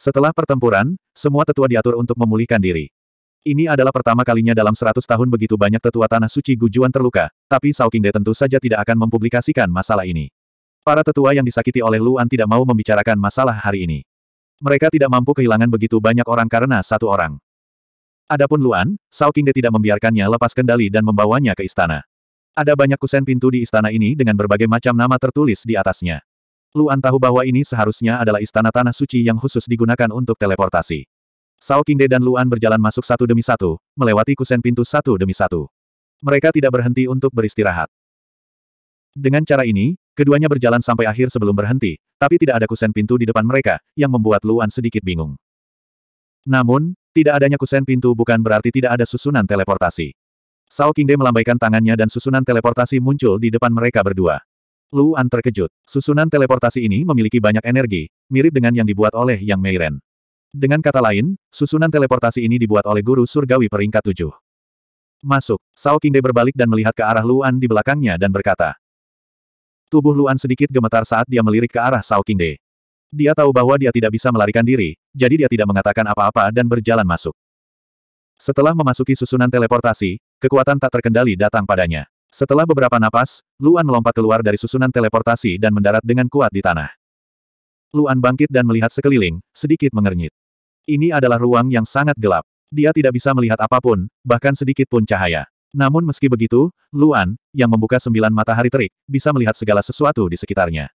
Setelah pertempuran, semua tetua diatur untuk memulihkan diri. Ini adalah pertama kalinya dalam 100 tahun begitu banyak tetua tanah suci Gujuan terluka, tapi Sao Qingde tentu saja tidak akan mempublikasikan masalah ini. Para tetua yang disakiti oleh Luan tidak mau membicarakan masalah hari ini. Mereka tidak mampu kehilangan begitu banyak orang karena satu orang. Adapun Luan, Sao Kingde tidak membiarkannya lepas kendali dan membawanya ke istana. Ada banyak kusen pintu di istana ini dengan berbagai macam nama tertulis di atasnya. Luan tahu bahwa ini seharusnya adalah istana tanah suci yang khusus digunakan untuk teleportasi. Sao Kingde dan Luan berjalan masuk satu demi satu, melewati kusen pintu satu demi satu. Mereka tidak berhenti untuk beristirahat. Dengan cara ini, keduanya berjalan sampai akhir sebelum berhenti, tapi tidak ada kusen pintu di depan mereka, yang membuat Luan sedikit bingung. Namun, tidak adanya kusen pintu bukan berarti tidak ada susunan teleportasi. Sao Kingde melambaikan tangannya dan susunan teleportasi muncul di depan mereka berdua. Luan terkejut. Susunan teleportasi ini memiliki banyak energi, mirip dengan yang dibuat oleh Yang Meiren. Dengan kata lain, susunan teleportasi ini dibuat oleh guru surgawi peringkat tujuh. Masuk, Sao Kingde berbalik dan melihat ke arah Luan di belakangnya dan berkata. Tubuh Luan sedikit gemetar saat dia melirik ke arah Sao Kingde. Dia tahu bahwa dia tidak bisa melarikan diri, jadi dia tidak mengatakan apa-apa dan berjalan masuk. Setelah memasuki susunan teleportasi, kekuatan tak terkendali datang padanya. Setelah beberapa napas, Luan melompat keluar dari susunan teleportasi dan mendarat dengan kuat di tanah. Luan bangkit dan melihat sekeliling, sedikit mengernyit. Ini adalah ruang yang sangat gelap. Dia tidak bisa melihat apapun, bahkan sedikit pun cahaya. Namun meski begitu, Luan, yang membuka sembilan matahari terik, bisa melihat segala sesuatu di sekitarnya.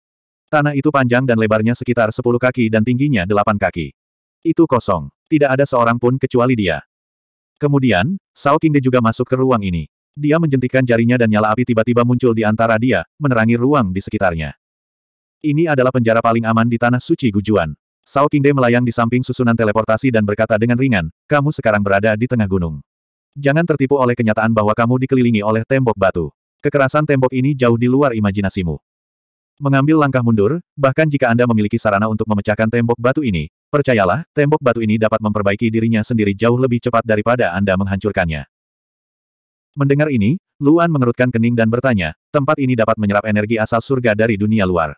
Tanah itu panjang dan lebarnya sekitar 10 kaki dan tingginya 8 kaki. Itu kosong. Tidak ada seorang pun kecuali dia. Kemudian, Sao Kingde juga masuk ke ruang ini. Dia menjentikan jarinya dan nyala api tiba-tiba muncul di antara dia, menerangi ruang di sekitarnya. Ini adalah penjara paling aman di Tanah Suci Gujuan. Sao Kingde melayang di samping susunan teleportasi dan berkata dengan ringan, kamu sekarang berada di tengah gunung. Jangan tertipu oleh kenyataan bahwa kamu dikelilingi oleh tembok batu. Kekerasan tembok ini jauh di luar imajinasimu. Mengambil langkah mundur, bahkan jika Anda memiliki sarana untuk memecahkan tembok batu ini, percayalah, tembok batu ini dapat memperbaiki dirinya sendiri jauh lebih cepat daripada Anda menghancurkannya. Mendengar ini, Luan mengerutkan kening dan bertanya, tempat ini dapat menyerap energi asal surga dari dunia luar.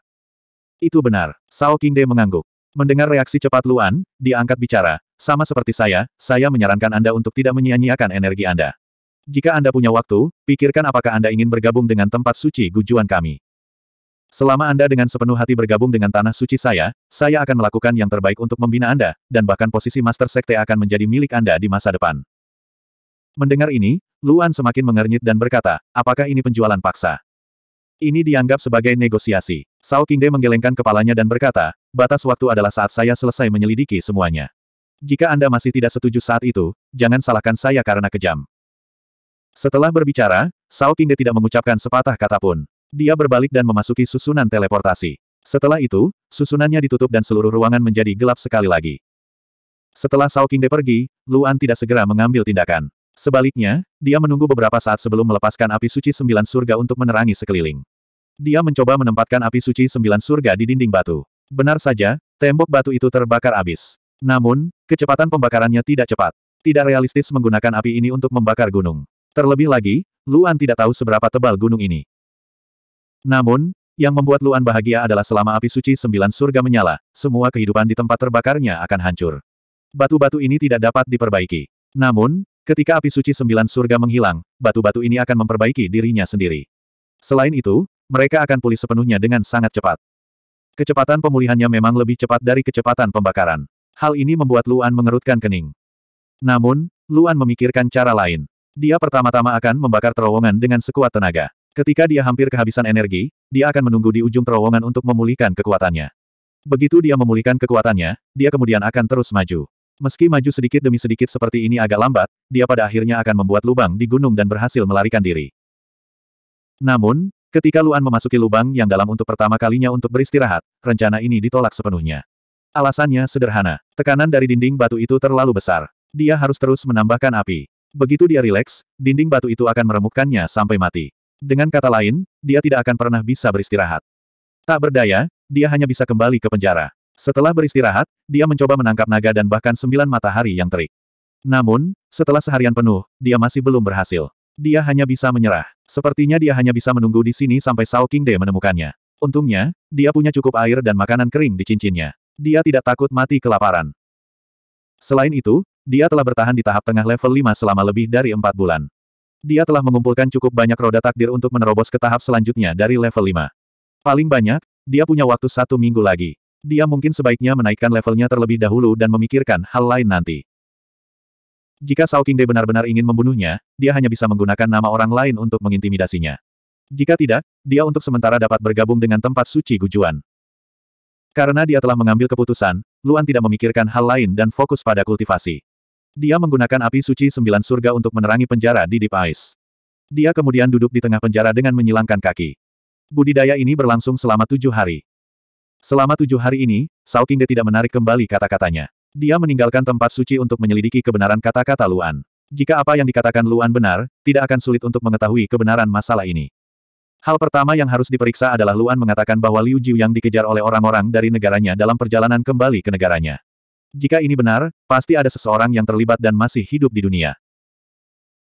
Itu benar, Sao Kingde mengangguk. Mendengar reaksi cepat Luan, dia angkat bicara, sama seperti saya, saya menyarankan Anda untuk tidak menyia-nyiakan energi Anda. Jika Anda punya waktu, pikirkan apakah Anda ingin bergabung dengan tempat suci gujuan kami. Selama Anda dengan sepenuh hati bergabung dengan tanah suci saya, saya akan melakukan yang terbaik untuk membina Anda, dan bahkan posisi Master Sekte akan menjadi milik Anda di masa depan. Mendengar ini, Luan semakin mengernyit dan berkata, apakah ini penjualan paksa? Ini dianggap sebagai negosiasi. Sao Kingde menggelengkan kepalanya dan berkata, batas waktu adalah saat saya selesai menyelidiki semuanya. Jika Anda masih tidak setuju saat itu, jangan salahkan saya karena kejam. Setelah berbicara, Sao Kingde tidak mengucapkan sepatah kata pun. Dia berbalik dan memasuki susunan teleportasi. Setelah itu, susunannya ditutup dan seluruh ruangan menjadi gelap sekali lagi. Setelah Sao Kingde pergi, Luan tidak segera mengambil tindakan. Sebaliknya, dia menunggu beberapa saat sebelum melepaskan api suci sembilan surga untuk menerangi sekeliling. Dia mencoba menempatkan api suci sembilan surga di dinding batu. Benar saja, tembok batu itu terbakar habis. Namun, kecepatan pembakarannya tidak cepat. Tidak realistis menggunakan api ini untuk membakar gunung. Terlebih lagi, Luan tidak tahu seberapa tebal gunung ini. Namun, yang membuat Luan bahagia adalah selama api suci sembilan surga menyala, semua kehidupan di tempat terbakarnya akan hancur. Batu-batu ini tidak dapat diperbaiki. Namun, ketika api suci sembilan surga menghilang, batu-batu ini akan memperbaiki dirinya sendiri. Selain itu, mereka akan pulih sepenuhnya dengan sangat cepat. Kecepatan pemulihannya memang lebih cepat dari kecepatan pembakaran. Hal ini membuat Luan mengerutkan kening. Namun, Luan memikirkan cara lain. Dia pertama-tama akan membakar terowongan dengan sekuat tenaga. Ketika dia hampir kehabisan energi, dia akan menunggu di ujung terowongan untuk memulihkan kekuatannya. Begitu dia memulihkan kekuatannya, dia kemudian akan terus maju. Meski maju sedikit demi sedikit seperti ini agak lambat, dia pada akhirnya akan membuat lubang di gunung dan berhasil melarikan diri. Namun, ketika Luan memasuki lubang yang dalam untuk pertama kalinya untuk beristirahat, rencana ini ditolak sepenuhnya. Alasannya sederhana, tekanan dari dinding batu itu terlalu besar. Dia harus terus menambahkan api. Begitu dia rileks, dinding batu itu akan meremukkannya sampai mati. Dengan kata lain, dia tidak akan pernah bisa beristirahat. Tak berdaya, dia hanya bisa kembali ke penjara. Setelah beristirahat, dia mencoba menangkap naga dan bahkan sembilan matahari yang terik. Namun, setelah seharian penuh, dia masih belum berhasil. Dia hanya bisa menyerah. Sepertinya dia hanya bisa menunggu di sini sampai Sao King De menemukannya. Untungnya, dia punya cukup air dan makanan kering di cincinnya. Dia tidak takut mati kelaparan. Selain itu, dia telah bertahan di tahap tengah level 5 selama lebih dari empat bulan. Dia telah mengumpulkan cukup banyak roda takdir untuk menerobos ke tahap selanjutnya dari level 5. Paling banyak, dia punya waktu satu minggu lagi. Dia mungkin sebaiknya menaikkan levelnya terlebih dahulu dan memikirkan hal lain nanti. Jika Sao Kingde benar-benar ingin membunuhnya, dia hanya bisa menggunakan nama orang lain untuk mengintimidasinya. Jika tidak, dia untuk sementara dapat bergabung dengan tempat suci Gujuan. Karena dia telah mengambil keputusan, Luan tidak memikirkan hal lain dan fokus pada kultivasi. Dia menggunakan api suci sembilan surga untuk menerangi penjara di Deep Ice. Dia kemudian duduk di tengah penjara dengan menyilangkan kaki. Budidaya ini berlangsung selama tujuh hari. Selama tujuh hari ini, Sao Kingde tidak menarik kembali kata-katanya. Dia meninggalkan tempat suci untuk menyelidiki kebenaran kata-kata Luan. Jika apa yang dikatakan Luan benar, tidak akan sulit untuk mengetahui kebenaran masalah ini. Hal pertama yang harus diperiksa adalah Luan mengatakan bahwa Liu Jiu yang dikejar oleh orang-orang dari negaranya dalam perjalanan kembali ke negaranya. Jika ini benar, pasti ada seseorang yang terlibat dan masih hidup di dunia.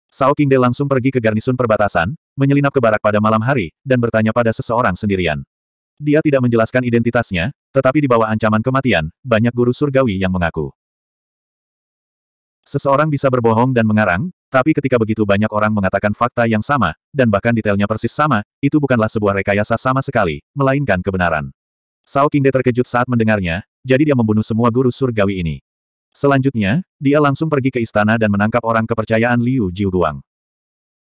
Sao Kingde langsung pergi ke garnisun perbatasan, menyelinap ke barak pada malam hari, dan bertanya pada seseorang sendirian. Dia tidak menjelaskan identitasnya, tetapi di bawah ancaman kematian, banyak guru surgawi yang mengaku. Seseorang bisa berbohong dan mengarang, tapi ketika begitu banyak orang mengatakan fakta yang sama, dan bahkan detailnya persis sama, itu bukanlah sebuah rekayasa sama sekali, melainkan kebenaran. Sao Kingde terkejut saat mendengarnya, jadi dia membunuh semua guru surgawi ini. Selanjutnya, dia langsung pergi ke istana dan menangkap orang kepercayaan Liu Jiuguang.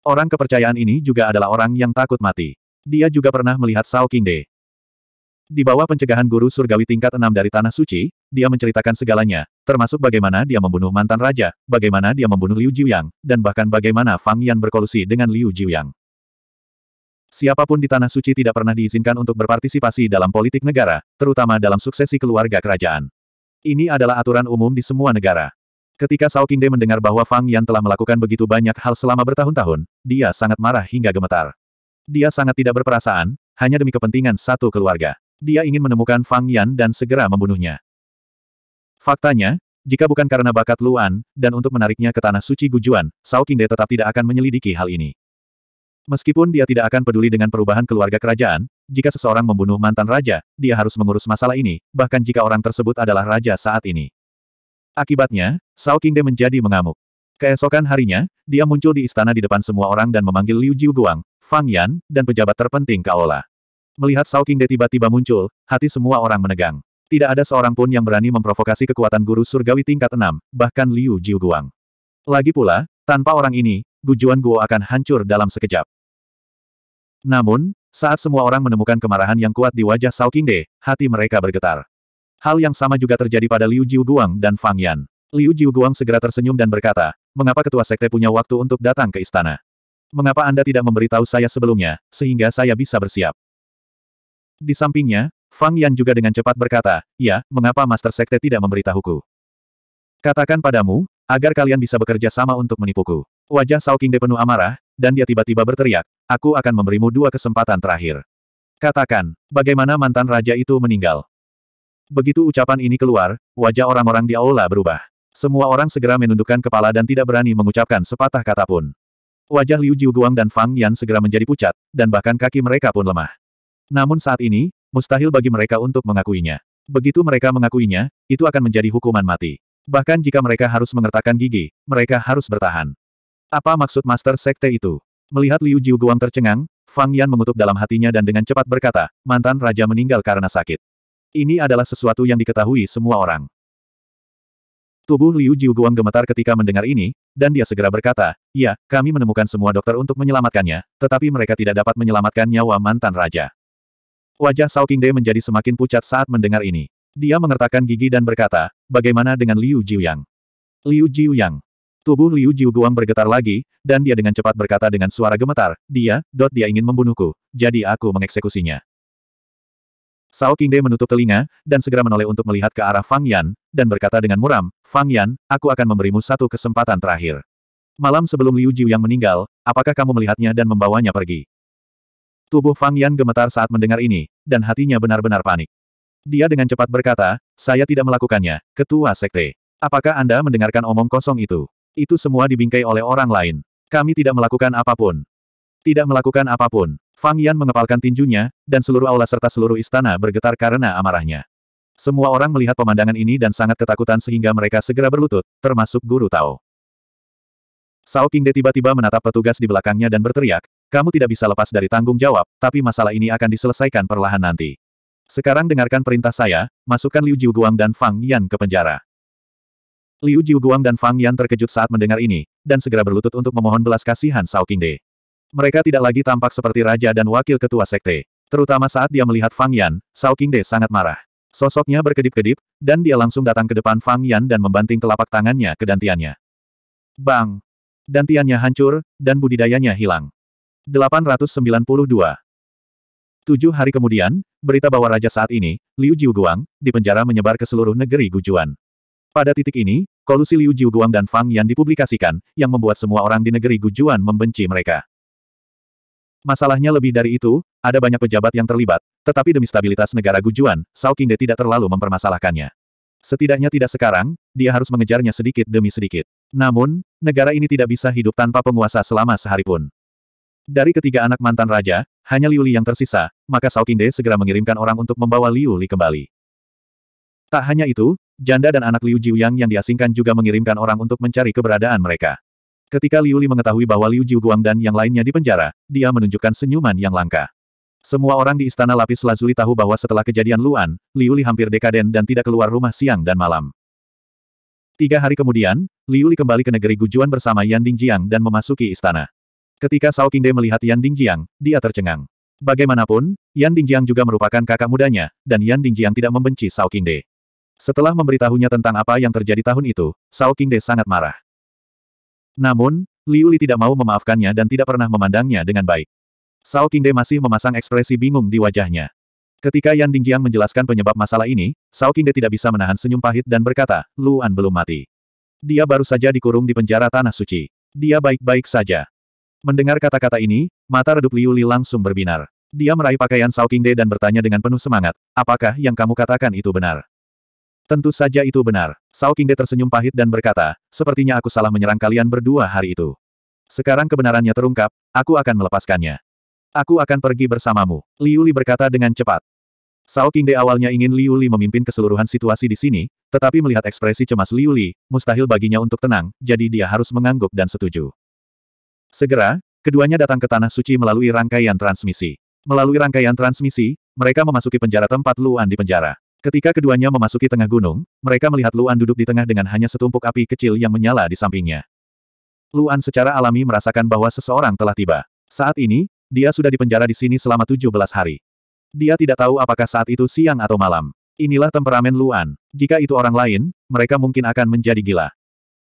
Orang kepercayaan ini juga adalah orang yang takut mati. Dia juga pernah melihat Sao Kingde. Di bawah pencegahan guru surgawi tingkat enam dari Tanah Suci, dia menceritakan segalanya, termasuk bagaimana dia membunuh mantan raja, bagaimana dia membunuh Liu Jiuyang, dan bahkan bagaimana Fang Yan berkolusi dengan Liu Jiuyang. Siapapun di Tanah Suci tidak pernah diizinkan untuk berpartisipasi dalam politik negara, terutama dalam suksesi keluarga kerajaan. Ini adalah aturan umum di semua negara. Ketika Sao Kingde mendengar bahwa Fang Yan telah melakukan begitu banyak hal selama bertahun-tahun, dia sangat marah hingga gemetar. Dia sangat tidak berperasaan, hanya demi kepentingan satu keluarga. Dia ingin menemukan Fang Yan dan segera membunuhnya. Faktanya, jika bukan karena bakat Luan, dan untuk menariknya ke Tanah Suci Gujuan, Sao Kingde tetap tidak akan menyelidiki hal ini. Meskipun dia tidak akan peduli dengan perubahan keluarga kerajaan, jika seseorang membunuh mantan raja, dia harus mengurus masalah ini, bahkan jika orang tersebut adalah raja saat ini. Akibatnya, Sao Qingde menjadi mengamuk. Keesokan harinya, dia muncul di istana di depan semua orang dan memanggil Liu Jiuguang, Fang Yan, dan pejabat terpenting Kaola. Melihat Sao Qingde tiba-tiba muncul, hati semua orang menegang. Tidak ada seorang pun yang berani memprovokasi kekuatan guru surgawi tingkat 6, bahkan Liu Jiuguang. Lagi pula, tanpa orang ini, gujuan Guo akan hancur dalam sekejap. Namun, saat semua orang menemukan kemarahan yang kuat di wajah Sao Qingde, hati mereka bergetar. Hal yang sama juga terjadi pada Liu Jiuguang dan Fang Yan. Liu Jiuguang segera tersenyum dan berkata, mengapa ketua sekte punya waktu untuk datang ke istana? Mengapa Anda tidak memberitahu saya sebelumnya, sehingga saya bisa bersiap? Di sampingnya, Fang Yan juga dengan cepat berkata, ya, mengapa Master Sekte tidak memberitahuku? Katakan padamu, agar kalian bisa bekerja sama untuk menipuku. Wajah Sao Kingde penuh amarah, dan dia tiba-tiba berteriak, aku akan memberimu dua kesempatan terakhir. Katakan, bagaimana mantan raja itu meninggal? Begitu ucapan ini keluar, wajah orang-orang di aula berubah. Semua orang segera menundukkan kepala dan tidak berani mengucapkan sepatah kata pun. Wajah Liu Jiuguang dan Fang Yan segera menjadi pucat, dan bahkan kaki mereka pun lemah. Namun saat ini, mustahil bagi mereka untuk mengakuinya. Begitu mereka mengakuinya, itu akan menjadi hukuman mati. Bahkan jika mereka harus mengertakkan gigi, mereka harus bertahan. Apa maksud Master Sekte itu? Melihat Liu Jiuguang tercengang, Fang Yan mengutuk dalam hatinya dan dengan cepat berkata, mantan raja meninggal karena sakit. Ini adalah sesuatu yang diketahui semua orang. Tubuh Liu Jiuguang gemetar ketika mendengar ini, dan dia segera berkata, Ya, kami menemukan semua dokter untuk menyelamatkannya, tetapi mereka tidak dapat menyelamatkan nyawa mantan raja. Wajah Sao Qingde menjadi semakin pucat saat mendengar ini. Dia mengertakkan gigi dan berkata, bagaimana dengan Liu Jiuyang? Liu Jiuyang, Tubuh Liu Jiuguang bergetar lagi, dan dia dengan cepat berkata dengan suara gemetar, dia, dot dia ingin membunuhku, jadi aku mengeksekusinya. Sao Qingde menutup telinga, dan segera menoleh untuk melihat ke arah Fang Yan, dan berkata dengan muram, Fang Yan, aku akan memberimu satu kesempatan terakhir. Malam sebelum Liu Jiu yang meninggal, apakah kamu melihatnya dan membawanya pergi? Tubuh Fang Yan gemetar saat mendengar ini, dan hatinya benar-benar panik. Dia dengan cepat berkata, saya tidak melakukannya, ketua sekte. Apakah Anda mendengarkan omong kosong itu? Itu semua dibingkai oleh orang lain. Kami tidak melakukan apapun. Tidak melakukan apapun. Fang Yan mengepalkan tinjunya, dan seluruh aula serta seluruh istana bergetar karena amarahnya. Semua orang melihat pemandangan ini dan sangat ketakutan sehingga mereka segera berlutut, termasuk Guru Tao. Sao Kingde tiba-tiba menatap petugas di belakangnya dan berteriak, kamu tidak bisa lepas dari tanggung jawab, tapi masalah ini akan diselesaikan perlahan nanti. Sekarang dengarkan perintah saya, masukkan Liu Jiuguang dan Fang Yan ke penjara. Liu Jiuguang dan Fang Yan terkejut saat mendengar ini, dan segera berlutut untuk memohon belas kasihan Sao Qingde. Mereka tidak lagi tampak seperti raja dan wakil ketua sekte. Terutama saat dia melihat Fang Yan, Sao Qingde sangat marah. Sosoknya berkedip-kedip, dan dia langsung datang ke depan Fang Yan dan membanting telapak tangannya ke dantiannya. Bang! Dantiannya hancur, dan budidayanya hilang. 892 Tujuh hari kemudian, berita bahwa raja saat ini, Liu Jiuguang, dipenjara menyebar ke seluruh negeri Gujuan. Pada titik ini, kolusi Liu Jiuguang dan Fang Yan dipublikasikan, yang membuat semua orang di negeri Gujuan membenci mereka. Masalahnya lebih dari itu, ada banyak pejabat yang terlibat, tetapi demi stabilitas negara Gujuan, Sao Qingde tidak terlalu mempermasalahkannya. Setidaknya tidak sekarang, dia harus mengejarnya sedikit demi sedikit. Namun, negara ini tidak bisa hidup tanpa penguasa selama sehari pun. Dari ketiga anak mantan raja, hanya Liu Li yang tersisa, maka Sao Qingde segera mengirimkan orang untuk membawa Liu Li kembali. Tak hanya itu, janda dan anak Liu Jiuyang yang diasingkan juga mengirimkan orang untuk mencari keberadaan mereka. Ketika Liu Li mengetahui bahwa Liu Jiuguang dan yang lainnya di penjara, dia menunjukkan senyuman yang langka. Semua orang di istana lapis lazuli tahu bahwa setelah kejadian Luan, Liu Li hampir dekaden dan tidak keluar rumah siang dan malam. Tiga hari kemudian, Liu Li kembali ke negeri Gujuan bersama Yan Dingjiang dan memasuki istana. Ketika Sao Qingde melihat Yan Dingjiang, dia tercengang. Bagaimanapun, Yan Dingjiang juga merupakan kakak mudanya, dan Yan Dingjiang tidak membenci Sao Qingde. Setelah memberitahunya tentang apa yang terjadi tahun itu, Sao Qingde sangat marah. Namun, Liu Li tidak mau memaafkannya dan tidak pernah memandangnya dengan baik. Sao Qingde masih memasang ekspresi bingung di wajahnya. Ketika Yan Dingjiang menjelaskan penyebab masalah ini, Sao Qingde tidak bisa menahan senyum pahit dan berkata, Luan belum mati. Dia baru saja dikurung di penjara Tanah Suci. Dia baik-baik saja. Mendengar kata-kata ini, mata redup Liu Li langsung berbinar. Dia meraih pakaian Sao Qingde dan bertanya dengan penuh semangat, apakah yang kamu katakan itu benar? Tentu saja itu benar. Sao Kingde tersenyum pahit dan berkata, sepertinya aku salah menyerang kalian berdua hari itu. Sekarang kebenarannya terungkap, aku akan melepaskannya. Aku akan pergi bersamamu, Liu Li berkata dengan cepat. Sao Kingde awalnya ingin Liu Li memimpin keseluruhan situasi di sini, tetapi melihat ekspresi cemas Liu Li, mustahil baginya untuk tenang, jadi dia harus mengangguk dan setuju. Segera, keduanya datang ke Tanah Suci melalui rangkaian transmisi. Melalui rangkaian transmisi, mereka memasuki penjara tempat Luan di penjara. Ketika keduanya memasuki tengah gunung, mereka melihat Luan duduk di tengah dengan hanya setumpuk api kecil yang menyala di sampingnya. Luan secara alami merasakan bahwa seseorang telah tiba. Saat ini, dia sudah dipenjara di sini selama 17 hari. Dia tidak tahu apakah saat itu siang atau malam. Inilah temperamen Luan. Jika itu orang lain, mereka mungkin akan menjadi gila.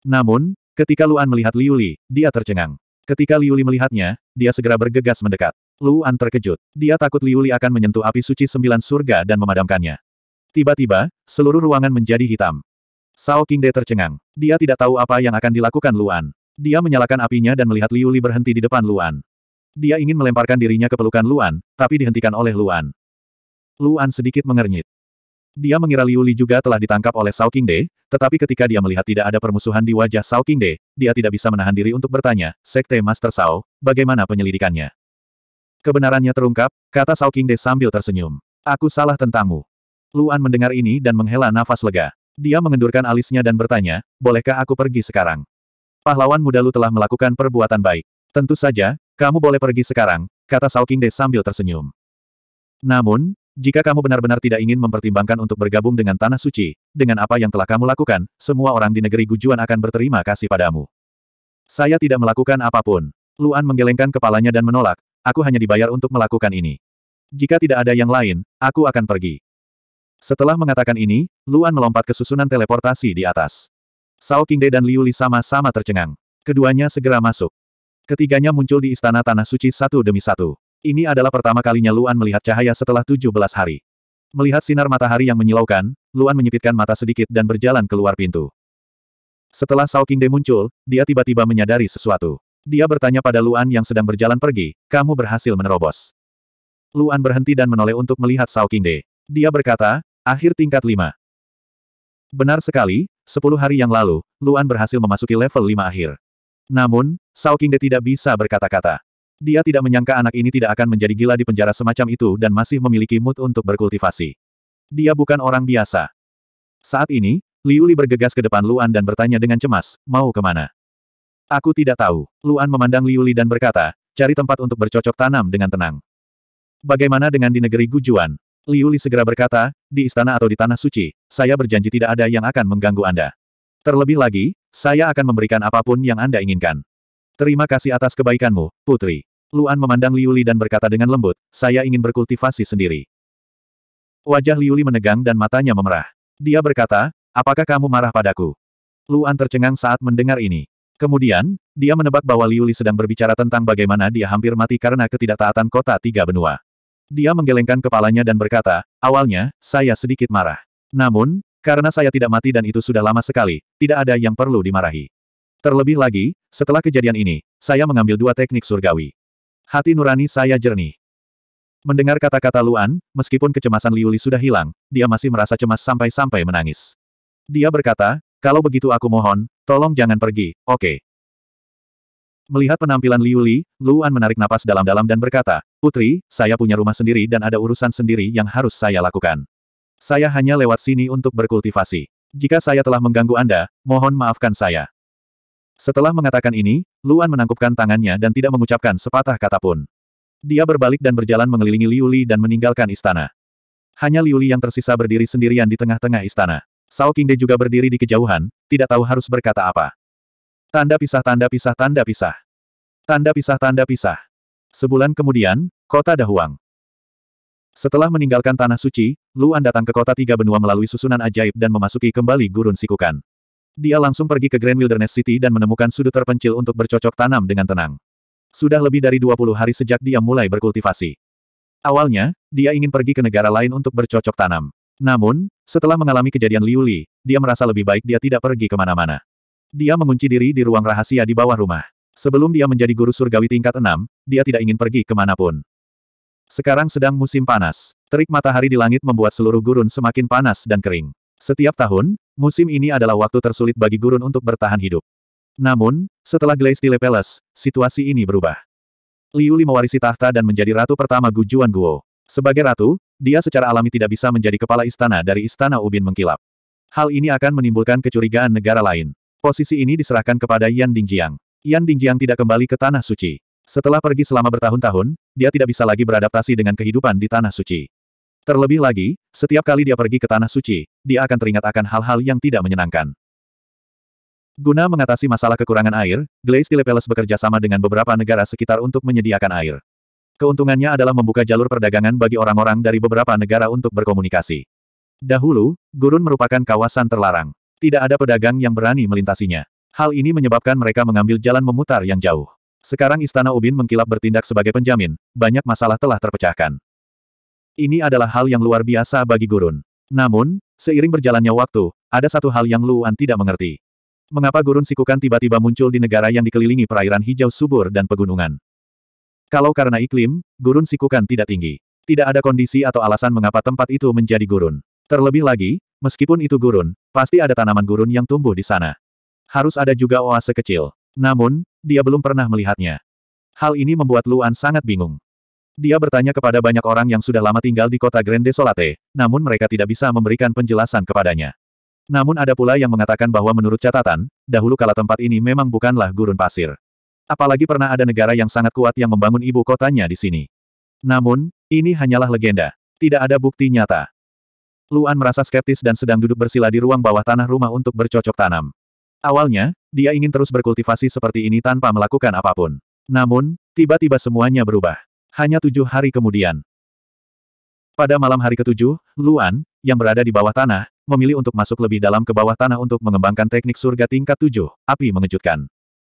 Namun, ketika Luan melihat Liuli, dia tercengang. Ketika Liuli melihatnya, dia segera bergegas mendekat. Luan terkejut. Dia takut Liuli akan menyentuh api suci sembilan surga dan memadamkannya. Tiba-tiba, seluruh ruangan menjadi hitam. Sao Kingde tercengang. Dia tidak tahu apa yang akan dilakukan Luan. Dia menyalakan apinya dan melihat Liu Li berhenti di depan Luan. Dia ingin melemparkan dirinya ke pelukan Luan, tapi dihentikan oleh Luan. Luan sedikit mengernyit. Dia mengira Liu Li juga telah ditangkap oleh Sao Kingde, tetapi ketika dia melihat tidak ada permusuhan di wajah Sao Kingde, dia tidak bisa menahan diri untuk bertanya, Sekte Master Sao, bagaimana penyelidikannya? Kebenarannya terungkap, kata Sao Kingde sambil tersenyum. Aku salah tentangmu. Luan mendengar ini dan menghela nafas lega. Dia mengendurkan alisnya dan bertanya, bolehkah aku pergi sekarang? Pahlawan muda Lu telah melakukan perbuatan baik. Tentu saja, kamu boleh pergi sekarang, kata Sao Kingde sambil tersenyum. Namun, jika kamu benar-benar tidak ingin mempertimbangkan untuk bergabung dengan Tanah Suci, dengan apa yang telah kamu lakukan, semua orang di negeri Gujuan akan berterima kasih padamu. Saya tidak melakukan apapun. Luan menggelengkan kepalanya dan menolak, aku hanya dibayar untuk melakukan ini. Jika tidak ada yang lain, aku akan pergi. Setelah mengatakan ini, Luan melompat ke susunan teleportasi di atas. Sao Kingde dan Liu Li sama-sama tercengang. Keduanya segera masuk. Ketiganya muncul di Istana Tanah Suci satu demi satu. Ini adalah pertama kalinya Luan melihat cahaya setelah 17 hari. Melihat sinar matahari yang menyilaukan, Luan menyipitkan mata sedikit dan berjalan keluar pintu. Setelah Sao Kingde muncul, dia tiba-tiba menyadari sesuatu. Dia bertanya pada Luan yang sedang berjalan pergi, kamu berhasil menerobos. Luan berhenti dan menoleh untuk melihat Sao Kingde. Dia berkata, Akhir tingkat 5. Benar sekali, 10 hari yang lalu, Luan berhasil memasuki level 5 akhir. Namun, Sao Qingde tidak bisa berkata-kata. Dia tidak menyangka anak ini tidak akan menjadi gila di penjara semacam itu dan masih memiliki mood untuk berkultivasi. Dia bukan orang biasa. Saat ini, Liu Li bergegas ke depan Luan dan bertanya dengan cemas, mau kemana? Aku tidak tahu. Luan memandang Liu Li dan berkata, cari tempat untuk bercocok tanam dengan tenang. Bagaimana dengan di negeri Gujuan? Liu Li segera berkata, di istana atau di tanah suci, saya berjanji tidak ada yang akan mengganggu Anda. Terlebih lagi, saya akan memberikan apapun yang Anda inginkan. Terima kasih atas kebaikanmu, Putri. Luan memandang Liu Li dan berkata dengan lembut, saya ingin berkultivasi sendiri. Wajah Liu Li menegang dan matanya memerah. Dia berkata, apakah kamu marah padaku? Luan tercengang saat mendengar ini. Kemudian, dia menebak bahwa Liu Li sedang berbicara tentang bagaimana dia hampir mati karena ketidaktaatan kota tiga benua. Dia menggelengkan kepalanya dan berkata, awalnya, saya sedikit marah. Namun, karena saya tidak mati dan itu sudah lama sekali, tidak ada yang perlu dimarahi. Terlebih lagi, setelah kejadian ini, saya mengambil dua teknik surgawi. Hati nurani saya jernih. Mendengar kata-kata Luan, meskipun kecemasan Liuli sudah hilang, dia masih merasa cemas sampai-sampai menangis. Dia berkata, kalau begitu aku mohon, tolong jangan pergi, oke. Okay. Melihat penampilan Liu Li, Luan menarik napas dalam-dalam dan berkata, Putri, saya punya rumah sendiri dan ada urusan sendiri yang harus saya lakukan. Saya hanya lewat sini untuk berkultivasi. Jika saya telah mengganggu Anda, mohon maafkan saya. Setelah mengatakan ini, Luan menangkupkan tangannya dan tidak mengucapkan sepatah kata pun. Dia berbalik dan berjalan mengelilingi Liu Li dan meninggalkan istana. Hanya Liu Li yang tersisa berdiri sendirian di tengah-tengah istana. Sao Qingde juga berdiri di kejauhan, tidak tahu harus berkata apa. Tanda pisah tanda pisah tanda pisah. Tanda pisah tanda pisah. Sebulan kemudian, kota Dahuang. Setelah meninggalkan Tanah Suci, Luan datang ke kota Tiga Benua melalui susunan ajaib dan memasuki kembali gurun sikukan. Dia langsung pergi ke Grand Wilderness City dan menemukan sudut terpencil untuk bercocok tanam dengan tenang. Sudah lebih dari 20 hari sejak dia mulai berkultivasi. Awalnya, dia ingin pergi ke negara lain untuk bercocok tanam. Namun, setelah mengalami kejadian liuli dia merasa lebih baik dia tidak pergi kemana-mana. Dia mengunci diri di ruang rahasia di bawah rumah. Sebelum dia menjadi guru surgawi tingkat 6, dia tidak ingin pergi kemanapun. Sekarang sedang musim panas. Terik matahari di langit membuat seluruh gurun semakin panas dan kering. Setiap tahun, musim ini adalah waktu tersulit bagi gurun untuk bertahan hidup. Namun, setelah Glaistile Palace, situasi ini berubah. Liu Li mewarisi tahta dan menjadi ratu pertama Gujuan Guo. Sebagai ratu, dia secara alami tidak bisa menjadi kepala istana dari Istana Ubin Mengkilap. Hal ini akan menimbulkan kecurigaan negara lain. Posisi ini diserahkan kepada Yan Dingjiang. Yan Dingjiang tidak kembali ke Tanah Suci. Setelah pergi selama bertahun-tahun, dia tidak bisa lagi beradaptasi dengan kehidupan di Tanah Suci. Terlebih lagi, setiap kali dia pergi ke Tanah Suci, dia akan teringat akan hal-hal yang tidak menyenangkan. Guna mengatasi masalah kekurangan air, Glace Tilepeles bekerja sama dengan beberapa negara sekitar untuk menyediakan air. Keuntungannya adalah membuka jalur perdagangan bagi orang-orang dari beberapa negara untuk berkomunikasi. Dahulu, gurun merupakan kawasan terlarang. Tidak ada pedagang yang berani melintasinya. Hal ini menyebabkan mereka mengambil jalan memutar yang jauh. Sekarang Istana Ubin mengkilap bertindak sebagai penjamin, banyak masalah telah terpecahkan. Ini adalah hal yang luar biasa bagi Gurun. Namun, seiring berjalannya waktu, ada satu hal yang Luan tidak mengerti. Mengapa Gurun Sikukan tiba-tiba muncul di negara yang dikelilingi perairan hijau subur dan pegunungan? Kalau karena iklim, Gurun Sikukan tidak tinggi. Tidak ada kondisi atau alasan mengapa tempat itu menjadi gurun. Terlebih lagi, Meskipun itu gurun, pasti ada tanaman gurun yang tumbuh di sana. Harus ada juga oase kecil. Namun, dia belum pernah melihatnya. Hal ini membuat Luan sangat bingung. Dia bertanya kepada banyak orang yang sudah lama tinggal di kota Grand Desolate, namun mereka tidak bisa memberikan penjelasan kepadanya. Namun ada pula yang mengatakan bahwa menurut catatan, dahulu kala tempat ini memang bukanlah gurun pasir. Apalagi pernah ada negara yang sangat kuat yang membangun ibu kotanya di sini. Namun, ini hanyalah legenda. Tidak ada bukti nyata. Luan merasa skeptis dan sedang duduk bersila di ruang bawah tanah rumah untuk bercocok tanam. Awalnya, dia ingin terus berkultivasi seperti ini tanpa melakukan apapun. Namun, tiba-tiba semuanya berubah. Hanya tujuh hari kemudian. Pada malam hari ketujuh, Luan, yang berada di bawah tanah, memilih untuk masuk lebih dalam ke bawah tanah untuk mengembangkan teknik surga tingkat tujuh, api mengejutkan.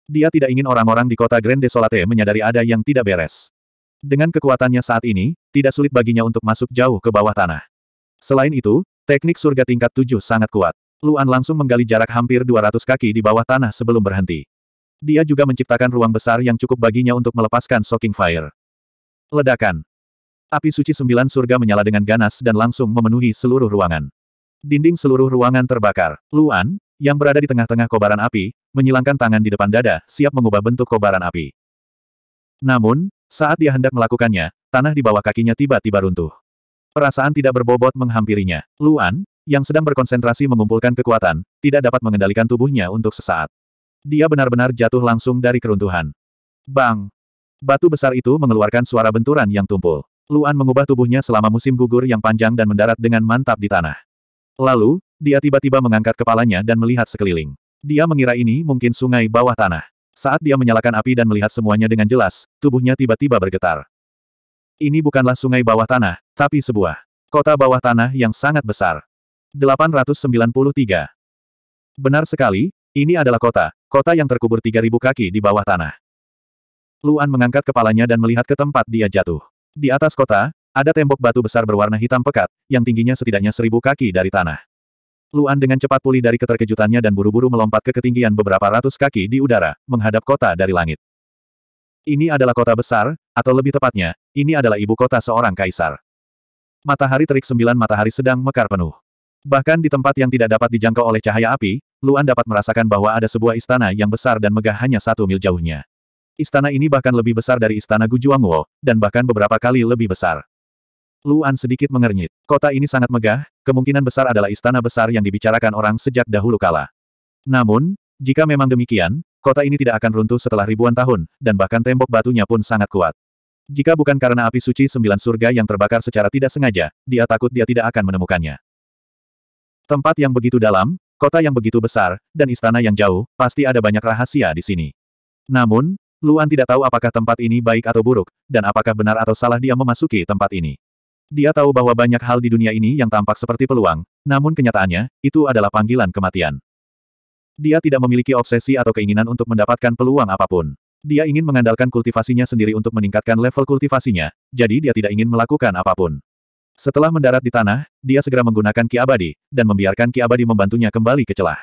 Dia tidak ingin orang-orang di kota Grand Desolate menyadari ada yang tidak beres. Dengan kekuatannya saat ini, tidak sulit baginya untuk masuk jauh ke bawah tanah. Selain itu, teknik surga tingkat tujuh sangat kuat. Luan langsung menggali jarak hampir 200 kaki di bawah tanah sebelum berhenti. Dia juga menciptakan ruang besar yang cukup baginya untuk melepaskan shocking fire. Ledakan. Api suci sembilan surga menyala dengan ganas dan langsung memenuhi seluruh ruangan. Dinding seluruh ruangan terbakar. Luan, yang berada di tengah-tengah kobaran api, menyilangkan tangan di depan dada, siap mengubah bentuk kobaran api. Namun, saat dia hendak melakukannya, tanah di bawah kakinya tiba-tiba runtuh. Perasaan tidak berbobot menghampirinya. Luan, yang sedang berkonsentrasi mengumpulkan kekuatan, tidak dapat mengendalikan tubuhnya untuk sesaat. Dia benar-benar jatuh langsung dari keruntuhan. Bang! Batu besar itu mengeluarkan suara benturan yang tumpul. Luan mengubah tubuhnya selama musim gugur yang panjang dan mendarat dengan mantap di tanah. Lalu, dia tiba-tiba mengangkat kepalanya dan melihat sekeliling. Dia mengira ini mungkin sungai bawah tanah. Saat dia menyalakan api dan melihat semuanya dengan jelas, tubuhnya tiba-tiba bergetar. Ini bukanlah sungai bawah tanah, tapi sebuah kota bawah tanah yang sangat besar. 893. Benar sekali, ini adalah kota, kota yang terkubur 3000 kaki di bawah tanah. Luan mengangkat kepalanya dan melihat ke tempat dia jatuh. Di atas kota, ada tembok batu besar berwarna hitam pekat, yang tingginya setidaknya seribu kaki dari tanah. Luan dengan cepat pulih dari keterkejutannya dan buru-buru melompat ke ketinggian beberapa ratus kaki di udara, menghadap kota dari langit. Ini adalah kota besar, atau lebih tepatnya, ini adalah ibu kota seorang kaisar. Matahari terik sembilan matahari sedang mekar penuh. Bahkan di tempat yang tidak dapat dijangkau oleh cahaya api, Luan dapat merasakan bahwa ada sebuah istana yang besar dan megah hanya satu mil jauhnya. Istana ini bahkan lebih besar dari istana Gujuangwo, dan bahkan beberapa kali lebih besar. Luan sedikit mengernyit. Kota ini sangat megah, kemungkinan besar adalah istana besar yang dibicarakan orang sejak dahulu kala. Namun, jika memang demikian, kota ini tidak akan runtuh setelah ribuan tahun, dan bahkan tembok batunya pun sangat kuat. Jika bukan karena api suci sembilan surga yang terbakar secara tidak sengaja, dia takut dia tidak akan menemukannya. Tempat yang begitu dalam, kota yang begitu besar, dan istana yang jauh, pasti ada banyak rahasia di sini. Namun, Luan tidak tahu apakah tempat ini baik atau buruk, dan apakah benar atau salah dia memasuki tempat ini. Dia tahu bahwa banyak hal di dunia ini yang tampak seperti peluang, namun kenyataannya, itu adalah panggilan kematian. Dia tidak memiliki obsesi atau keinginan untuk mendapatkan peluang apapun. Dia ingin mengandalkan kultivasinya sendiri untuk meningkatkan level kultivasinya, jadi dia tidak ingin melakukan apapun. Setelah mendarat di tanah, dia segera menggunakan ki abadi, dan membiarkan ki abadi membantunya kembali ke celah.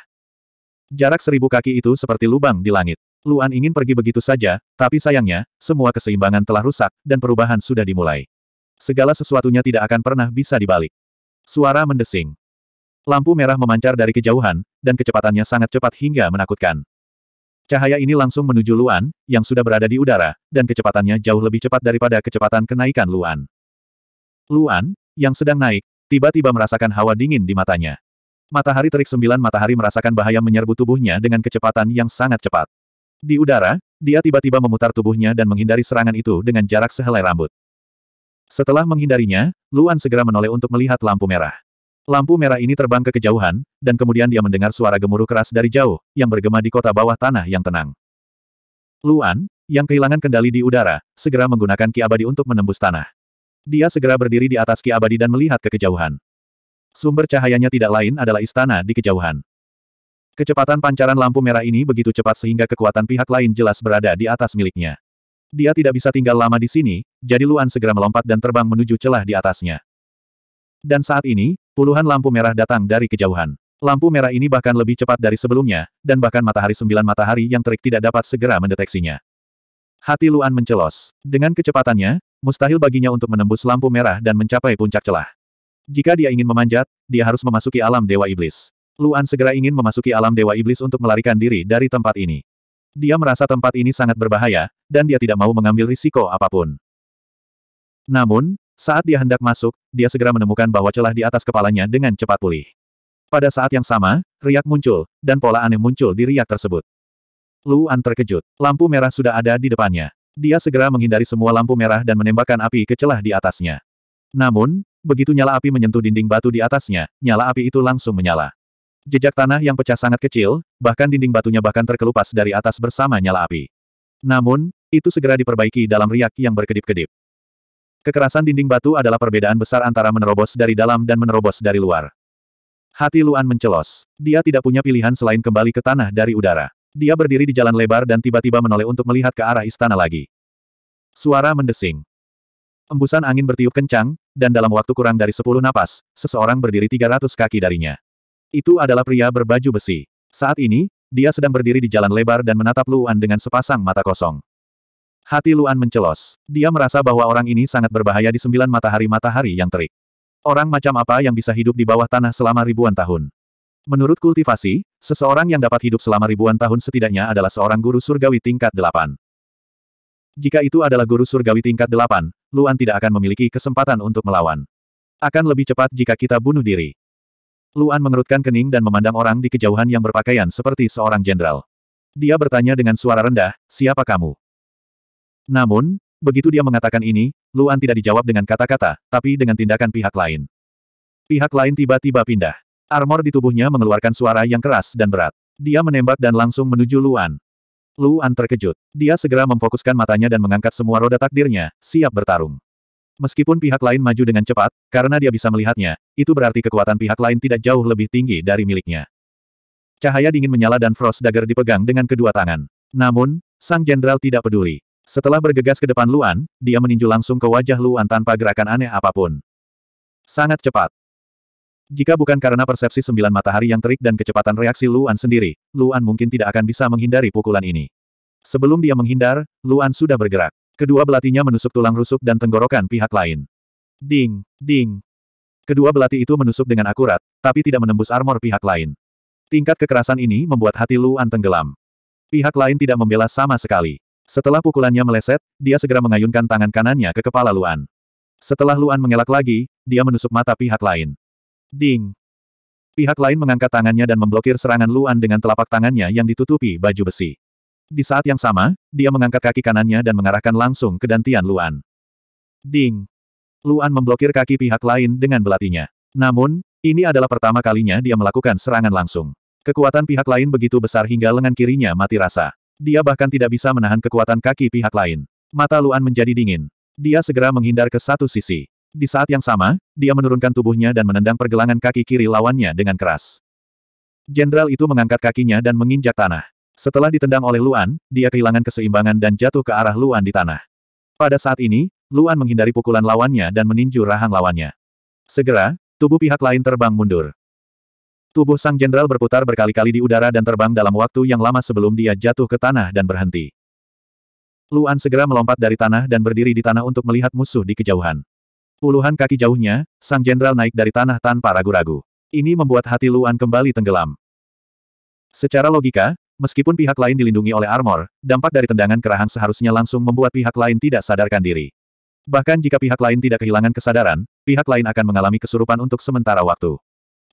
Jarak seribu kaki itu seperti lubang di langit. Luan ingin pergi begitu saja, tapi sayangnya, semua keseimbangan telah rusak, dan perubahan sudah dimulai. Segala sesuatunya tidak akan pernah bisa dibalik. Suara mendesing. Lampu merah memancar dari kejauhan, dan kecepatannya sangat cepat hingga menakutkan. Cahaya ini langsung menuju Luan, yang sudah berada di udara, dan kecepatannya jauh lebih cepat daripada kecepatan kenaikan Luan. Luan, yang sedang naik, tiba-tiba merasakan hawa dingin di matanya. Matahari terik sembilan matahari merasakan bahaya menyerbu tubuhnya dengan kecepatan yang sangat cepat. Di udara, dia tiba-tiba memutar tubuhnya dan menghindari serangan itu dengan jarak sehelai rambut. Setelah menghindarinya, Luan segera menoleh untuk melihat lampu merah. Lampu merah ini terbang ke kejauhan, dan kemudian dia mendengar suara gemuruh keras dari jauh, yang bergema di kota bawah tanah yang tenang. Luan, yang kehilangan kendali di udara, segera menggunakan ki abadi untuk menembus tanah. Dia segera berdiri di atas ki abadi dan melihat ke kejauhan. Sumber cahayanya tidak lain adalah istana di kejauhan. Kecepatan pancaran lampu merah ini begitu cepat sehingga kekuatan pihak lain jelas berada di atas miliknya. Dia tidak bisa tinggal lama di sini, jadi Luan segera melompat dan terbang menuju celah di atasnya. Dan saat ini, Puluhan lampu merah datang dari kejauhan. Lampu merah ini bahkan lebih cepat dari sebelumnya, dan bahkan matahari sembilan matahari yang terik tidak dapat segera mendeteksinya. Hati Luan mencelos. Dengan kecepatannya, mustahil baginya untuk menembus lampu merah dan mencapai puncak celah. Jika dia ingin memanjat, dia harus memasuki alam Dewa Iblis. Luan segera ingin memasuki alam Dewa Iblis untuk melarikan diri dari tempat ini. Dia merasa tempat ini sangat berbahaya, dan dia tidak mau mengambil risiko apapun. Namun, saat dia hendak masuk, dia segera menemukan bahwa celah di atas kepalanya dengan cepat pulih. Pada saat yang sama, riak muncul, dan pola aneh muncul di riak tersebut. Luan terkejut. Lampu merah sudah ada di depannya. Dia segera menghindari semua lampu merah dan menembakkan api ke celah di atasnya. Namun, begitu nyala api menyentuh dinding batu di atasnya, nyala api itu langsung menyala. Jejak tanah yang pecah sangat kecil, bahkan dinding batunya bahkan terkelupas dari atas bersama nyala api. Namun, itu segera diperbaiki dalam riak yang berkedip-kedip. Kekerasan dinding batu adalah perbedaan besar antara menerobos dari dalam dan menerobos dari luar. Hati Luan mencelos. Dia tidak punya pilihan selain kembali ke tanah dari udara. Dia berdiri di jalan lebar dan tiba-tiba menoleh untuk melihat ke arah istana lagi. Suara mendesing. Embusan angin bertiup kencang, dan dalam waktu kurang dari sepuluh napas, seseorang berdiri tiga ratus kaki darinya. Itu adalah pria berbaju besi. Saat ini, dia sedang berdiri di jalan lebar dan menatap Luan dengan sepasang mata kosong. Hati Luan mencelos. Dia merasa bahwa orang ini sangat berbahaya di sembilan matahari-matahari yang terik. Orang macam apa yang bisa hidup di bawah tanah selama ribuan tahun? Menurut kultivasi, seseorang yang dapat hidup selama ribuan tahun setidaknya adalah seorang guru surgawi tingkat delapan. Jika itu adalah guru surgawi tingkat delapan, Luan tidak akan memiliki kesempatan untuk melawan. Akan lebih cepat jika kita bunuh diri. Luan mengerutkan kening dan memandang orang di kejauhan yang berpakaian seperti seorang jenderal. Dia bertanya dengan suara rendah, siapa kamu? Namun, begitu dia mengatakan ini, Luan tidak dijawab dengan kata-kata, tapi dengan tindakan pihak lain. Pihak lain tiba-tiba pindah. Armor di tubuhnya mengeluarkan suara yang keras dan berat. Dia menembak dan langsung menuju Luan. Luan terkejut. Dia segera memfokuskan matanya dan mengangkat semua roda takdirnya, siap bertarung. Meskipun pihak lain maju dengan cepat, karena dia bisa melihatnya, itu berarti kekuatan pihak lain tidak jauh lebih tinggi dari miliknya. Cahaya dingin menyala dan Frost Dagger dipegang dengan kedua tangan. Namun, sang jenderal tidak peduli. Setelah bergegas ke depan Luan, dia meninju langsung ke wajah Luan tanpa gerakan aneh apapun. Sangat cepat. Jika bukan karena persepsi sembilan matahari yang terik dan kecepatan reaksi Luan sendiri, Luan mungkin tidak akan bisa menghindari pukulan ini. Sebelum dia menghindar, Luan sudah bergerak. Kedua belatinya menusuk tulang rusuk dan tenggorokan pihak lain. Ding, ding. Kedua belati itu menusuk dengan akurat, tapi tidak menembus armor pihak lain. Tingkat kekerasan ini membuat hati Luan tenggelam. Pihak lain tidak membela sama sekali. Setelah pukulannya meleset, dia segera mengayunkan tangan kanannya ke kepala Luan. Setelah Luan mengelak lagi, dia menusuk mata pihak lain. Ding! Pihak lain mengangkat tangannya dan memblokir serangan Luan dengan telapak tangannya yang ditutupi baju besi. Di saat yang sama, dia mengangkat kaki kanannya dan mengarahkan langsung ke dantian Luan. Ding! Luan memblokir kaki pihak lain dengan belatinya. Namun, ini adalah pertama kalinya dia melakukan serangan langsung. Kekuatan pihak lain begitu besar hingga lengan kirinya mati rasa. Dia bahkan tidak bisa menahan kekuatan kaki pihak lain. Mata Luan menjadi dingin. Dia segera menghindar ke satu sisi. Di saat yang sama, dia menurunkan tubuhnya dan menendang pergelangan kaki kiri lawannya dengan keras. Jenderal itu mengangkat kakinya dan menginjak tanah. Setelah ditendang oleh Luan, dia kehilangan keseimbangan dan jatuh ke arah Luan di tanah. Pada saat ini, Luan menghindari pukulan lawannya dan meninju rahang lawannya. Segera, tubuh pihak lain terbang mundur. Tubuh sang jenderal berputar berkali-kali di udara dan terbang dalam waktu yang lama sebelum dia jatuh ke tanah dan berhenti. Luan segera melompat dari tanah dan berdiri di tanah untuk melihat musuh di kejauhan. Puluhan kaki jauhnya, sang jenderal naik dari tanah tanpa ragu-ragu. Ini membuat hati Luan kembali tenggelam. Secara logika, meskipun pihak lain dilindungi oleh armor, dampak dari tendangan kerahang seharusnya langsung membuat pihak lain tidak sadarkan diri. Bahkan jika pihak lain tidak kehilangan kesadaran, pihak lain akan mengalami kesurupan untuk sementara waktu.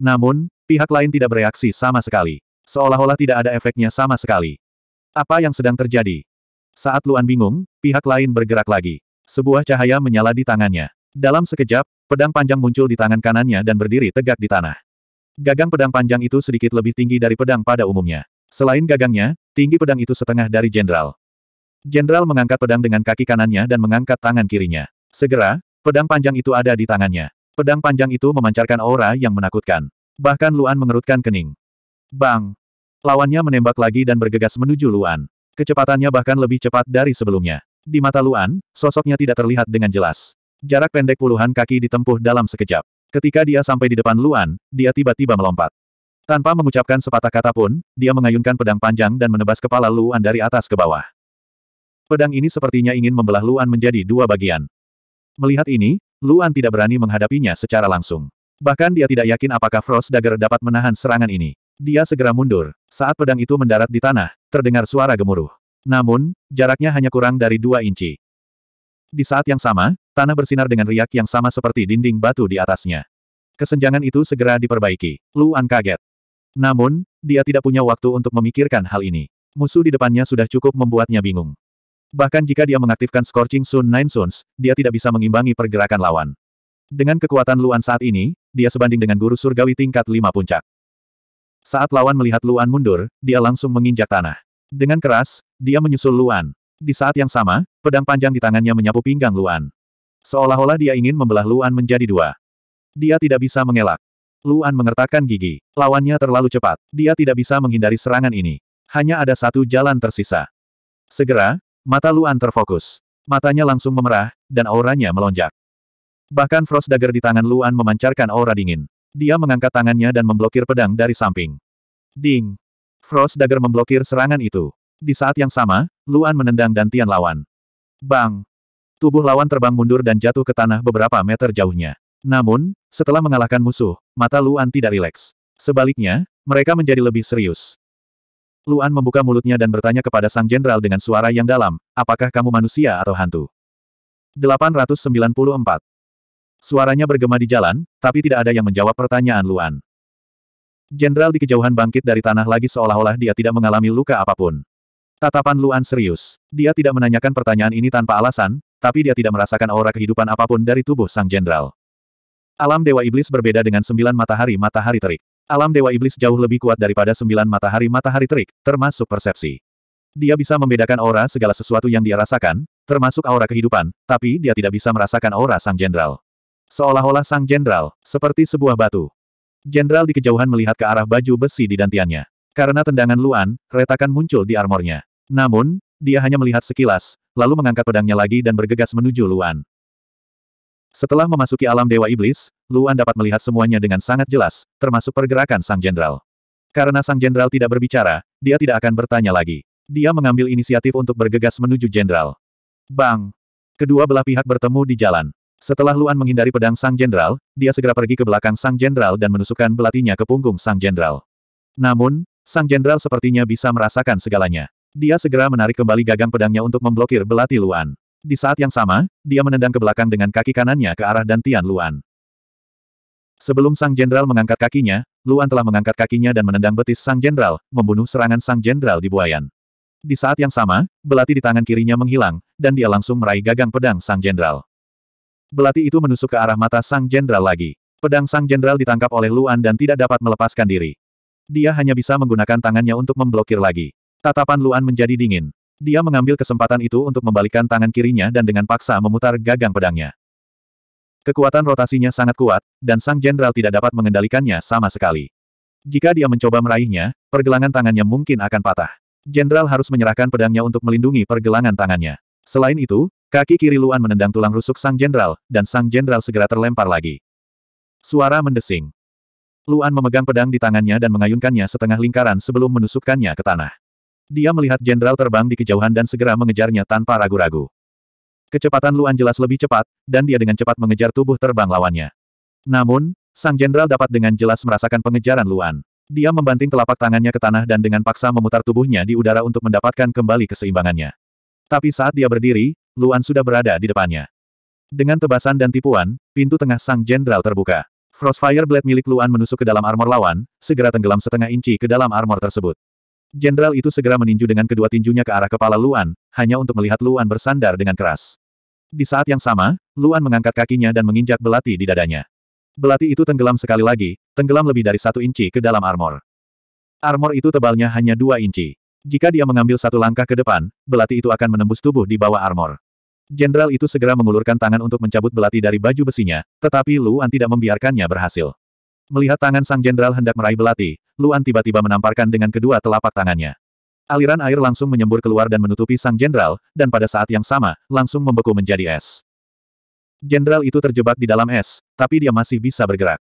Namun, Pihak lain tidak bereaksi sama sekali. Seolah-olah tidak ada efeknya sama sekali. Apa yang sedang terjadi? Saat Luan bingung, pihak lain bergerak lagi. Sebuah cahaya menyala di tangannya. Dalam sekejap, pedang panjang muncul di tangan kanannya dan berdiri tegak di tanah. Gagang pedang panjang itu sedikit lebih tinggi dari pedang pada umumnya. Selain gagangnya, tinggi pedang itu setengah dari jenderal. Jenderal mengangkat pedang dengan kaki kanannya dan mengangkat tangan kirinya. Segera, pedang panjang itu ada di tangannya. Pedang panjang itu memancarkan aura yang menakutkan. Bahkan Luan mengerutkan kening. Bang! Lawannya menembak lagi dan bergegas menuju Luan. Kecepatannya bahkan lebih cepat dari sebelumnya. Di mata Luan, sosoknya tidak terlihat dengan jelas. Jarak pendek puluhan kaki ditempuh dalam sekejap. Ketika dia sampai di depan Luan, dia tiba-tiba melompat. Tanpa mengucapkan sepatah kata pun, dia mengayunkan pedang panjang dan menebas kepala Luan dari atas ke bawah. Pedang ini sepertinya ingin membelah Luan menjadi dua bagian. Melihat ini, Luan tidak berani menghadapinya secara langsung. Bahkan dia tidak yakin apakah Frost Dagger dapat menahan serangan ini. Dia segera mundur. Saat pedang itu mendarat di tanah, terdengar suara gemuruh. Namun, jaraknya hanya kurang dari dua inci. Di saat yang sama, tanah bersinar dengan riak yang sama seperti dinding batu di atasnya. Kesenjangan itu segera diperbaiki. Luan kaget. Namun, dia tidak punya waktu untuk memikirkan hal ini. Musuh di depannya sudah cukup membuatnya bingung. Bahkan jika dia mengaktifkan Scorching Sun Nine Suns, dia tidak bisa mengimbangi pergerakan lawan. Dengan kekuatan Luan saat ini, dia sebanding dengan guru surgawi tingkat lima puncak. Saat lawan melihat Luan mundur, dia langsung menginjak tanah. Dengan keras, dia menyusul Luan. Di saat yang sama, pedang panjang di tangannya menyapu pinggang Luan. Seolah-olah dia ingin membelah Luan menjadi dua. Dia tidak bisa mengelak. Luan mengertakkan gigi. Lawannya terlalu cepat. Dia tidak bisa menghindari serangan ini. Hanya ada satu jalan tersisa. Segera, mata Luan terfokus. Matanya langsung memerah, dan auranya melonjak. Bahkan Frost Dagger di tangan Luan memancarkan aura dingin. Dia mengangkat tangannya dan memblokir pedang dari samping. Ding! Frost Dagger memblokir serangan itu. Di saat yang sama, Luan menendang dantian lawan. Bang! Tubuh lawan terbang mundur dan jatuh ke tanah beberapa meter jauhnya. Namun, setelah mengalahkan musuh, mata Luan tidak rileks. Sebaliknya, mereka menjadi lebih serius. Luan membuka mulutnya dan bertanya kepada sang jenderal dengan suara yang dalam, apakah kamu manusia atau hantu? 894. Suaranya bergema di jalan, tapi tidak ada yang menjawab pertanyaan Luan. Jenderal di kejauhan bangkit dari tanah lagi seolah-olah dia tidak mengalami luka apapun. Tatapan Luan serius. Dia tidak menanyakan pertanyaan ini tanpa alasan, tapi dia tidak merasakan aura kehidupan apapun dari tubuh sang jenderal. Alam Dewa Iblis berbeda dengan sembilan matahari-matahari terik. Alam Dewa Iblis jauh lebih kuat daripada sembilan matahari-matahari terik, termasuk persepsi. Dia bisa membedakan aura segala sesuatu yang dia rasakan, termasuk aura kehidupan, tapi dia tidak bisa merasakan aura sang jenderal. Seolah-olah sang jenderal, seperti sebuah batu. Jenderal di kejauhan melihat ke arah baju besi di dantiannya. Karena tendangan Luan, retakan muncul di armornya. Namun, dia hanya melihat sekilas, lalu mengangkat pedangnya lagi dan bergegas menuju Luan. Setelah memasuki alam Dewa Iblis, Luan dapat melihat semuanya dengan sangat jelas, termasuk pergerakan sang jenderal. Karena sang jenderal tidak berbicara, dia tidak akan bertanya lagi. Dia mengambil inisiatif untuk bergegas menuju jenderal. Bang! Kedua belah pihak bertemu di jalan. Setelah Luan menghindari pedang sang jenderal, dia segera pergi ke belakang sang jenderal dan menusukkan belatinya ke punggung sang jenderal. Namun, sang jenderal sepertinya bisa merasakan segalanya. Dia segera menarik kembali gagang pedangnya untuk memblokir belati Luan. Di saat yang sama, dia menendang ke belakang dengan kaki kanannya ke arah Dantian Luan. Sebelum sang jenderal mengangkat kakinya, Luan telah mengangkat kakinya dan menendang betis sang jenderal, membunuh serangan sang jenderal di buayan. Di saat yang sama, belati di tangan kirinya menghilang, dan dia langsung meraih gagang pedang sang jenderal belati itu menusuk ke arah mata sang jenderal lagi. Pedang sang jenderal ditangkap oleh Luan dan tidak dapat melepaskan diri. Dia hanya bisa menggunakan tangannya untuk memblokir lagi. Tatapan Luan menjadi dingin. Dia mengambil kesempatan itu untuk membalikkan tangan kirinya dan dengan paksa memutar gagang pedangnya. Kekuatan rotasinya sangat kuat, dan sang jenderal tidak dapat mengendalikannya sama sekali. Jika dia mencoba meraihnya, pergelangan tangannya mungkin akan patah. Jenderal harus menyerahkan pedangnya untuk melindungi pergelangan tangannya. Selain itu, Kaki kiri Luan menendang tulang rusuk sang jenderal, dan sang jenderal segera terlempar lagi. Suara mendesing. Luan memegang pedang di tangannya dan mengayunkannya setengah lingkaran sebelum menusukkannya ke tanah. Dia melihat jenderal terbang di kejauhan dan segera mengejarnya tanpa ragu-ragu. Kecepatan Luan jelas lebih cepat, dan dia dengan cepat mengejar tubuh terbang lawannya. Namun, sang jenderal dapat dengan jelas merasakan pengejaran Luan. Dia membanting telapak tangannya ke tanah dan dengan paksa memutar tubuhnya di udara untuk mendapatkan kembali keseimbangannya. Tapi saat dia berdiri, Luan sudah berada di depannya. Dengan tebasan dan tipuan, pintu tengah sang jenderal terbuka. Frostfire Blade milik Luan menusuk ke dalam armor lawan, segera tenggelam setengah inci ke dalam armor tersebut. Jenderal itu segera meninju dengan kedua tinjunya ke arah kepala Luan, hanya untuk melihat Luan bersandar dengan keras. Di saat yang sama, Luan mengangkat kakinya dan menginjak belati di dadanya. Belati itu tenggelam sekali lagi, tenggelam lebih dari satu inci ke dalam armor. Armor itu tebalnya hanya dua inci. Jika dia mengambil satu langkah ke depan, belati itu akan menembus tubuh di bawah armor. Jenderal itu segera mengulurkan tangan untuk mencabut belati dari baju besinya, tetapi Luan tidak membiarkannya berhasil. Melihat tangan sang jenderal hendak meraih belati, Luan tiba-tiba menamparkan dengan kedua telapak tangannya. Aliran air langsung menyembur keluar dan menutupi sang jenderal, dan pada saat yang sama, langsung membeku menjadi es. Jenderal itu terjebak di dalam es, tapi dia masih bisa bergerak.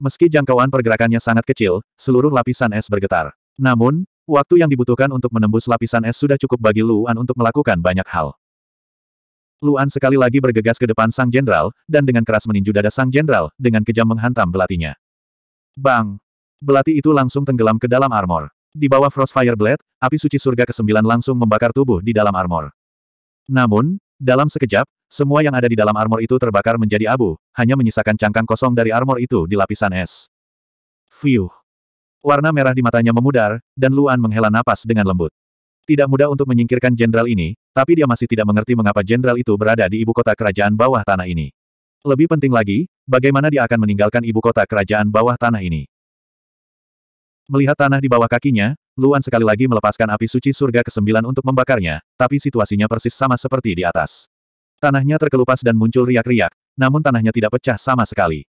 Meski jangkauan pergerakannya sangat kecil, seluruh lapisan es bergetar. Namun, waktu yang dibutuhkan untuk menembus lapisan es sudah cukup bagi Luan untuk melakukan banyak hal. Luan sekali lagi bergegas ke depan sang jenderal, dan dengan keras meninju dada sang jenderal, dengan kejam menghantam belatinya. Bang! Belati itu langsung tenggelam ke dalam armor. Di bawah Frostfire Blade, api suci surga ke-9 langsung membakar tubuh di dalam armor. Namun, dalam sekejap, semua yang ada di dalam armor itu terbakar menjadi abu, hanya menyisakan cangkang kosong dari armor itu di lapisan es. Fiuh! Warna merah di matanya memudar, dan Luan menghela napas dengan lembut. Tidak mudah untuk menyingkirkan jenderal ini, tapi dia masih tidak mengerti mengapa jenderal itu berada di ibu kota kerajaan bawah tanah ini. Lebih penting lagi, bagaimana dia akan meninggalkan ibu kota kerajaan bawah tanah ini. Melihat tanah di bawah kakinya, Luan sekali lagi melepaskan api suci surga ke-9 untuk membakarnya, tapi situasinya persis sama seperti di atas. Tanahnya terkelupas dan muncul riak-riak, namun tanahnya tidak pecah sama sekali.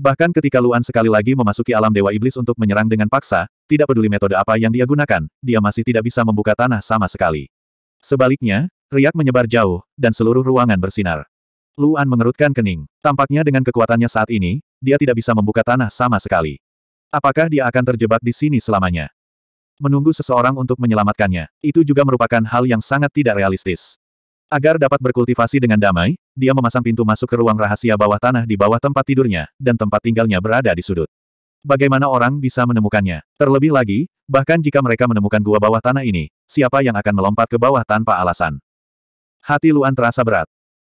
Bahkan ketika Luan sekali lagi memasuki alam Dewa Iblis untuk menyerang dengan paksa, tidak peduli metode apa yang dia gunakan, dia masih tidak bisa membuka tanah sama sekali. Sebaliknya, riak menyebar jauh, dan seluruh ruangan bersinar. Luan mengerutkan kening. Tampaknya dengan kekuatannya saat ini, dia tidak bisa membuka tanah sama sekali. Apakah dia akan terjebak di sini selamanya? Menunggu seseorang untuk menyelamatkannya, itu juga merupakan hal yang sangat tidak realistis. Agar dapat berkultivasi dengan damai, dia memasang pintu masuk ke ruang rahasia bawah tanah di bawah tempat tidurnya, dan tempat tinggalnya berada di sudut. Bagaimana orang bisa menemukannya? Terlebih lagi, bahkan jika mereka menemukan gua bawah tanah ini, siapa yang akan melompat ke bawah tanpa alasan? Hati Luan terasa berat.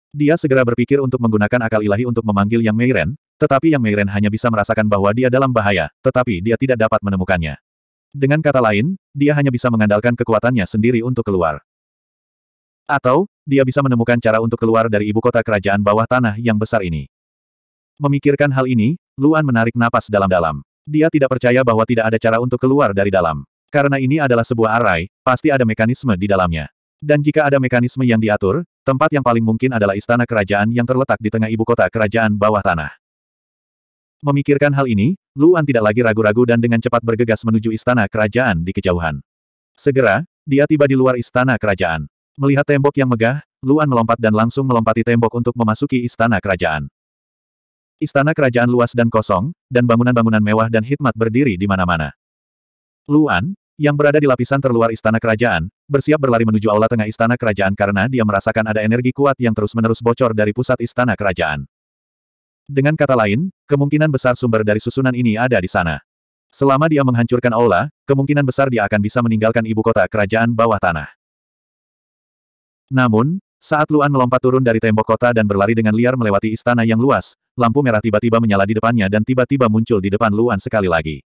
Dia segera berpikir untuk menggunakan akal ilahi untuk memanggil Yang Meiren, tetapi Yang Meiren hanya bisa merasakan bahwa dia dalam bahaya, tetapi dia tidak dapat menemukannya. Dengan kata lain, dia hanya bisa mengandalkan kekuatannya sendiri untuk keluar. Atau, dia bisa menemukan cara untuk keluar dari ibu kota kerajaan bawah tanah yang besar ini. Memikirkan hal ini, Luan menarik napas dalam-dalam. Dia tidak percaya bahwa tidak ada cara untuk keluar dari dalam. Karena ini adalah sebuah arai, pasti ada mekanisme di dalamnya. Dan jika ada mekanisme yang diatur, tempat yang paling mungkin adalah istana kerajaan yang terletak di tengah ibu kota kerajaan bawah tanah. Memikirkan hal ini, Luan tidak lagi ragu-ragu dan dengan cepat bergegas menuju istana kerajaan di kejauhan. Segera, dia tiba di luar istana kerajaan. Melihat tembok yang megah, Luan melompat dan langsung melompati tembok untuk memasuki istana kerajaan. Istana kerajaan luas dan kosong, dan bangunan-bangunan mewah dan hikmat berdiri di mana-mana. Luan, yang berada di lapisan terluar istana kerajaan, bersiap berlari menuju aula tengah istana kerajaan karena dia merasakan ada energi kuat yang terus-menerus bocor dari pusat istana kerajaan. Dengan kata lain, kemungkinan besar sumber dari susunan ini ada di sana. Selama dia menghancurkan aula, kemungkinan besar dia akan bisa meninggalkan ibu kota kerajaan bawah tanah. Namun, saat Luan melompat turun dari tembok kota dan berlari dengan liar melewati istana yang luas, lampu merah tiba-tiba menyala di depannya dan tiba-tiba muncul di depan Luan sekali lagi.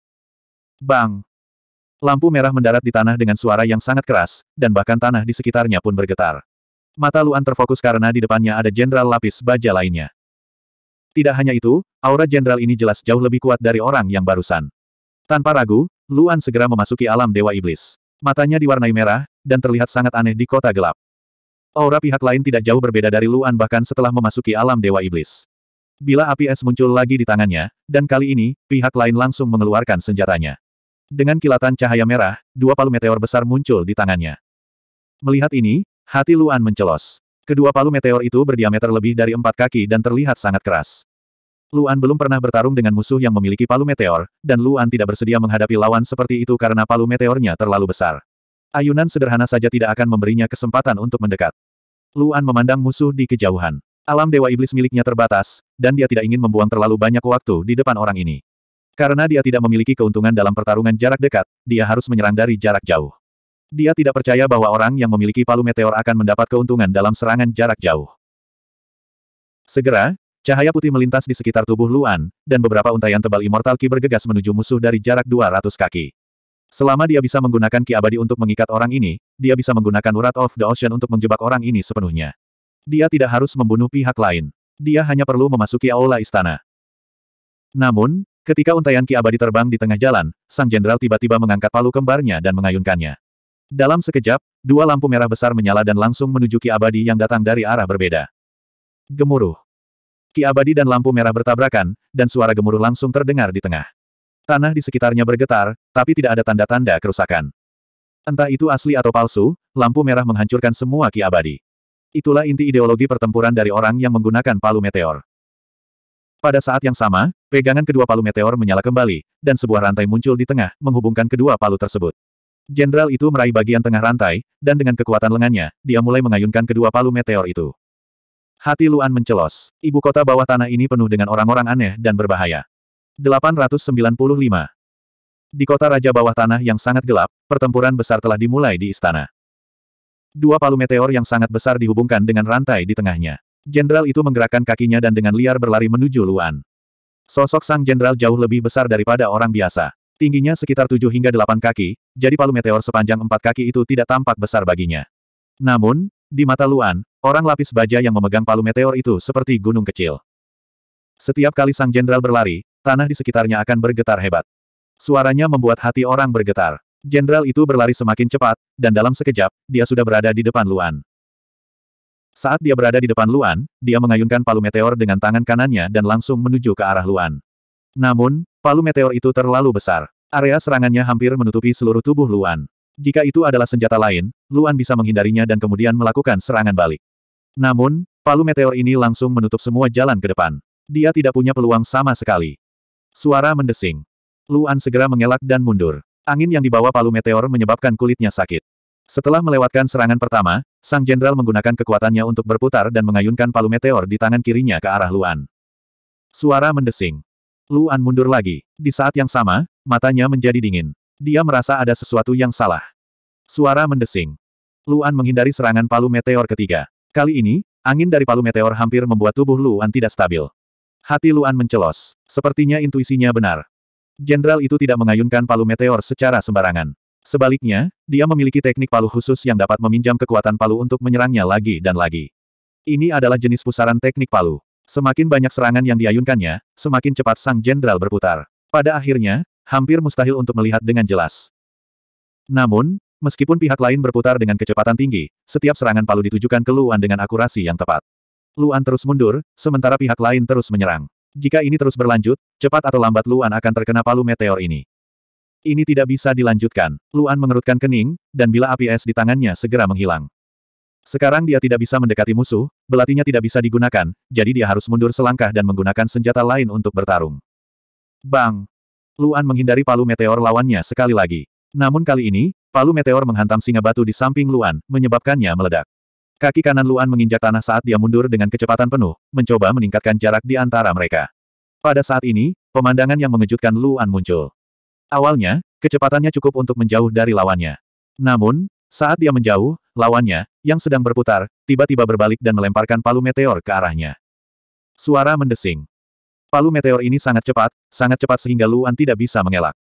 Bang! Lampu merah mendarat di tanah dengan suara yang sangat keras, dan bahkan tanah di sekitarnya pun bergetar. Mata Luan terfokus karena di depannya ada jenderal lapis baja lainnya. Tidak hanya itu, aura jenderal ini jelas jauh lebih kuat dari orang yang barusan. Tanpa ragu, Luan segera memasuki alam Dewa Iblis. Matanya diwarnai merah, dan terlihat sangat aneh di kota gelap. Aura pihak lain tidak jauh berbeda dari Luan bahkan setelah memasuki alam Dewa Iblis. Bila api es muncul lagi di tangannya, dan kali ini, pihak lain langsung mengeluarkan senjatanya. Dengan kilatan cahaya merah, dua palu meteor besar muncul di tangannya. Melihat ini, hati Luan mencelos. Kedua palu meteor itu berdiameter lebih dari empat kaki dan terlihat sangat keras. Luan belum pernah bertarung dengan musuh yang memiliki palu meteor, dan Luan tidak bersedia menghadapi lawan seperti itu karena palu meteornya terlalu besar. Ayunan sederhana saja tidak akan memberinya kesempatan untuk mendekat. Luan memandang musuh di kejauhan. Alam Dewa Iblis miliknya terbatas, dan dia tidak ingin membuang terlalu banyak waktu di depan orang ini. Karena dia tidak memiliki keuntungan dalam pertarungan jarak dekat, dia harus menyerang dari jarak jauh. Dia tidak percaya bahwa orang yang memiliki palu meteor akan mendapat keuntungan dalam serangan jarak jauh. Segera, cahaya putih melintas di sekitar tubuh Luan, dan beberapa untayan tebal immortal ki bergegas menuju musuh dari jarak 200 kaki. Selama dia bisa menggunakan ki abadi untuk mengikat orang ini, dia bisa menggunakan urat of the ocean untuk menjebak orang ini sepenuhnya. Dia tidak harus membunuh pihak lain. Dia hanya perlu memasuki aula istana. Namun, ketika untaian ki abadi terbang di tengah jalan, sang jenderal tiba-tiba mengangkat palu kembarnya dan mengayunkannya. Dalam sekejap, dua lampu merah besar menyala dan langsung menuju ki abadi yang datang dari arah berbeda. Gemuruh. Ki abadi dan lampu merah bertabrakan, dan suara gemuruh langsung terdengar di tengah. Tanah di sekitarnya bergetar, tapi tidak ada tanda-tanda kerusakan. Entah itu asli atau palsu, lampu merah menghancurkan semua ki abadi. Itulah inti ideologi pertempuran dari orang yang menggunakan palu meteor. Pada saat yang sama, pegangan kedua palu meteor menyala kembali, dan sebuah rantai muncul di tengah, menghubungkan kedua palu tersebut. Jenderal itu meraih bagian tengah rantai, dan dengan kekuatan lengannya, dia mulai mengayunkan kedua palu meteor itu. Hati Luan mencelos. Ibu kota bawah tanah ini penuh dengan orang-orang aneh dan berbahaya. 895. Di kota raja bawah tanah yang sangat gelap, pertempuran besar telah dimulai di istana. Dua palu meteor yang sangat besar dihubungkan dengan rantai di tengahnya. Jenderal itu menggerakkan kakinya dan dengan liar berlari menuju Luan. Sosok sang jenderal jauh lebih besar daripada orang biasa. Tingginya sekitar 7 hingga 8 kaki, jadi palu meteor sepanjang 4 kaki itu tidak tampak besar baginya. Namun, di mata Luan, orang lapis baja yang memegang palu meteor itu seperti gunung kecil. Setiap kali sang jenderal berlari, tanah di sekitarnya akan bergetar hebat. Suaranya membuat hati orang bergetar. Jenderal itu berlari semakin cepat, dan dalam sekejap, dia sudah berada di depan Luan. Saat dia berada di depan Luan, dia mengayunkan palu meteor dengan tangan kanannya dan langsung menuju ke arah Luan. Namun, palu meteor itu terlalu besar. Area serangannya hampir menutupi seluruh tubuh Luan. Jika itu adalah senjata lain, Luan bisa menghindarinya dan kemudian melakukan serangan balik. Namun, palu meteor ini langsung menutup semua jalan ke depan. Dia tidak punya peluang sama sekali. Suara mendesing. Luan segera mengelak dan mundur. Angin yang dibawa palu meteor menyebabkan kulitnya sakit. Setelah melewatkan serangan pertama, sang jenderal menggunakan kekuatannya untuk berputar dan mengayunkan palu meteor di tangan kirinya ke arah Luan. Suara mendesing. Luan mundur lagi. Di saat yang sama, matanya menjadi dingin. Dia merasa ada sesuatu yang salah. Suara mendesing. Luan menghindari serangan palu meteor ketiga. Kali ini, angin dari palu meteor hampir membuat tubuh Luan tidak stabil. Hati Luan mencelos. Sepertinya intuisinya benar. Jenderal itu tidak mengayunkan palu meteor secara sembarangan. Sebaliknya, dia memiliki teknik palu khusus yang dapat meminjam kekuatan palu untuk menyerangnya lagi dan lagi. Ini adalah jenis pusaran teknik palu. Semakin banyak serangan yang diayunkannya, semakin cepat sang jenderal berputar. Pada akhirnya, hampir mustahil untuk melihat dengan jelas. Namun, meskipun pihak lain berputar dengan kecepatan tinggi, setiap serangan palu ditujukan ke Luan dengan akurasi yang tepat. Luan terus mundur, sementara pihak lain terus menyerang. Jika ini terus berlanjut, cepat atau lambat Luan akan terkena palu meteor ini. Ini tidak bisa dilanjutkan. Luan mengerutkan kening, dan bila api es di tangannya segera menghilang. Sekarang dia tidak bisa mendekati musuh, belatinya tidak bisa digunakan, jadi dia harus mundur selangkah dan menggunakan senjata lain untuk bertarung. Bang! Luan menghindari palu meteor lawannya sekali lagi. Namun kali ini, palu meteor menghantam singa batu di samping Luan, menyebabkannya meledak. Kaki kanan Luan menginjak tanah saat dia mundur dengan kecepatan penuh, mencoba meningkatkan jarak di antara mereka. Pada saat ini, pemandangan yang mengejutkan Luan muncul. Awalnya, kecepatannya cukup untuk menjauh dari lawannya. Namun, saat dia menjauh, lawannya, yang sedang berputar, tiba-tiba berbalik dan melemparkan palu meteor ke arahnya. Suara mendesing. Palu meteor ini sangat cepat, sangat cepat sehingga Luan tidak bisa mengelak.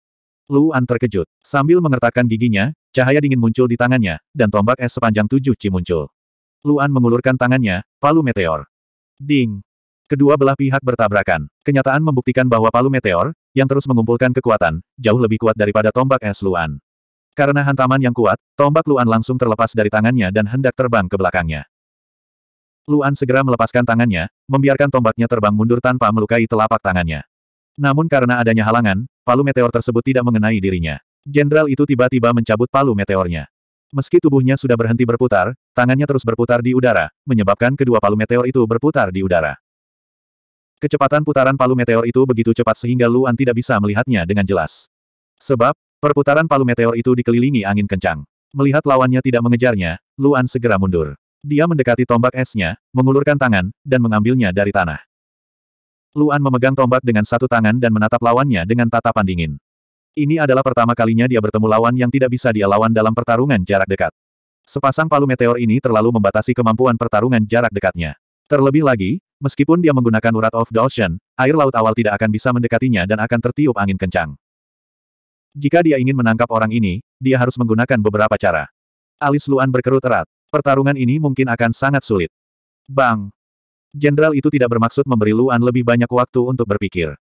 Luan terkejut. Sambil mengertakkan giginya, cahaya dingin muncul di tangannya, dan tombak es sepanjang tujuh ci muncul. Luan mengulurkan tangannya, palu meteor. Ding! Kedua belah pihak bertabrakan. Kenyataan membuktikan bahwa palu meteor, yang terus mengumpulkan kekuatan, jauh lebih kuat daripada tombak es Luan. Karena hantaman yang kuat, tombak Luan langsung terlepas dari tangannya dan hendak terbang ke belakangnya. Luan segera melepaskan tangannya, membiarkan tombaknya terbang mundur tanpa melukai telapak tangannya. Namun karena adanya halangan, palu meteor tersebut tidak mengenai dirinya. Jenderal itu tiba-tiba mencabut palu meteornya. Meski tubuhnya sudah berhenti berputar, tangannya terus berputar di udara, menyebabkan kedua palu meteor itu berputar di udara. Kecepatan putaran palu meteor itu begitu cepat sehingga Luan tidak bisa melihatnya dengan jelas. Sebab, perputaran palu meteor itu dikelilingi angin kencang. Melihat lawannya tidak mengejarnya, Luan segera mundur. Dia mendekati tombak esnya, mengulurkan tangan, dan mengambilnya dari tanah. Luan memegang tombak dengan satu tangan dan menatap lawannya dengan tatapan dingin. Ini adalah pertama kalinya dia bertemu lawan yang tidak bisa dia lawan dalam pertarungan jarak dekat. Sepasang palu meteor ini terlalu membatasi kemampuan pertarungan jarak dekatnya. Terlebih lagi, meskipun dia menggunakan urat of the ocean, air laut awal tidak akan bisa mendekatinya dan akan tertiup angin kencang. Jika dia ingin menangkap orang ini, dia harus menggunakan beberapa cara. Alis Luan berkerut erat. Pertarungan ini mungkin akan sangat sulit. Bang! Jenderal itu tidak bermaksud memberi Luan lebih banyak waktu untuk berpikir.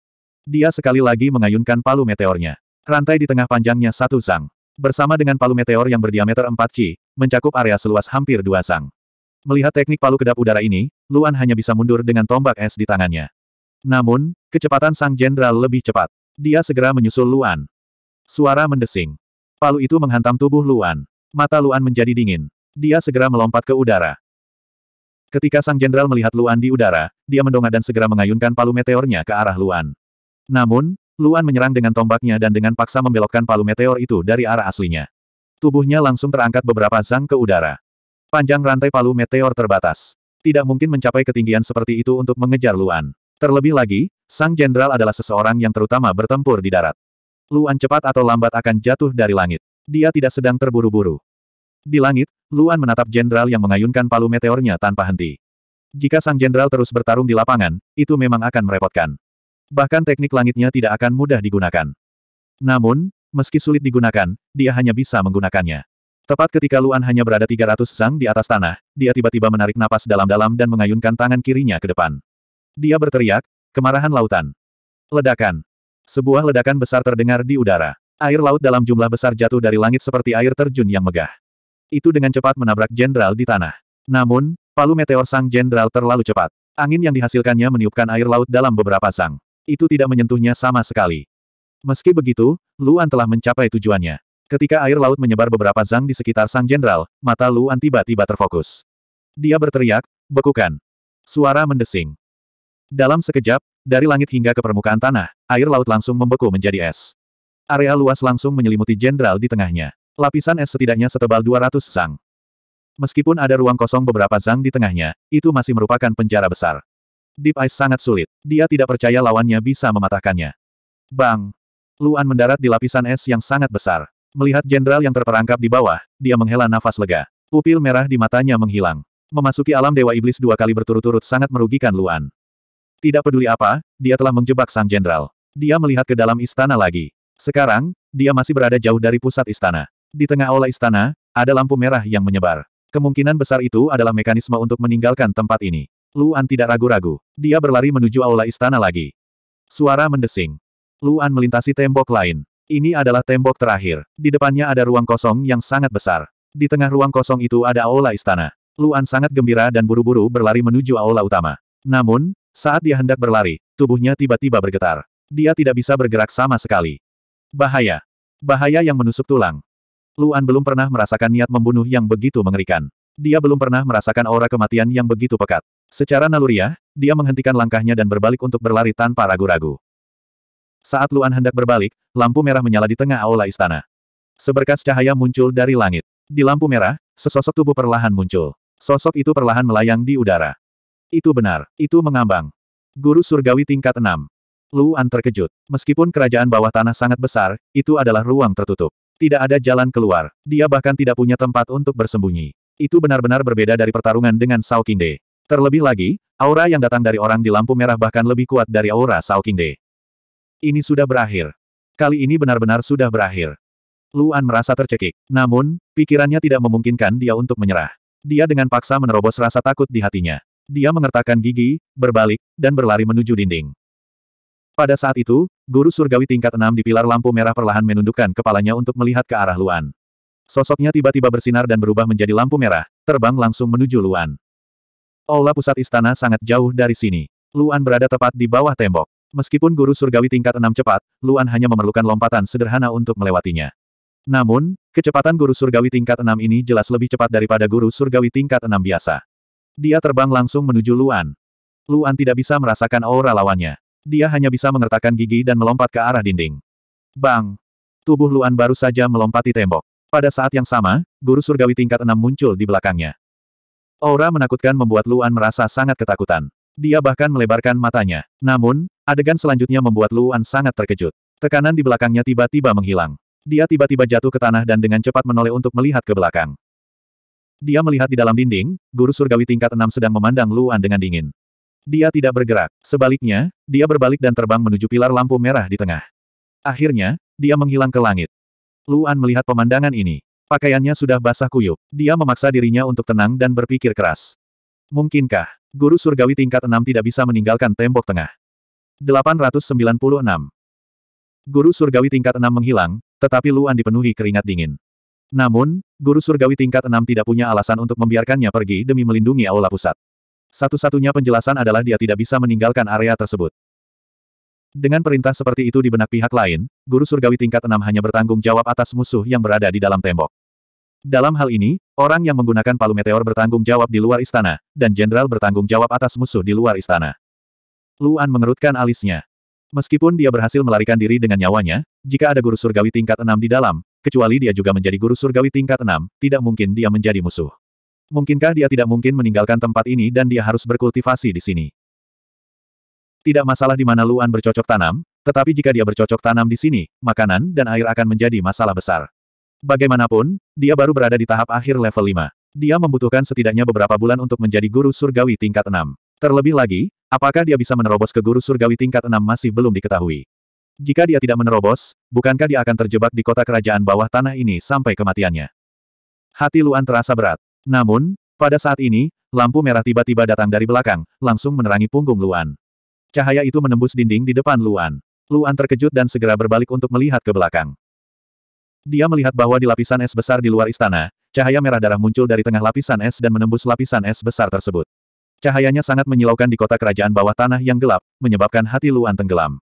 Dia sekali lagi mengayunkan palu meteornya. Rantai di tengah panjangnya satu sang, Bersama dengan palu meteor yang berdiameter 4 ci, mencakup area seluas hampir dua sang. Melihat teknik palu kedap udara ini, Luan hanya bisa mundur dengan tombak es di tangannya. Namun, kecepatan sang jenderal lebih cepat. Dia segera menyusul Luan. Suara mendesing. Palu itu menghantam tubuh Luan. Mata Luan menjadi dingin. Dia segera melompat ke udara. Ketika sang jenderal melihat Luan di udara, dia mendongak dan segera mengayunkan palu meteornya ke arah Luan. Namun, Luan menyerang dengan tombaknya dan dengan paksa membelokkan palu meteor itu dari arah aslinya. Tubuhnya langsung terangkat beberapa zang ke udara. Panjang rantai palu meteor terbatas. Tidak mungkin mencapai ketinggian seperti itu untuk mengejar Luan. Terlebih lagi, sang jenderal adalah seseorang yang terutama bertempur di darat. Luan cepat atau lambat akan jatuh dari langit. Dia tidak sedang terburu-buru. Di langit, Luan menatap jenderal yang mengayunkan palu meteornya tanpa henti. Jika sang jenderal terus bertarung di lapangan, itu memang akan merepotkan. Bahkan teknik langitnya tidak akan mudah digunakan. Namun, meski sulit digunakan, dia hanya bisa menggunakannya. Tepat ketika Luan hanya berada 300 sang di atas tanah, dia tiba-tiba menarik napas dalam-dalam dan mengayunkan tangan kirinya ke depan. Dia berteriak, kemarahan lautan. Ledakan. Sebuah ledakan besar terdengar di udara. Air laut dalam jumlah besar jatuh dari langit seperti air terjun yang megah. Itu dengan cepat menabrak jenderal di tanah. Namun, palu meteor sang jenderal terlalu cepat. Angin yang dihasilkannya meniupkan air laut dalam beberapa sang itu tidak menyentuhnya sama sekali. Meski begitu, Luan telah mencapai tujuannya. Ketika air laut menyebar beberapa zang di sekitar sang jenderal, mata Luan tiba-tiba terfokus. Dia berteriak, bekukan. Suara mendesing. Dalam sekejap, dari langit hingga ke permukaan tanah, air laut langsung membeku menjadi es. Area luas langsung menyelimuti jenderal di tengahnya. Lapisan es setidaknya setebal 200 zang. Meskipun ada ruang kosong beberapa zang di tengahnya, itu masih merupakan penjara besar. Deep Ice sangat sulit. Dia tidak percaya lawannya bisa mematahkannya. Bang! Luan mendarat di lapisan es yang sangat besar. Melihat jenderal yang terperangkap di bawah, dia menghela nafas lega. Pupil merah di matanya menghilang. Memasuki alam Dewa Iblis dua kali berturut-turut sangat merugikan Luan. Tidak peduli apa, dia telah menjebak sang jenderal. Dia melihat ke dalam istana lagi. Sekarang, dia masih berada jauh dari pusat istana. Di tengah aula istana, ada lampu merah yang menyebar. Kemungkinan besar itu adalah mekanisme untuk meninggalkan tempat ini. Luan tidak ragu-ragu. Dia berlari menuju aula istana lagi. Suara mendesing. Luan melintasi tembok lain. Ini adalah tembok terakhir. Di depannya ada ruang kosong yang sangat besar. Di tengah ruang kosong itu ada aula istana. Luan sangat gembira dan buru-buru berlari menuju aula utama. Namun, saat dia hendak berlari, tubuhnya tiba-tiba bergetar. Dia tidak bisa bergerak sama sekali. Bahaya. Bahaya yang menusuk tulang. Luan belum pernah merasakan niat membunuh yang begitu mengerikan. Dia belum pernah merasakan aura kematian yang begitu pekat. Secara naluriah, ya, dia menghentikan langkahnya dan berbalik untuk berlari tanpa ragu-ragu. Saat Luan hendak berbalik, lampu merah menyala di tengah aula istana. Seberkas cahaya muncul dari langit. Di lampu merah, sesosok tubuh perlahan muncul. Sosok itu perlahan melayang di udara. Itu benar, itu mengambang. Guru surgawi tingkat 6. Luan terkejut. Meskipun kerajaan bawah tanah sangat besar, itu adalah ruang tertutup. Tidak ada jalan keluar. Dia bahkan tidak punya tempat untuk bersembunyi. Itu benar-benar berbeda dari pertarungan dengan Sao Kingde. Terlebih lagi, aura yang datang dari orang di lampu merah bahkan lebih kuat dari aura Sao Kingde. Ini sudah berakhir. Kali ini benar-benar sudah berakhir. Luan merasa tercekik. Namun, pikirannya tidak memungkinkan dia untuk menyerah. Dia dengan paksa menerobos rasa takut di hatinya. Dia mengertakkan gigi, berbalik, dan berlari menuju dinding. Pada saat itu, guru surgawi tingkat enam di pilar lampu merah perlahan menundukkan kepalanya untuk melihat ke arah Luan. Sosoknya tiba-tiba bersinar dan berubah menjadi lampu merah, terbang langsung menuju Luan. Aula pusat istana sangat jauh dari sini. Luan berada tepat di bawah tembok. Meskipun guru surgawi tingkat enam cepat, Luan hanya memerlukan lompatan sederhana untuk melewatinya. Namun, kecepatan guru surgawi tingkat enam ini jelas lebih cepat daripada guru surgawi tingkat enam biasa. Dia terbang langsung menuju Luan. Luan tidak bisa merasakan aura lawannya. Dia hanya bisa mengertakkan gigi dan melompat ke arah dinding. Bang! Tubuh Luan baru saja melompati tembok. Pada saat yang sama, guru surgawi tingkat enam muncul di belakangnya. Aura menakutkan membuat Luan merasa sangat ketakutan. Dia bahkan melebarkan matanya. Namun, adegan selanjutnya membuat Luan sangat terkejut. Tekanan di belakangnya tiba-tiba menghilang. Dia tiba-tiba jatuh ke tanah dan dengan cepat menoleh untuk melihat ke belakang. Dia melihat di dalam dinding, guru surgawi tingkat enam sedang memandang Luan dengan dingin. Dia tidak bergerak. Sebaliknya, dia berbalik dan terbang menuju pilar lampu merah di tengah. Akhirnya, dia menghilang ke langit. Luan melihat pemandangan ini. Pakaiannya sudah basah kuyup. Dia memaksa dirinya untuk tenang dan berpikir keras. Mungkinkah, guru surgawi tingkat 6 tidak bisa meninggalkan tembok tengah? 896. Guru surgawi tingkat 6 menghilang, tetapi Luan dipenuhi keringat dingin. Namun, guru surgawi tingkat 6 tidak punya alasan untuk membiarkannya pergi demi melindungi aula pusat. Satu-satunya penjelasan adalah dia tidak bisa meninggalkan area tersebut. Dengan perintah seperti itu di benak pihak lain, guru surgawi tingkat 6 hanya bertanggung jawab atas musuh yang berada di dalam tembok. Dalam hal ini, orang yang menggunakan palu meteor bertanggung jawab di luar istana, dan jenderal bertanggung jawab atas musuh di luar istana. Luan mengerutkan alisnya. Meskipun dia berhasil melarikan diri dengan nyawanya, jika ada guru surgawi tingkat enam di dalam, kecuali dia juga menjadi guru surgawi tingkat enam, tidak mungkin dia menjadi musuh. Mungkinkah dia tidak mungkin meninggalkan tempat ini dan dia harus berkultivasi di sini? Tidak masalah di mana Luan bercocok tanam, tetapi jika dia bercocok tanam di sini, makanan dan air akan menjadi masalah besar. Bagaimanapun, dia baru berada di tahap akhir level 5. Dia membutuhkan setidaknya beberapa bulan untuk menjadi guru surgawi tingkat 6. Terlebih lagi, apakah dia bisa menerobos ke guru surgawi tingkat 6 masih belum diketahui. Jika dia tidak menerobos, bukankah dia akan terjebak di kota kerajaan bawah tanah ini sampai kematiannya? Hati Luan terasa berat. Namun, pada saat ini, lampu merah tiba-tiba datang dari belakang, langsung menerangi punggung Luan. Cahaya itu menembus dinding di depan Luan. Luan terkejut dan segera berbalik untuk melihat ke belakang. Dia melihat bahwa di lapisan es besar di luar istana, cahaya merah darah muncul dari tengah lapisan es dan menembus lapisan es besar tersebut. Cahayanya sangat menyilaukan di kota kerajaan bawah tanah yang gelap, menyebabkan hati Luan tenggelam.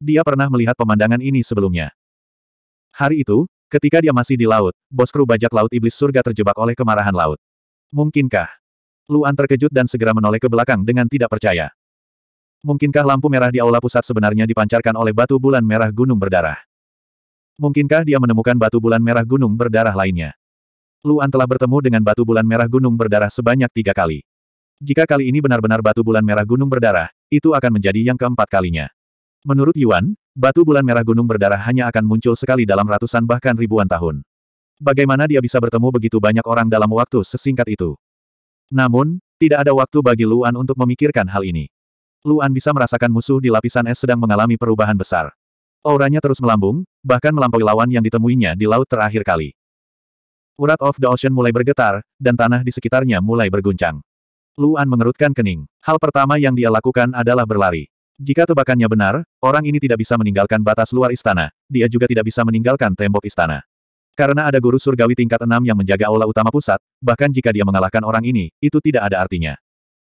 Dia pernah melihat pemandangan ini sebelumnya. Hari itu, ketika dia masih di laut, bos kru bajak laut iblis surga terjebak oleh kemarahan laut. Mungkinkah? Luan terkejut dan segera menoleh ke belakang dengan tidak percaya. Mungkinkah lampu merah di aula pusat sebenarnya dipancarkan oleh batu bulan merah gunung berdarah? Mungkinkah dia menemukan batu bulan merah gunung berdarah lainnya? Luan telah bertemu dengan batu bulan merah gunung berdarah sebanyak tiga kali. Jika kali ini benar-benar batu bulan merah gunung berdarah, itu akan menjadi yang keempat kalinya. Menurut Yuan, batu bulan merah gunung berdarah hanya akan muncul sekali dalam ratusan bahkan ribuan tahun. Bagaimana dia bisa bertemu begitu banyak orang dalam waktu sesingkat itu? Namun, tidak ada waktu bagi Luan untuk memikirkan hal ini. Luan bisa merasakan musuh di lapisan es sedang mengalami perubahan besar. Auranya terus melambung, bahkan melampaui lawan yang ditemuinya di laut terakhir kali. Urat of the Ocean mulai bergetar, dan tanah di sekitarnya mulai berguncang. Luan mengerutkan kening. Hal pertama yang dia lakukan adalah berlari. Jika tebakannya benar, orang ini tidak bisa meninggalkan batas luar istana, dia juga tidak bisa meninggalkan tembok istana. Karena ada guru surgawi tingkat enam yang menjaga aula utama pusat, bahkan jika dia mengalahkan orang ini, itu tidak ada artinya.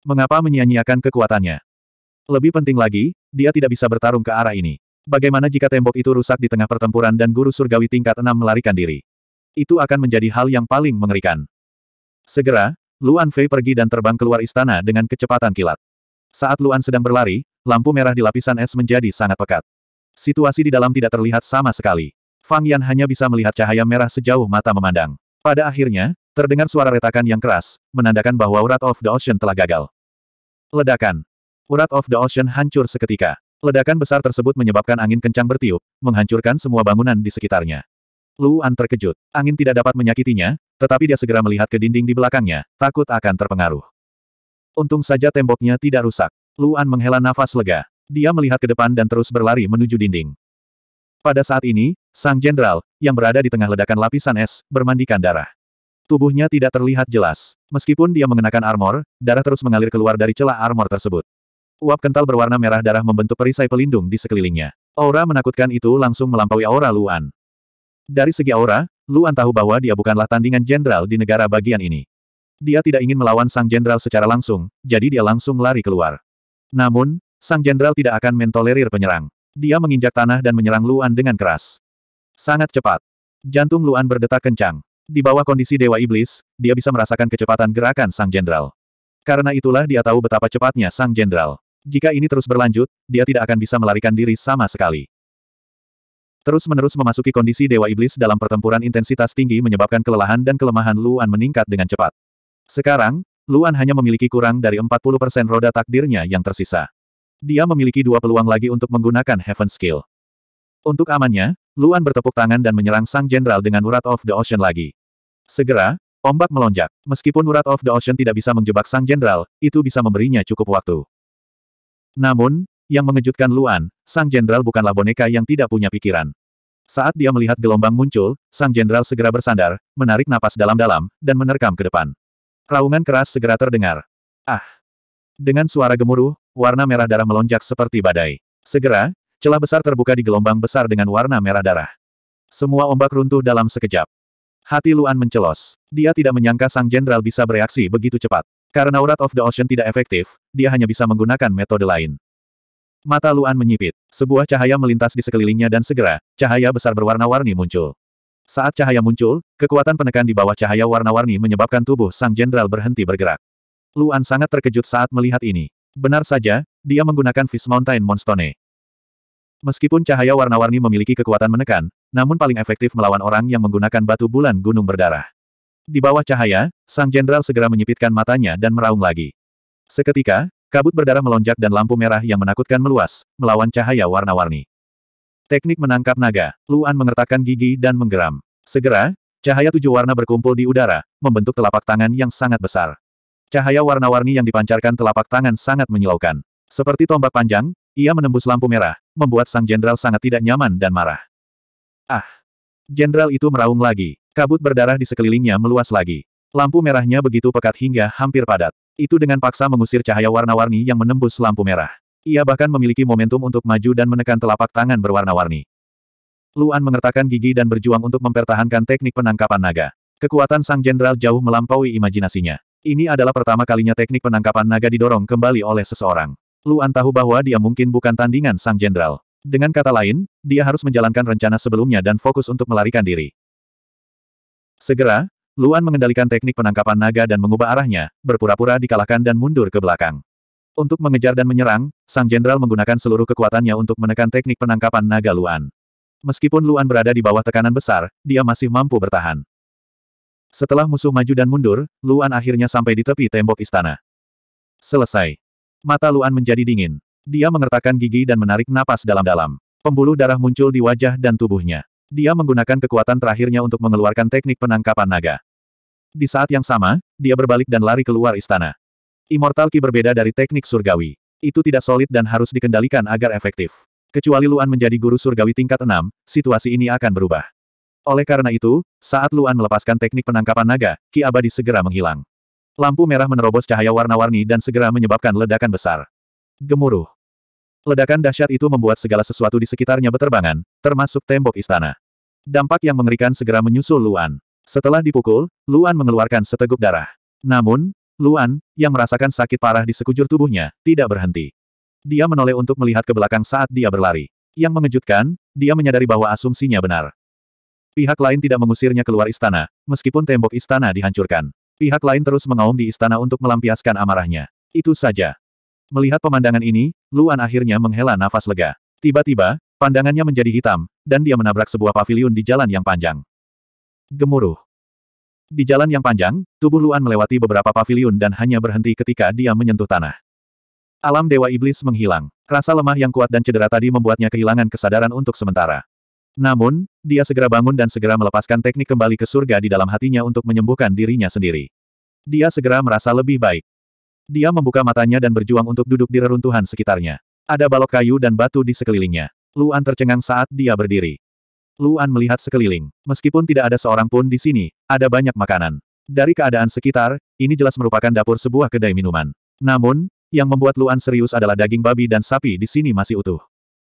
Mengapa menyia-nyiakan kekuatannya? Lebih penting lagi, dia tidak bisa bertarung ke arah ini. Bagaimana jika tembok itu rusak di tengah pertempuran dan guru surgawi tingkat 6 melarikan diri? Itu akan menjadi hal yang paling mengerikan. Segera, Luan Fei pergi dan terbang keluar istana dengan kecepatan kilat. Saat Luan sedang berlari, lampu merah di lapisan es menjadi sangat pekat. Situasi di dalam tidak terlihat sama sekali. Fang Yan hanya bisa melihat cahaya merah sejauh mata memandang. Pada akhirnya, terdengar suara retakan yang keras, menandakan bahwa urat of the Ocean telah gagal. Ledakan. Urat of the Ocean hancur seketika. Ledakan besar tersebut menyebabkan angin kencang bertiup, menghancurkan semua bangunan di sekitarnya. Luan terkejut. Angin tidak dapat menyakitinya, tetapi dia segera melihat ke dinding di belakangnya, takut akan terpengaruh. Untung saja temboknya tidak rusak. Luan menghela nafas lega. Dia melihat ke depan dan terus berlari menuju dinding. Pada saat ini, sang jenderal, yang berada di tengah ledakan lapisan es, bermandikan darah. Tubuhnya tidak terlihat jelas. Meskipun dia mengenakan armor, darah terus mengalir keluar dari celah armor tersebut. Uap kental berwarna merah darah membentuk perisai pelindung di sekelilingnya. Aura menakutkan itu langsung melampaui aura Luan. Dari segi aura, Luan tahu bahwa dia bukanlah tandingan jenderal di negara bagian ini. Dia tidak ingin melawan sang jenderal secara langsung, jadi dia langsung lari keluar. Namun, sang jenderal tidak akan mentolerir penyerang. Dia menginjak tanah dan menyerang Luan dengan keras. Sangat cepat. Jantung Luan berdetak kencang. Di bawah kondisi Dewa Iblis, dia bisa merasakan kecepatan gerakan sang jenderal. Karena itulah dia tahu betapa cepatnya sang jenderal. Jika ini terus berlanjut, dia tidak akan bisa melarikan diri sama sekali. Terus-menerus memasuki kondisi Dewa Iblis dalam pertempuran intensitas tinggi menyebabkan kelelahan dan kelemahan Luan meningkat dengan cepat. Sekarang, Luan hanya memiliki kurang dari 40% roda takdirnya yang tersisa. Dia memiliki dua peluang lagi untuk menggunakan Heaven Skill. Untuk amannya, Luan bertepuk tangan dan menyerang Sang Jenderal dengan Urat of the Ocean lagi. Segera, ombak melonjak. Meskipun Urat of the Ocean tidak bisa menjebak Sang Jenderal, itu bisa memberinya cukup waktu. Namun, yang mengejutkan Luan, sang jenderal bukanlah boneka yang tidak punya pikiran. Saat dia melihat gelombang muncul, sang jenderal segera bersandar, menarik napas dalam-dalam, dan menerkam ke depan. Raungan keras segera terdengar. Ah! Dengan suara gemuruh, warna merah darah melonjak seperti badai. Segera, celah besar terbuka di gelombang besar dengan warna merah darah. Semua ombak runtuh dalam sekejap. Hati Luan mencelos. Dia tidak menyangka sang jenderal bisa bereaksi begitu cepat. Karena urat of the Ocean tidak efektif, dia hanya bisa menggunakan metode lain. Mata Luan menyipit. Sebuah cahaya melintas di sekelilingnya dan segera, cahaya besar berwarna-warni muncul. Saat cahaya muncul, kekuatan penekan di bawah cahaya warna-warni menyebabkan tubuh sang jenderal berhenti bergerak. Luan sangat terkejut saat melihat ini. Benar saja, dia menggunakan Fish Mountain Monstone. Meskipun cahaya warna-warni memiliki kekuatan menekan, namun paling efektif melawan orang yang menggunakan batu bulan gunung berdarah. Di bawah cahaya, sang jenderal segera menyipitkan matanya dan meraung lagi. Seketika, kabut berdarah melonjak dan lampu merah yang menakutkan meluas, melawan cahaya warna-warni. Teknik menangkap naga, Luan mengertakkan gigi dan menggeram. Segera, cahaya tujuh warna berkumpul di udara, membentuk telapak tangan yang sangat besar. Cahaya warna-warni yang dipancarkan telapak tangan sangat menyilaukan. Seperti tombak panjang, ia menembus lampu merah, membuat sang jenderal sangat tidak nyaman dan marah. Ah! Jenderal itu meraung lagi, Kabut berdarah di sekelilingnya meluas lagi. Lampu merahnya begitu pekat hingga hampir padat. Itu dengan paksa mengusir cahaya warna-warni yang menembus lampu merah. Ia bahkan memiliki momentum untuk maju dan menekan telapak tangan berwarna-warni. Luan mengertakkan gigi dan berjuang untuk mempertahankan teknik penangkapan naga. Kekuatan sang jenderal jauh melampaui imajinasinya. Ini adalah pertama kalinya teknik penangkapan naga didorong kembali oleh seseorang. Luan tahu bahwa dia mungkin bukan tandingan sang jenderal. Dengan kata lain, dia harus menjalankan rencana sebelumnya dan fokus untuk melarikan diri. Segera, Luan mengendalikan teknik penangkapan naga dan mengubah arahnya, berpura-pura dikalahkan dan mundur ke belakang. Untuk mengejar dan menyerang, sang jenderal menggunakan seluruh kekuatannya untuk menekan teknik penangkapan naga Luan. Meskipun Luan berada di bawah tekanan besar, dia masih mampu bertahan. Setelah musuh maju dan mundur, Luan akhirnya sampai di tepi tembok istana. Selesai. Mata Luan menjadi dingin. Dia mengertakkan gigi dan menarik napas dalam-dalam. Pembuluh darah muncul di wajah dan tubuhnya. Dia menggunakan kekuatan terakhirnya untuk mengeluarkan teknik penangkapan naga. Di saat yang sama, dia berbalik dan lari keluar istana. Immortal Ki berbeda dari teknik surgawi. Itu tidak solid dan harus dikendalikan agar efektif. Kecuali Luan menjadi guru surgawi tingkat 6, situasi ini akan berubah. Oleh karena itu, saat Luan melepaskan teknik penangkapan naga, Ki abadi segera menghilang. Lampu merah menerobos cahaya warna-warni dan segera menyebabkan ledakan besar. Gemuruh. Ledakan dahsyat itu membuat segala sesuatu di sekitarnya beterbangan, termasuk tembok istana. Dampak yang mengerikan segera menyusul Luan. Setelah dipukul, Luan mengeluarkan seteguk darah. Namun, Luan, yang merasakan sakit parah di sekujur tubuhnya, tidak berhenti. Dia menoleh untuk melihat ke belakang saat dia berlari. Yang mengejutkan, dia menyadari bahwa asumsinya benar. Pihak lain tidak mengusirnya keluar istana, meskipun tembok istana dihancurkan. Pihak lain terus mengaum di istana untuk melampiaskan amarahnya. Itu saja. Melihat pemandangan ini, Luan akhirnya menghela nafas lega. Tiba-tiba, Pandangannya menjadi hitam, dan dia menabrak sebuah pavilion di jalan yang panjang. Gemuruh. Di jalan yang panjang, tubuh Luan melewati beberapa pavilion dan hanya berhenti ketika dia menyentuh tanah. Alam Dewa Iblis menghilang. Rasa lemah yang kuat dan cedera tadi membuatnya kehilangan kesadaran untuk sementara. Namun, dia segera bangun dan segera melepaskan teknik kembali ke surga di dalam hatinya untuk menyembuhkan dirinya sendiri. Dia segera merasa lebih baik. Dia membuka matanya dan berjuang untuk duduk di reruntuhan sekitarnya. Ada balok kayu dan batu di sekelilingnya. Luan tercengang saat dia berdiri. Luan melihat sekeliling. Meskipun tidak ada seorang pun di sini, ada banyak makanan. Dari keadaan sekitar, ini jelas merupakan dapur sebuah kedai minuman. Namun, yang membuat Luan serius adalah daging babi dan sapi di sini masih utuh.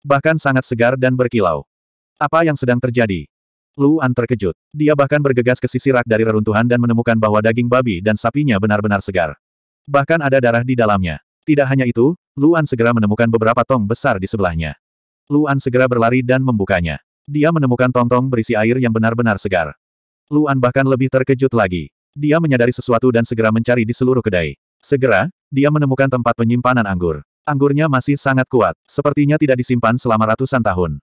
Bahkan sangat segar dan berkilau. Apa yang sedang terjadi? Luan terkejut. Dia bahkan bergegas ke sisi rak dari reruntuhan dan menemukan bahwa daging babi dan sapinya benar-benar segar. Bahkan ada darah di dalamnya. Tidak hanya itu, Luan segera menemukan beberapa tong besar di sebelahnya. Luan segera berlari dan membukanya. Dia menemukan tong tong berisi air yang benar-benar segar. Luan bahkan lebih terkejut lagi. Dia menyadari sesuatu dan segera mencari di seluruh kedai. Segera, dia menemukan tempat penyimpanan anggur. Anggurnya masih sangat kuat, sepertinya tidak disimpan selama ratusan tahun.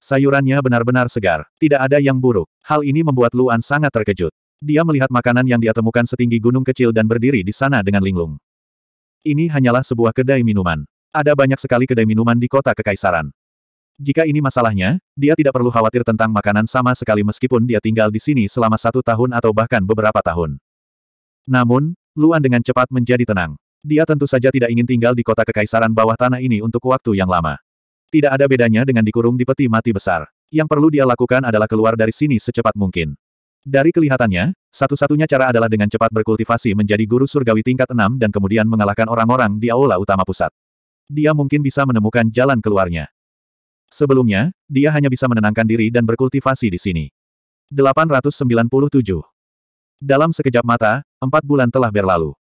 Sayurannya benar-benar segar, tidak ada yang buruk. Hal ini membuat Luan sangat terkejut. Dia melihat makanan yang dia temukan setinggi gunung kecil dan berdiri di sana dengan linglung. Ini hanyalah sebuah kedai minuman. Ada banyak sekali kedai minuman di kota Kekaisaran. Jika ini masalahnya, dia tidak perlu khawatir tentang makanan sama sekali meskipun dia tinggal di sini selama satu tahun atau bahkan beberapa tahun. Namun, Luan dengan cepat menjadi tenang. Dia tentu saja tidak ingin tinggal di kota kekaisaran bawah tanah ini untuk waktu yang lama. Tidak ada bedanya dengan dikurung di peti mati besar. Yang perlu dia lakukan adalah keluar dari sini secepat mungkin. Dari kelihatannya, satu-satunya cara adalah dengan cepat berkultivasi menjadi guru surgawi tingkat 6 dan kemudian mengalahkan orang-orang di aula utama pusat. Dia mungkin bisa menemukan jalan keluarnya. Sebelumnya, dia hanya bisa menenangkan diri dan berkultivasi di sini. 897. Dalam sekejap mata, empat bulan telah berlalu.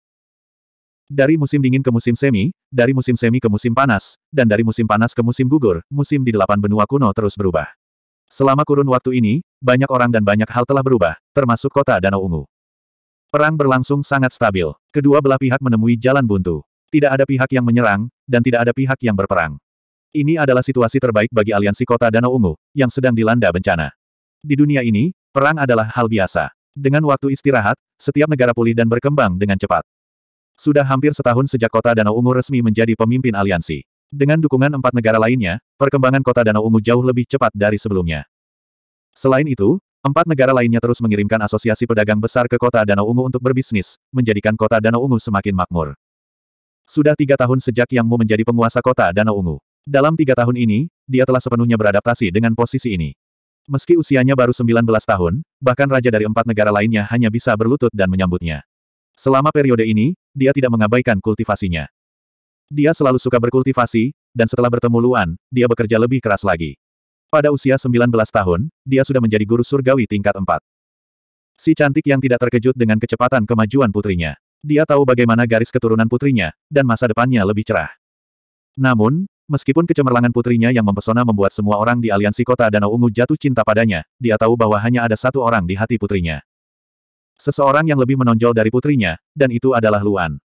Dari musim dingin ke musim semi, dari musim semi ke musim panas, dan dari musim panas ke musim gugur, musim di delapan benua kuno terus berubah. Selama kurun waktu ini, banyak orang dan banyak hal telah berubah, termasuk kota Danau Ungu. Perang berlangsung sangat stabil. Kedua belah pihak menemui jalan buntu. Tidak ada pihak yang menyerang, dan tidak ada pihak yang berperang. Ini adalah situasi terbaik bagi aliansi kota Danau Ungu, yang sedang dilanda bencana. Di dunia ini, perang adalah hal biasa. Dengan waktu istirahat, setiap negara pulih dan berkembang dengan cepat. Sudah hampir setahun sejak kota Danau Ungu resmi menjadi pemimpin aliansi. Dengan dukungan empat negara lainnya, perkembangan kota Danau Ungu jauh lebih cepat dari sebelumnya. Selain itu, empat negara lainnya terus mengirimkan asosiasi pedagang besar ke kota Danau Ungu untuk berbisnis, menjadikan kota Danau Ungu semakin makmur. Sudah tiga tahun sejak Yang Mu menjadi penguasa kota Danau Ungu. Dalam tiga tahun ini, dia telah sepenuhnya beradaptasi dengan posisi ini. Meski usianya baru 19 tahun, bahkan raja dari empat negara lainnya hanya bisa berlutut dan menyambutnya. Selama periode ini, dia tidak mengabaikan kultivasinya. Dia selalu suka berkultivasi, dan setelah bertemu Luan, dia bekerja lebih keras lagi. Pada usia 19 tahun, dia sudah menjadi guru surgawi tingkat 4. Si cantik yang tidak terkejut dengan kecepatan kemajuan putrinya. Dia tahu bagaimana garis keturunan putrinya, dan masa depannya lebih cerah. Namun, Meskipun kecemerlangan putrinya yang mempesona membuat semua orang di aliansi kota Danau Ungu jatuh cinta padanya, dia tahu bahwa hanya ada satu orang di hati putrinya. Seseorang yang lebih menonjol dari putrinya, dan itu adalah Luan.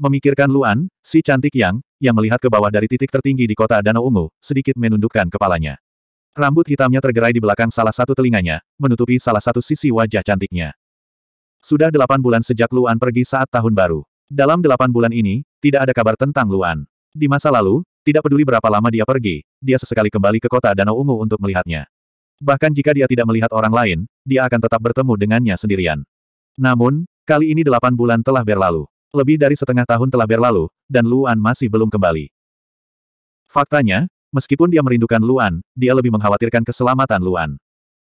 Memikirkan Luan, si cantik yang, yang melihat ke bawah dari titik tertinggi di kota Danau Ungu, sedikit menundukkan kepalanya. Rambut hitamnya tergerai di belakang salah satu telinganya, menutupi salah satu sisi wajah cantiknya. Sudah delapan bulan sejak Luan pergi saat tahun baru. Dalam delapan bulan ini, tidak ada kabar tentang Luan. Di masa lalu, tidak peduli berapa lama dia pergi, dia sesekali kembali ke kota Danau Ungu untuk melihatnya. Bahkan jika dia tidak melihat orang lain, dia akan tetap bertemu dengannya sendirian. Namun, kali ini delapan bulan telah berlalu. Lebih dari setengah tahun telah berlalu, dan Luan masih belum kembali. Faktanya, meskipun dia merindukan Luan, dia lebih mengkhawatirkan keselamatan Luan.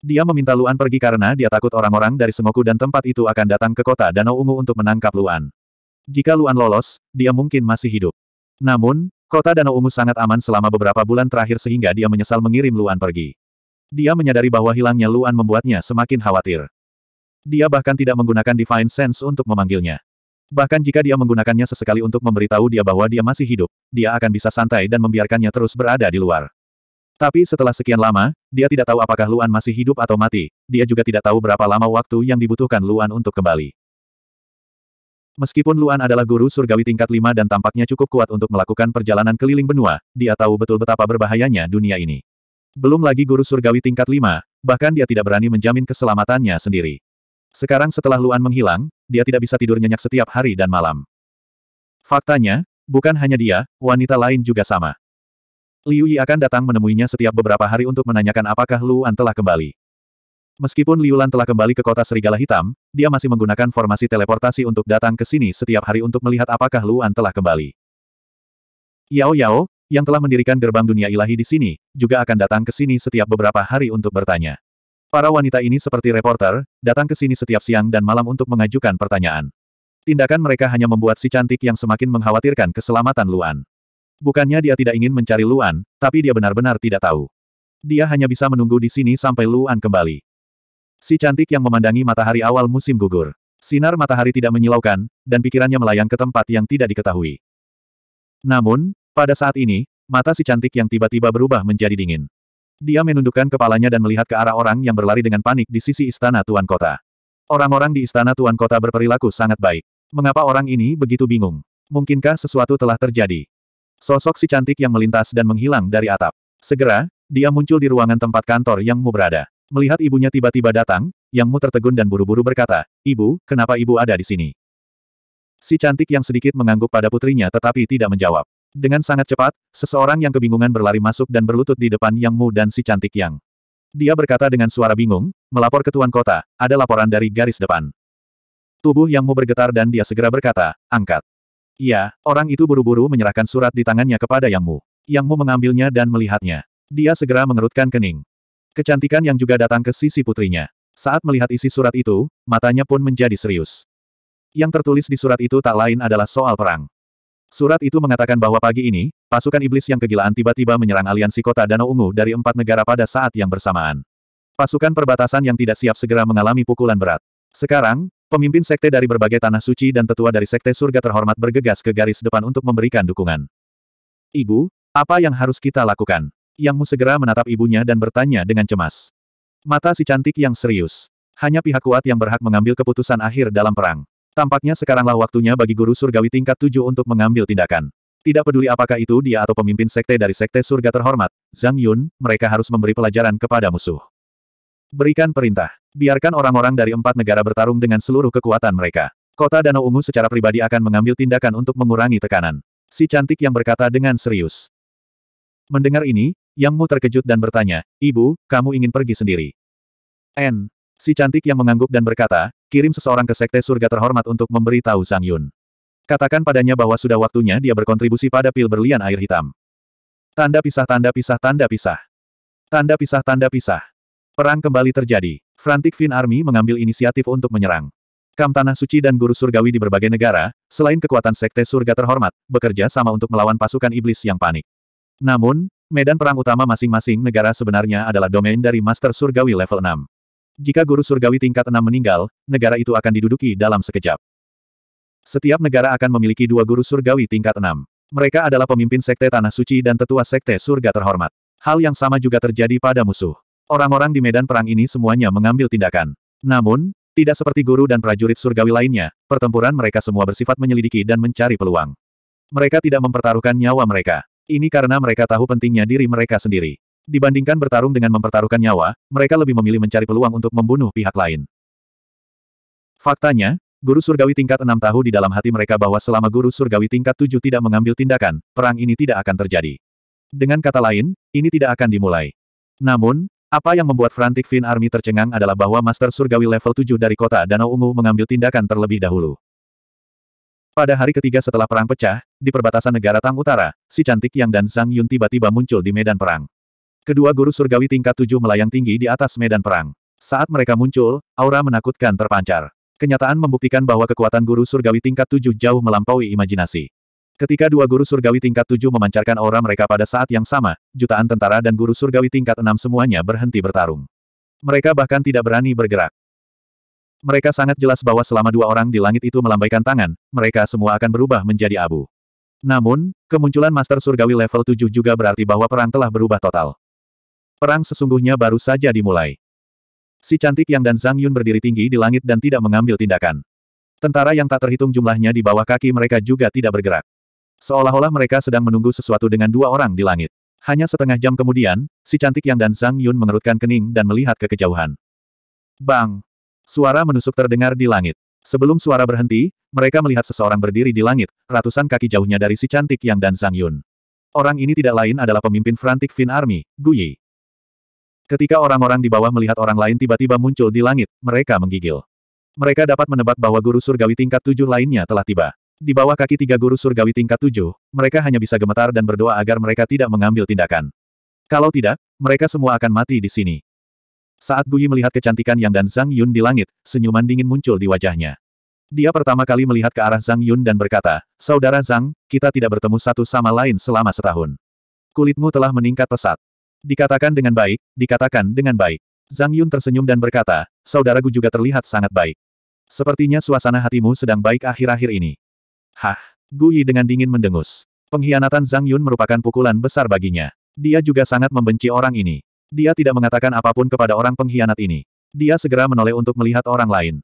Dia meminta Luan pergi karena dia takut orang-orang dari Semoku dan tempat itu akan datang ke kota Danau Ungu untuk menangkap Luan. Jika Luan lolos, dia mungkin masih hidup. Namun, kota Danau Ungu sangat aman selama beberapa bulan terakhir sehingga dia menyesal mengirim Luan pergi. Dia menyadari bahwa hilangnya Luan membuatnya semakin khawatir. Dia bahkan tidak menggunakan Divine Sense untuk memanggilnya. Bahkan jika dia menggunakannya sesekali untuk memberitahu dia bahwa dia masih hidup, dia akan bisa santai dan membiarkannya terus berada di luar. Tapi setelah sekian lama, dia tidak tahu apakah Luan masih hidup atau mati, dia juga tidak tahu berapa lama waktu yang dibutuhkan Luan untuk kembali. Meskipun Luan adalah guru surgawi tingkat 5 dan tampaknya cukup kuat untuk melakukan perjalanan keliling benua, dia tahu betul betapa berbahayanya dunia ini. Belum lagi guru surgawi tingkat 5, bahkan dia tidak berani menjamin keselamatannya sendiri. Sekarang setelah Luan menghilang, dia tidak bisa tidur nyenyak setiap hari dan malam. Faktanya, bukan hanya dia, wanita lain juga sama. Liu Yi akan datang menemuinya setiap beberapa hari untuk menanyakan apakah Luan telah kembali. Meskipun Liulan telah kembali ke kota Serigala Hitam, dia masih menggunakan formasi teleportasi untuk datang ke sini setiap hari untuk melihat apakah Luan telah kembali. Yao Yao, yang telah mendirikan gerbang dunia ilahi di sini, juga akan datang ke sini setiap beberapa hari untuk bertanya. Para wanita ini seperti reporter, datang ke sini setiap siang dan malam untuk mengajukan pertanyaan. Tindakan mereka hanya membuat si cantik yang semakin mengkhawatirkan keselamatan Luan. Bukannya dia tidak ingin mencari Luan, tapi dia benar-benar tidak tahu. Dia hanya bisa menunggu di sini sampai Luan kembali. Si cantik yang memandangi matahari awal musim gugur. Sinar matahari tidak menyilaukan, dan pikirannya melayang ke tempat yang tidak diketahui. Namun, pada saat ini, mata si cantik yang tiba-tiba berubah menjadi dingin. Dia menundukkan kepalanya dan melihat ke arah orang yang berlari dengan panik di sisi istana Tuan Kota. Orang-orang di istana Tuan Kota berperilaku sangat baik. Mengapa orang ini begitu bingung? Mungkinkah sesuatu telah terjadi? Sosok si cantik yang melintas dan menghilang dari atap. Segera, dia muncul di ruangan tempat kantor yang Mu berada. Melihat ibunya tiba-tiba datang, Yang Mu tertegun dan buru-buru berkata, Ibu, kenapa ibu ada di sini? Si cantik yang sedikit mengangguk pada putrinya tetapi tidak menjawab. Dengan sangat cepat, seseorang yang kebingungan berlari masuk dan berlutut di depan Yang Mu dan si cantik Yang. Dia berkata dengan suara bingung, melapor ke Tuan Kota, ada laporan dari garis depan. Tubuh Yang Mu bergetar dan dia segera berkata, angkat. Iya, orang itu buru-buru menyerahkan surat di tangannya kepada Yang Mu. Yang Mu mengambilnya dan melihatnya. Dia segera mengerutkan kening. Kecantikan yang juga datang ke sisi putrinya. Saat melihat isi surat itu, matanya pun menjadi serius. Yang tertulis di surat itu tak lain adalah soal perang. Surat itu mengatakan bahwa pagi ini, pasukan iblis yang kegilaan tiba-tiba menyerang aliansi kota Danau Ungu dari empat negara pada saat yang bersamaan. Pasukan perbatasan yang tidak siap segera mengalami pukulan berat. Sekarang, pemimpin sekte dari berbagai tanah suci dan tetua dari sekte surga terhormat bergegas ke garis depan untuk memberikan dukungan. Ibu, apa yang harus kita lakukan? Yang Mu segera menatap ibunya dan bertanya dengan cemas. Mata si cantik yang serius. Hanya pihak kuat yang berhak mengambil keputusan akhir dalam perang. Tampaknya sekaranglah waktunya bagi guru surgawi tingkat tujuh untuk mengambil tindakan. Tidak peduli apakah itu dia atau pemimpin sekte dari sekte surga terhormat, Zhang Yun, mereka harus memberi pelajaran kepada musuh. Berikan perintah. Biarkan orang-orang dari empat negara bertarung dengan seluruh kekuatan mereka. Kota Danau Ungu secara pribadi akan mengambil tindakan untuk mengurangi tekanan. Si cantik yang berkata dengan serius. Mendengar ini, yang Mu terkejut dan bertanya, Ibu, kamu ingin pergi sendiri? N. Si cantik yang mengangguk dan berkata, kirim seseorang ke Sekte Surga Terhormat untuk memberi tahu Zhang Yun. Katakan padanya bahwa sudah waktunya dia berkontribusi pada pil berlian air hitam. Tanda pisah tanda pisah tanda pisah. Tanda pisah tanda pisah. Perang kembali terjadi. Frantic Fin Army mengambil inisiatif untuk menyerang. Kam Tanah Suci dan Guru Surgawi di berbagai negara, selain kekuatan Sekte Surga Terhormat, bekerja sama untuk melawan pasukan iblis yang panik. Namun, Medan perang utama masing-masing negara sebenarnya adalah domain dari Master Surgawi level 6. Jika guru surgawi tingkat 6 meninggal, negara itu akan diduduki dalam sekejap. Setiap negara akan memiliki dua guru surgawi tingkat 6. Mereka adalah pemimpin sekte Tanah Suci dan tetua sekte surga terhormat. Hal yang sama juga terjadi pada musuh. Orang-orang di medan perang ini semuanya mengambil tindakan. Namun, tidak seperti guru dan prajurit surgawi lainnya, pertempuran mereka semua bersifat menyelidiki dan mencari peluang. Mereka tidak mempertaruhkan nyawa mereka. Ini karena mereka tahu pentingnya diri mereka sendiri. Dibandingkan bertarung dengan mempertaruhkan nyawa, mereka lebih memilih mencari peluang untuk membunuh pihak lain. Faktanya, guru surgawi tingkat enam tahu di dalam hati mereka bahwa selama guru surgawi tingkat tujuh tidak mengambil tindakan, perang ini tidak akan terjadi. Dengan kata lain, ini tidak akan dimulai. Namun, apa yang membuat Frantic Fin Army tercengang adalah bahwa Master Surgawi level 7 dari kota Danau Ungu mengambil tindakan terlebih dahulu. Pada hari ketiga setelah perang pecah, di perbatasan negara Tang Utara, si cantik Yang dan Zhang Yun tiba-tiba muncul di medan perang. Kedua guru surgawi tingkat tujuh melayang tinggi di atas medan perang. Saat mereka muncul, aura menakutkan terpancar. Kenyataan membuktikan bahwa kekuatan guru surgawi tingkat tujuh jauh melampaui imajinasi. Ketika dua guru surgawi tingkat tujuh memancarkan aura mereka pada saat yang sama, jutaan tentara dan guru surgawi tingkat enam semuanya berhenti bertarung. Mereka bahkan tidak berani bergerak. Mereka sangat jelas bahwa selama dua orang di langit itu melambaikan tangan, mereka semua akan berubah menjadi abu. Namun, kemunculan Master Surgawi level 7 juga berarti bahwa perang telah berubah total. Perang sesungguhnya baru saja dimulai. Si cantik yang dan Zhang Yun berdiri tinggi di langit dan tidak mengambil tindakan. Tentara yang tak terhitung jumlahnya di bawah kaki mereka juga tidak bergerak. Seolah-olah mereka sedang menunggu sesuatu dengan dua orang di langit. Hanya setengah jam kemudian, si cantik yang dan Zhang Yun mengerutkan kening dan melihat ke kejauhan. Bang! Suara menusuk terdengar di langit. Sebelum suara berhenti, mereka melihat seseorang berdiri di langit, ratusan kaki jauhnya dari si cantik Yang dan Zhang Yun. Orang ini tidak lain adalah pemimpin Frantic Fin Army, Gu Yi. Ketika orang-orang di bawah melihat orang lain tiba-tiba muncul di langit, mereka menggigil. Mereka dapat menebak bahwa guru surgawi tingkat tujuh lainnya telah tiba. Di bawah kaki tiga guru surgawi tingkat tujuh, mereka hanya bisa gemetar dan berdoa agar mereka tidak mengambil tindakan. Kalau tidak, mereka semua akan mati di sini. Saat Gui melihat kecantikan Yang dan Zhang Yun di langit, senyuman dingin muncul di wajahnya. Dia pertama kali melihat ke arah Zhang Yun dan berkata, Saudara Zhang, kita tidak bertemu satu sama lain selama setahun. Kulitmu telah meningkat pesat. Dikatakan dengan baik, dikatakan dengan baik. Zhang Yun tersenyum dan berkata, Saudaraku juga terlihat sangat baik. Sepertinya suasana hatimu sedang baik akhir-akhir ini. Hah, Gui dengan dingin mendengus. Pengkhianatan Zhang Yun merupakan pukulan besar baginya. Dia juga sangat membenci orang ini. Dia tidak mengatakan apapun kepada orang pengkhianat ini. Dia segera menoleh untuk melihat orang lain.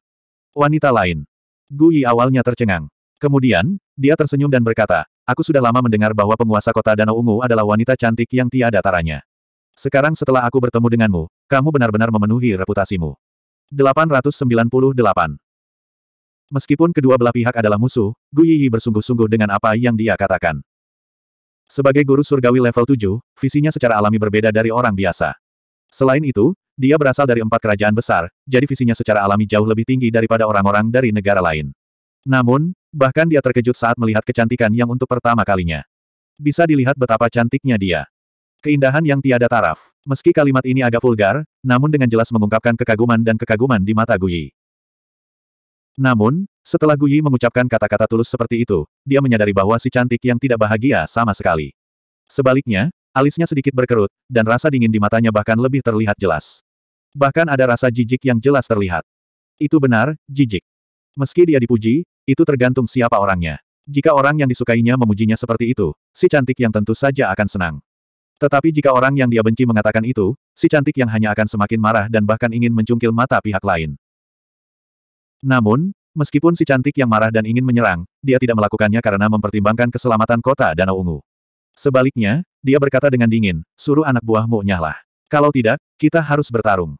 Wanita lain. Gui awalnya tercengang. Kemudian, dia tersenyum dan berkata, Aku sudah lama mendengar bahwa penguasa kota Danau Ungu adalah wanita cantik yang tiada taranya. Sekarang setelah aku bertemu denganmu, kamu benar-benar memenuhi reputasimu. 898. Meskipun kedua belah pihak adalah musuh, Gui Yi bersungguh-sungguh dengan apa yang dia katakan. Sebagai guru surgawi level 7, visinya secara alami berbeda dari orang biasa. Selain itu, dia berasal dari empat kerajaan besar, jadi visinya secara alami jauh lebih tinggi daripada orang-orang dari negara lain. Namun, bahkan dia terkejut saat melihat kecantikan yang untuk pertama kalinya. Bisa dilihat betapa cantiknya dia. Keindahan yang tiada taraf. Meski kalimat ini agak vulgar, namun dengan jelas mengungkapkan kekaguman dan kekaguman di mata Gui. Namun, setelah Guyi mengucapkan kata-kata tulus seperti itu, dia menyadari bahwa si cantik yang tidak bahagia sama sekali. Sebaliknya, alisnya sedikit berkerut, dan rasa dingin di matanya bahkan lebih terlihat jelas. Bahkan ada rasa jijik yang jelas terlihat. Itu benar, jijik. Meski dia dipuji, itu tergantung siapa orangnya. Jika orang yang disukainya memujinya seperti itu, si cantik yang tentu saja akan senang. Tetapi jika orang yang dia benci mengatakan itu, si cantik yang hanya akan semakin marah dan bahkan ingin mencungkil mata pihak lain. Namun, meskipun si cantik yang marah dan ingin menyerang, dia tidak melakukannya karena mempertimbangkan keselamatan kota Danau Ungu. Sebaliknya, dia berkata dengan dingin, suruh anak buahmu nyahlah. Kalau tidak, kita harus bertarung.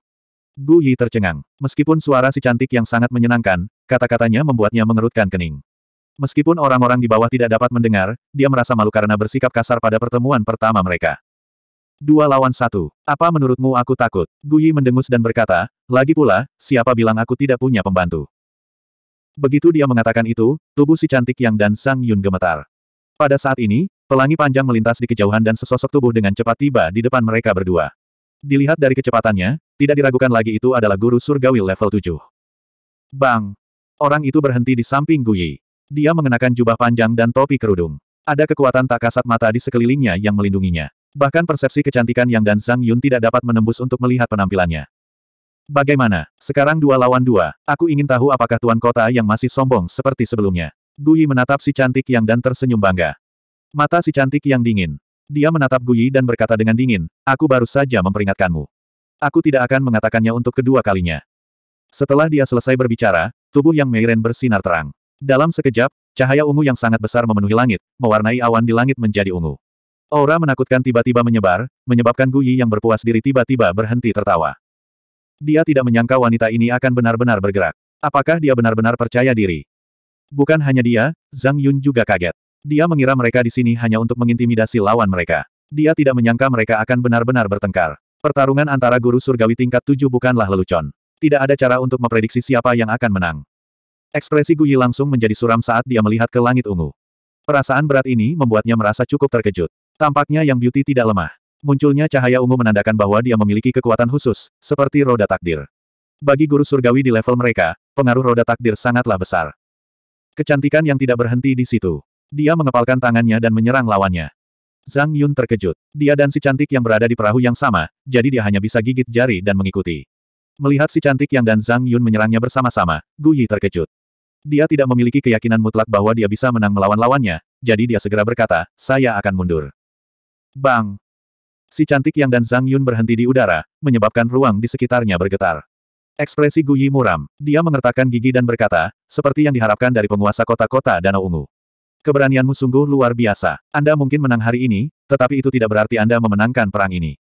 Gu Yi tercengang. Meskipun suara si cantik yang sangat menyenangkan, kata-katanya membuatnya mengerutkan kening. Meskipun orang-orang di bawah tidak dapat mendengar, dia merasa malu karena bersikap kasar pada pertemuan pertama mereka. Dua lawan satu. Apa menurutmu aku takut? Yi mendengus dan berkata, lagi pula, siapa bilang aku tidak punya pembantu? Begitu dia mengatakan itu, tubuh si cantik Yang dan Sang Yun gemetar. Pada saat ini, pelangi panjang melintas di kejauhan dan sesosok tubuh dengan cepat tiba di depan mereka berdua. Dilihat dari kecepatannya, tidak diragukan lagi itu adalah guru surgawi level 7. Bang! Orang itu berhenti di samping Guyi. Dia mengenakan jubah panjang dan topi kerudung. Ada kekuatan tak kasat mata di sekelilingnya yang melindunginya. Bahkan persepsi kecantikan Yang dan Sang Yun tidak dapat menembus untuk melihat penampilannya. Bagaimana? Sekarang dua lawan dua. Aku ingin tahu apakah Tuan Kota yang masih sombong seperti sebelumnya. Guyi menatap si cantik yang dan tersenyum bangga. Mata si cantik yang dingin. Dia menatap Guyi dan berkata dengan dingin, aku baru saja memperingatkanmu. Aku tidak akan mengatakannya untuk kedua kalinya. Setelah dia selesai berbicara, tubuh yang Meiren bersinar terang. Dalam sekejap, cahaya ungu yang sangat besar memenuhi langit, mewarnai awan di langit menjadi ungu. Aura menakutkan tiba-tiba menyebar, menyebabkan Guyi yang berpuas diri tiba-tiba berhenti tertawa. Dia tidak menyangka wanita ini akan benar-benar bergerak. Apakah dia benar-benar percaya diri? Bukan hanya dia, Zhang Yun juga kaget. Dia mengira mereka di sini hanya untuk mengintimidasi lawan mereka. Dia tidak menyangka mereka akan benar-benar bertengkar. Pertarungan antara guru surgawi tingkat tujuh bukanlah lelucon. Tidak ada cara untuk memprediksi siapa yang akan menang. Ekspresi Guyi langsung menjadi suram saat dia melihat ke langit ungu. Perasaan berat ini membuatnya merasa cukup terkejut. Tampaknya Yang Beauty tidak lemah munculnya cahaya ungu menandakan bahwa dia memiliki kekuatan khusus, seperti roda takdir. Bagi guru surgawi di level mereka, pengaruh roda takdir sangatlah besar. Kecantikan yang tidak berhenti di situ. Dia mengepalkan tangannya dan menyerang lawannya. Zhang Yun terkejut. Dia dan si cantik yang berada di perahu yang sama, jadi dia hanya bisa gigit jari dan mengikuti. Melihat si cantik yang dan Zhang Yun menyerangnya bersama-sama, Gu Yi terkejut. Dia tidak memiliki keyakinan mutlak bahwa dia bisa menang melawan lawannya, jadi dia segera berkata, saya akan mundur. Bang! Si cantik Yang dan Zhang Yun berhenti di udara, menyebabkan ruang di sekitarnya bergetar. Ekspresi Guyi muram. Dia mengertakkan gigi dan berkata, seperti yang diharapkan dari penguasa kota-kota Danau Ungu. Keberanianmu sungguh luar biasa. Anda mungkin menang hari ini, tetapi itu tidak berarti Anda memenangkan perang ini.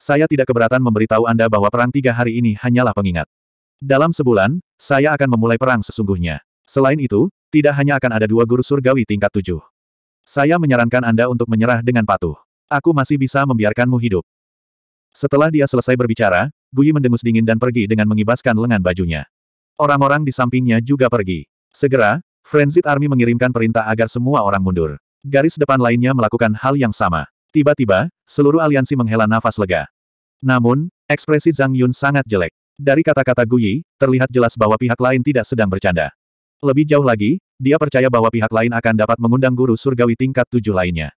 Saya tidak keberatan memberitahu Anda bahwa perang tiga hari ini hanyalah pengingat. Dalam sebulan, saya akan memulai perang sesungguhnya. Selain itu, tidak hanya akan ada dua guru surgawi tingkat tujuh. Saya menyarankan Anda untuk menyerah dengan patuh. Aku masih bisa membiarkanmu hidup. Setelah dia selesai berbicara, Guyi mendengus dingin dan pergi dengan mengibaskan lengan bajunya. Orang-orang di sampingnya juga pergi. Segera, Frenzied Army mengirimkan perintah agar semua orang mundur. Garis depan lainnya melakukan hal yang sama. Tiba-tiba, seluruh aliansi menghela nafas lega. Namun, ekspresi Zhang Yun sangat jelek. Dari kata-kata Guyi, terlihat jelas bahwa pihak lain tidak sedang bercanda. Lebih jauh lagi, dia percaya bahwa pihak lain akan dapat mengundang guru surgawi tingkat tujuh lainnya.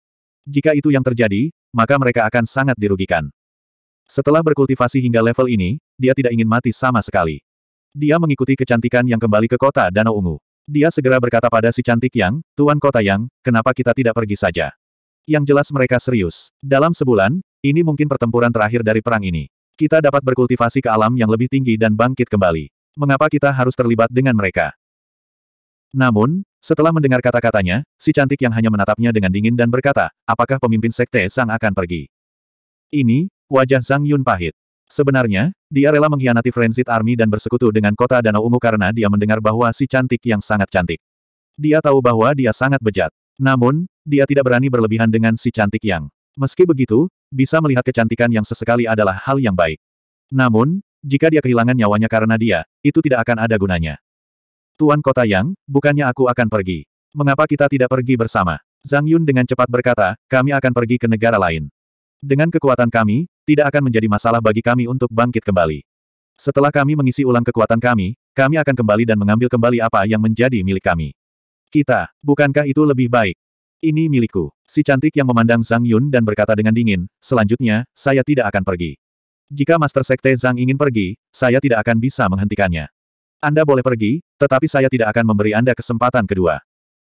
Jika itu yang terjadi, maka mereka akan sangat dirugikan. Setelah berkultivasi hingga level ini, dia tidak ingin mati sama sekali. Dia mengikuti kecantikan yang kembali ke kota Danau Ungu. Dia segera berkata pada si cantik yang, Tuan Kota Yang, kenapa kita tidak pergi saja? Yang jelas mereka serius. Dalam sebulan, ini mungkin pertempuran terakhir dari perang ini. Kita dapat berkultivasi ke alam yang lebih tinggi dan bangkit kembali. Mengapa kita harus terlibat dengan mereka? Namun, setelah mendengar kata-katanya, si cantik yang hanya menatapnya dengan dingin dan berkata, apakah pemimpin sekte Sang akan pergi? Ini, wajah Zhang Yun pahit. Sebenarnya, dia rela mengkhianati Frenzied Army dan bersekutu dengan kota Danau Ungu karena dia mendengar bahwa si cantik yang sangat cantik. Dia tahu bahwa dia sangat bejat. Namun, dia tidak berani berlebihan dengan si cantik yang. Meski begitu, bisa melihat kecantikan yang sesekali adalah hal yang baik. Namun, jika dia kehilangan nyawanya karena dia, itu tidak akan ada gunanya. Tuan Kota Yang, bukannya aku akan pergi. Mengapa kita tidak pergi bersama? Zhang Yun dengan cepat berkata, kami akan pergi ke negara lain. Dengan kekuatan kami, tidak akan menjadi masalah bagi kami untuk bangkit kembali. Setelah kami mengisi ulang kekuatan kami, kami akan kembali dan mengambil kembali apa yang menjadi milik kami. Kita, bukankah itu lebih baik? Ini milikku. Si cantik yang memandang Zhang Yun dan berkata dengan dingin, selanjutnya, saya tidak akan pergi. Jika Master Sekte Zhang ingin pergi, saya tidak akan bisa menghentikannya. Anda boleh pergi, tetapi saya tidak akan memberi Anda kesempatan kedua.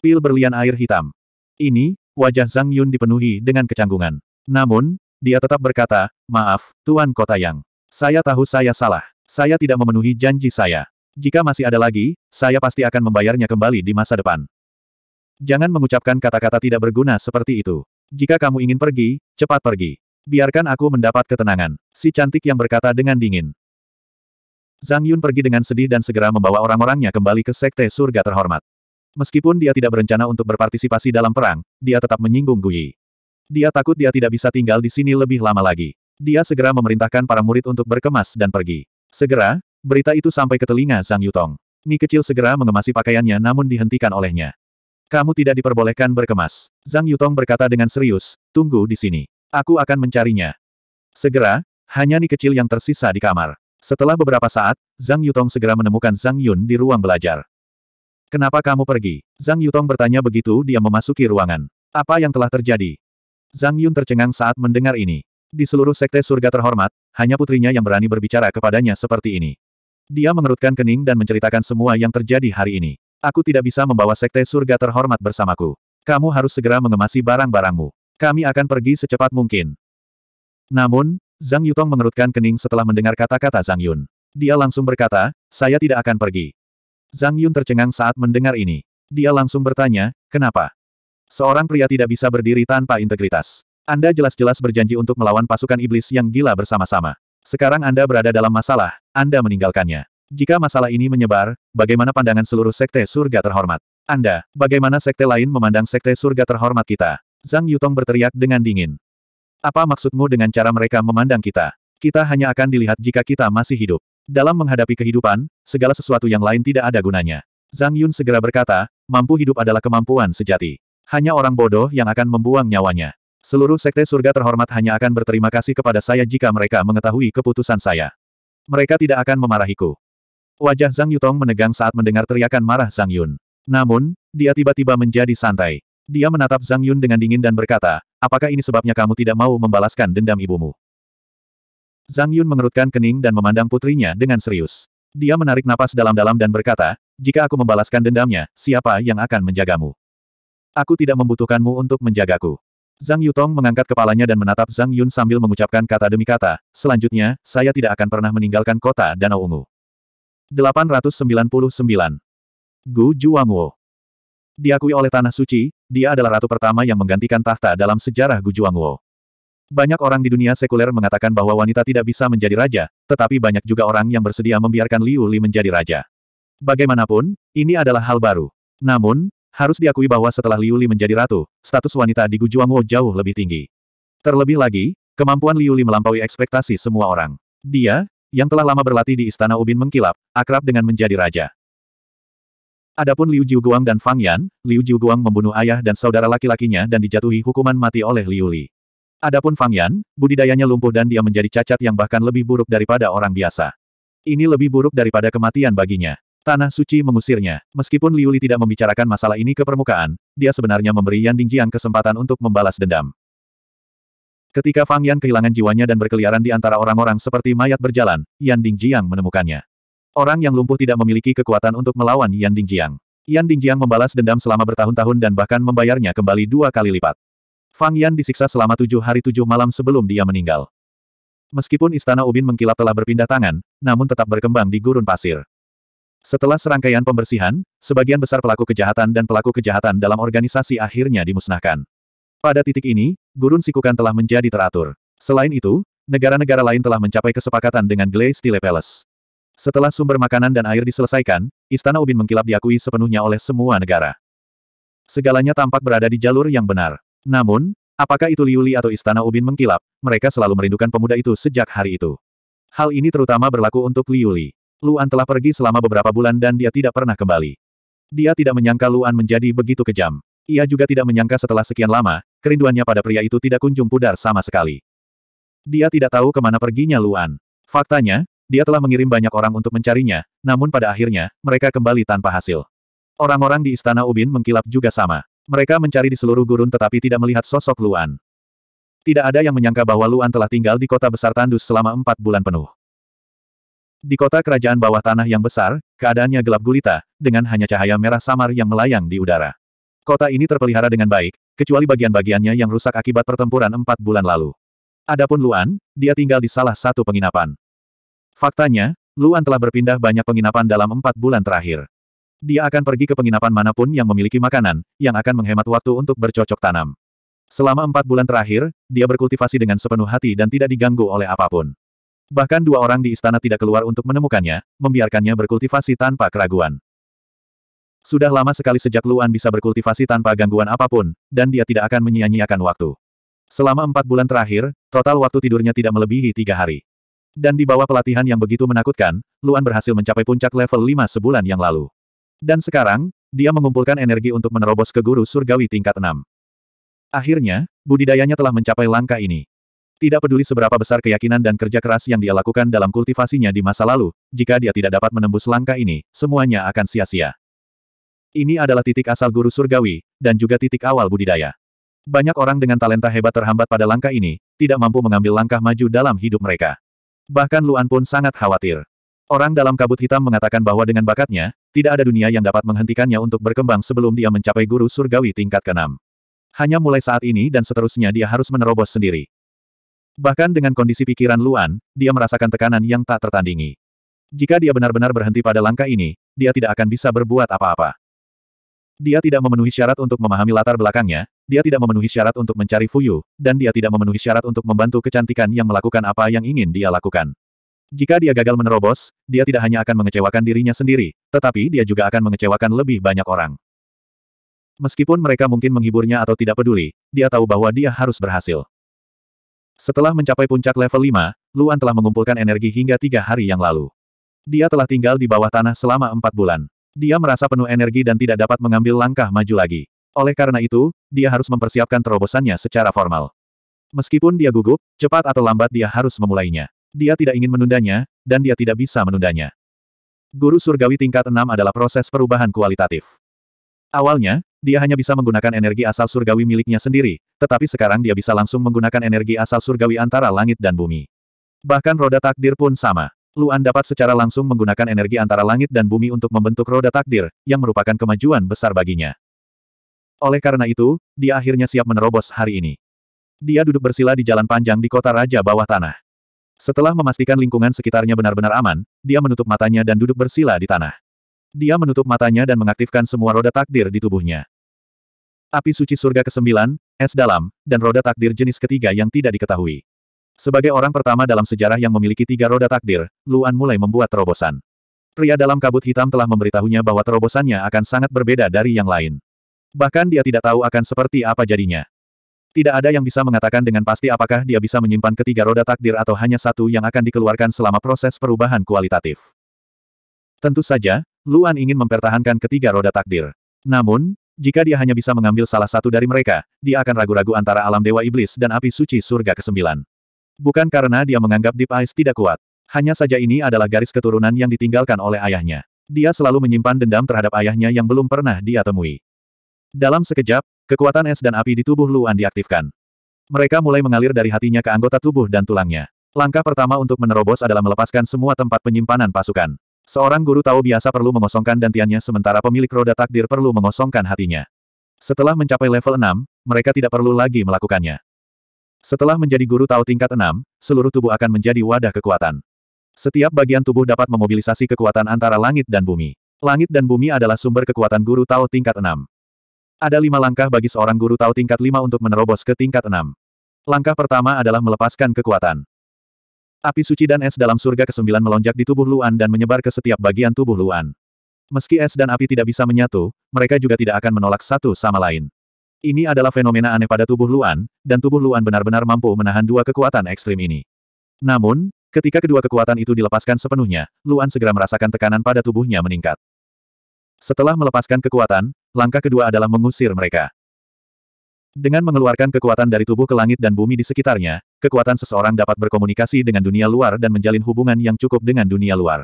Pil berlian air hitam. Ini, wajah Zhang Yun dipenuhi dengan kecanggungan. Namun, dia tetap berkata, maaf, Tuan Kota Yang. Saya tahu saya salah. Saya tidak memenuhi janji saya. Jika masih ada lagi, saya pasti akan membayarnya kembali di masa depan. Jangan mengucapkan kata-kata tidak berguna seperti itu. Jika kamu ingin pergi, cepat pergi. Biarkan aku mendapat ketenangan. Si cantik yang berkata dengan dingin. Zhang Yun pergi dengan sedih dan segera membawa orang-orangnya kembali ke Sekte Surga Terhormat. Meskipun dia tidak berencana untuk berpartisipasi dalam perang, dia tetap menyinggung Gui. Dia takut dia tidak bisa tinggal di sini lebih lama lagi. Dia segera memerintahkan para murid untuk berkemas dan pergi. Segera, berita itu sampai ke telinga Zhang Yutong. Ni kecil segera mengemasi pakaiannya namun dihentikan olehnya. Kamu tidak diperbolehkan berkemas. Zhang Yutong berkata dengan serius, tunggu di sini. Aku akan mencarinya. Segera, hanya Ni kecil yang tersisa di kamar. Setelah beberapa saat, Zhang Yutong segera menemukan Zhang Yun di ruang belajar. Kenapa kamu pergi? Zhang Yutong bertanya begitu dia memasuki ruangan. Apa yang telah terjadi? Zhang Yun tercengang saat mendengar ini. Di seluruh sekte surga terhormat, hanya putrinya yang berani berbicara kepadanya seperti ini. Dia mengerutkan kening dan menceritakan semua yang terjadi hari ini. Aku tidak bisa membawa sekte surga terhormat bersamaku. Kamu harus segera mengemasi barang-barangmu. Kami akan pergi secepat mungkin. Namun, Zhang Yutong mengerutkan kening setelah mendengar kata-kata Zhang Yun. Dia langsung berkata, saya tidak akan pergi. Zhang Yun tercengang saat mendengar ini. Dia langsung bertanya, kenapa? Seorang pria tidak bisa berdiri tanpa integritas. Anda jelas-jelas berjanji untuk melawan pasukan iblis yang gila bersama-sama. Sekarang Anda berada dalam masalah, Anda meninggalkannya. Jika masalah ini menyebar, bagaimana pandangan seluruh sekte surga terhormat? Anda, bagaimana sekte lain memandang sekte surga terhormat kita? Zhang Yutong berteriak dengan dingin. Apa maksudmu dengan cara mereka memandang kita? Kita hanya akan dilihat jika kita masih hidup. Dalam menghadapi kehidupan, segala sesuatu yang lain tidak ada gunanya. Zhang Yun segera berkata, mampu hidup adalah kemampuan sejati. Hanya orang bodoh yang akan membuang nyawanya. Seluruh sekte surga terhormat hanya akan berterima kasih kepada saya jika mereka mengetahui keputusan saya. Mereka tidak akan memarahiku. Wajah Zhang Yutong menegang saat mendengar teriakan marah Zhang Yun. Namun, dia tiba-tiba menjadi santai. Dia menatap Zhang Yun dengan dingin dan berkata, apakah ini sebabnya kamu tidak mau membalaskan dendam ibumu? Zhang Yun mengerutkan kening dan memandang putrinya dengan serius. Dia menarik napas dalam-dalam dan berkata, jika aku membalaskan dendamnya, siapa yang akan menjagamu? Aku tidak membutuhkanmu untuk menjagaku. Zhang Yutong mengangkat kepalanya dan menatap Zhang Yun sambil mengucapkan kata demi kata, selanjutnya, saya tidak akan pernah meninggalkan kota Danau Ungu. 899. Gu Juangwo Diakui oleh Tanah Suci, dia adalah ratu pertama yang menggantikan tahta dalam sejarah Gujuangwo. Banyak orang di dunia sekuler mengatakan bahwa wanita tidak bisa menjadi raja, tetapi banyak juga orang yang bersedia membiarkan Liu Li menjadi raja. Bagaimanapun, ini adalah hal baru. Namun, harus diakui bahwa setelah Liu Li menjadi ratu, status wanita di Gujuangwo jauh lebih tinggi. Terlebih lagi, kemampuan Liu Li melampaui ekspektasi semua orang. Dia, yang telah lama berlatih di Istana Ubin mengkilap, akrab dengan menjadi raja. Adapun Liu Jiuguang dan Fang Yan, Liu Jiuguang membunuh ayah dan saudara laki-lakinya dan dijatuhi hukuman mati oleh Liu Li. Adapun Fang Yan, budidayanya lumpuh dan dia menjadi cacat yang bahkan lebih buruk daripada orang biasa. Ini lebih buruk daripada kematian baginya. Tanah suci mengusirnya. Meskipun Liu Li tidak membicarakan masalah ini ke permukaan, dia sebenarnya memberi Yan Dingjiang kesempatan untuk membalas dendam. Ketika Fang Yan kehilangan jiwanya dan berkeliaran di antara orang-orang seperti mayat berjalan, Yan Dingjiang menemukannya. Orang yang lumpuh tidak memiliki kekuatan untuk melawan Yan Dingjiang. Yan Dingjiang membalas dendam selama bertahun-tahun dan bahkan membayarnya kembali dua kali lipat. Fang Yan disiksa selama tujuh hari tujuh malam sebelum dia meninggal. Meskipun Istana Ubin mengkilap telah berpindah tangan, namun tetap berkembang di gurun pasir. Setelah serangkaian pembersihan, sebagian besar pelaku kejahatan dan pelaku kejahatan dalam organisasi akhirnya dimusnahkan. Pada titik ini, gurun sikukan telah menjadi teratur. Selain itu, negara-negara lain telah mencapai kesepakatan dengan Glaze Stile Palace. Setelah sumber makanan dan air diselesaikan, Istana Ubin mengkilap diakui sepenuhnya oleh semua negara. Segalanya tampak berada di jalur yang benar. Namun, apakah itu Liuli atau Istana Ubin mengkilap, mereka selalu merindukan pemuda itu sejak hari itu. Hal ini terutama berlaku untuk Liuli. Luan telah pergi selama beberapa bulan dan dia tidak pernah kembali. Dia tidak menyangka Luan menjadi begitu kejam. Ia juga tidak menyangka setelah sekian lama, kerinduannya pada pria itu tidak kunjung pudar sama sekali. Dia tidak tahu kemana perginya Luan. Faktanya, dia telah mengirim banyak orang untuk mencarinya, namun pada akhirnya, mereka kembali tanpa hasil. Orang-orang di Istana Ubin mengkilap juga sama. Mereka mencari di seluruh gurun tetapi tidak melihat sosok Luan. Tidak ada yang menyangka bahwa Luan telah tinggal di kota besar Tandus selama empat bulan penuh. Di kota kerajaan bawah tanah yang besar, keadaannya gelap gulita, dengan hanya cahaya merah samar yang melayang di udara. Kota ini terpelihara dengan baik, kecuali bagian-bagiannya yang rusak akibat pertempuran empat bulan lalu. Adapun Luan, dia tinggal di salah satu penginapan. Faktanya, Luan telah berpindah banyak penginapan dalam empat bulan terakhir. Dia akan pergi ke penginapan manapun yang memiliki makanan, yang akan menghemat waktu untuk bercocok tanam. Selama empat bulan terakhir, dia berkultivasi dengan sepenuh hati dan tidak diganggu oleh apapun. Bahkan dua orang di istana tidak keluar untuk menemukannya, membiarkannya berkultivasi tanpa keraguan. Sudah lama sekali sejak Luan bisa berkultivasi tanpa gangguan apapun, dan dia tidak akan menyia-nyiakan waktu. Selama empat bulan terakhir, total waktu tidurnya tidak melebihi tiga hari. Dan di bawah pelatihan yang begitu menakutkan, Luan berhasil mencapai puncak level 5 sebulan yang lalu. Dan sekarang, dia mengumpulkan energi untuk menerobos ke guru surgawi tingkat 6. Akhirnya, budidayanya telah mencapai langkah ini. Tidak peduli seberapa besar keyakinan dan kerja keras yang dia lakukan dalam kultivasinya di masa lalu, jika dia tidak dapat menembus langkah ini, semuanya akan sia-sia. Ini adalah titik asal guru surgawi, dan juga titik awal budidaya. Banyak orang dengan talenta hebat terhambat pada langkah ini, tidak mampu mengambil langkah maju dalam hidup mereka. Bahkan Luan pun sangat khawatir. Orang dalam kabut hitam mengatakan bahwa dengan bakatnya, tidak ada dunia yang dapat menghentikannya untuk berkembang sebelum dia mencapai guru surgawi tingkat keenam. Hanya mulai saat ini dan seterusnya dia harus menerobos sendiri. Bahkan dengan kondisi pikiran Luan, dia merasakan tekanan yang tak tertandingi. Jika dia benar-benar berhenti pada langkah ini, dia tidak akan bisa berbuat apa-apa. Dia tidak memenuhi syarat untuk memahami latar belakangnya, dia tidak memenuhi syarat untuk mencari Fuyu, dan dia tidak memenuhi syarat untuk membantu kecantikan yang melakukan apa yang ingin dia lakukan. Jika dia gagal menerobos, dia tidak hanya akan mengecewakan dirinya sendiri, tetapi dia juga akan mengecewakan lebih banyak orang. Meskipun mereka mungkin menghiburnya atau tidak peduli, dia tahu bahwa dia harus berhasil. Setelah mencapai puncak level 5, Luan telah mengumpulkan energi hingga tiga hari yang lalu. Dia telah tinggal di bawah tanah selama empat bulan. Dia merasa penuh energi dan tidak dapat mengambil langkah maju lagi. Oleh karena itu, dia harus mempersiapkan terobosannya secara formal. Meskipun dia gugup, cepat atau lambat dia harus memulainya. Dia tidak ingin menundanya, dan dia tidak bisa menundanya. Guru surgawi tingkat 6 adalah proses perubahan kualitatif. Awalnya, dia hanya bisa menggunakan energi asal surgawi miliknya sendiri, tetapi sekarang dia bisa langsung menggunakan energi asal surgawi antara langit dan bumi. Bahkan roda takdir pun sama. Luan dapat secara langsung menggunakan energi antara langit dan bumi untuk membentuk roda takdir, yang merupakan kemajuan besar baginya. Oleh karena itu, dia akhirnya siap menerobos hari ini. Dia duduk bersila di jalan panjang di kota raja bawah tanah. Setelah memastikan lingkungan sekitarnya benar-benar aman, dia menutup matanya dan duduk bersila di tanah. Dia menutup matanya dan mengaktifkan semua roda takdir di tubuhnya. Api suci surga ke-9, es dalam, dan roda takdir jenis ketiga yang tidak diketahui. Sebagai orang pertama dalam sejarah yang memiliki tiga roda takdir, Luan mulai membuat terobosan. Pria dalam kabut hitam telah memberitahunya bahwa terobosannya akan sangat berbeda dari yang lain. Bahkan dia tidak tahu akan seperti apa jadinya. Tidak ada yang bisa mengatakan dengan pasti apakah dia bisa menyimpan ketiga roda takdir atau hanya satu yang akan dikeluarkan selama proses perubahan kualitatif. Tentu saja, Luan ingin mempertahankan ketiga roda takdir. Namun, jika dia hanya bisa mengambil salah satu dari mereka, dia akan ragu-ragu antara alam dewa iblis dan api suci surga ke-9. Bukan karena dia menganggap Deep Ice tidak kuat. Hanya saja ini adalah garis keturunan yang ditinggalkan oleh ayahnya. Dia selalu menyimpan dendam terhadap ayahnya yang belum pernah dia temui. Dalam sekejap, kekuatan es dan api di tubuh Luan diaktifkan. Mereka mulai mengalir dari hatinya ke anggota tubuh dan tulangnya. Langkah pertama untuk menerobos adalah melepaskan semua tempat penyimpanan pasukan. Seorang guru tahu biasa perlu mengosongkan dantiannya sementara pemilik roda takdir perlu mengosongkan hatinya. Setelah mencapai level 6, mereka tidak perlu lagi melakukannya. Setelah menjadi guru Tao tingkat 6, seluruh tubuh akan menjadi wadah kekuatan. Setiap bagian tubuh dapat memobilisasi kekuatan antara langit dan bumi. Langit dan bumi adalah sumber kekuatan guru Tao tingkat 6. Ada lima langkah bagi seorang guru Tao tingkat 5 untuk menerobos ke tingkat 6. Langkah pertama adalah melepaskan kekuatan. Api suci dan es dalam surga ke-9 melonjak di tubuh Luan dan menyebar ke setiap bagian tubuh Luan. Meski es dan api tidak bisa menyatu, mereka juga tidak akan menolak satu sama lain. Ini adalah fenomena aneh pada tubuh Luan, dan tubuh Luan benar-benar mampu menahan dua kekuatan ekstrim ini. Namun, ketika kedua kekuatan itu dilepaskan sepenuhnya, Luan segera merasakan tekanan pada tubuhnya meningkat. Setelah melepaskan kekuatan, langkah kedua adalah mengusir mereka. Dengan mengeluarkan kekuatan dari tubuh ke langit dan bumi di sekitarnya, kekuatan seseorang dapat berkomunikasi dengan dunia luar dan menjalin hubungan yang cukup dengan dunia luar.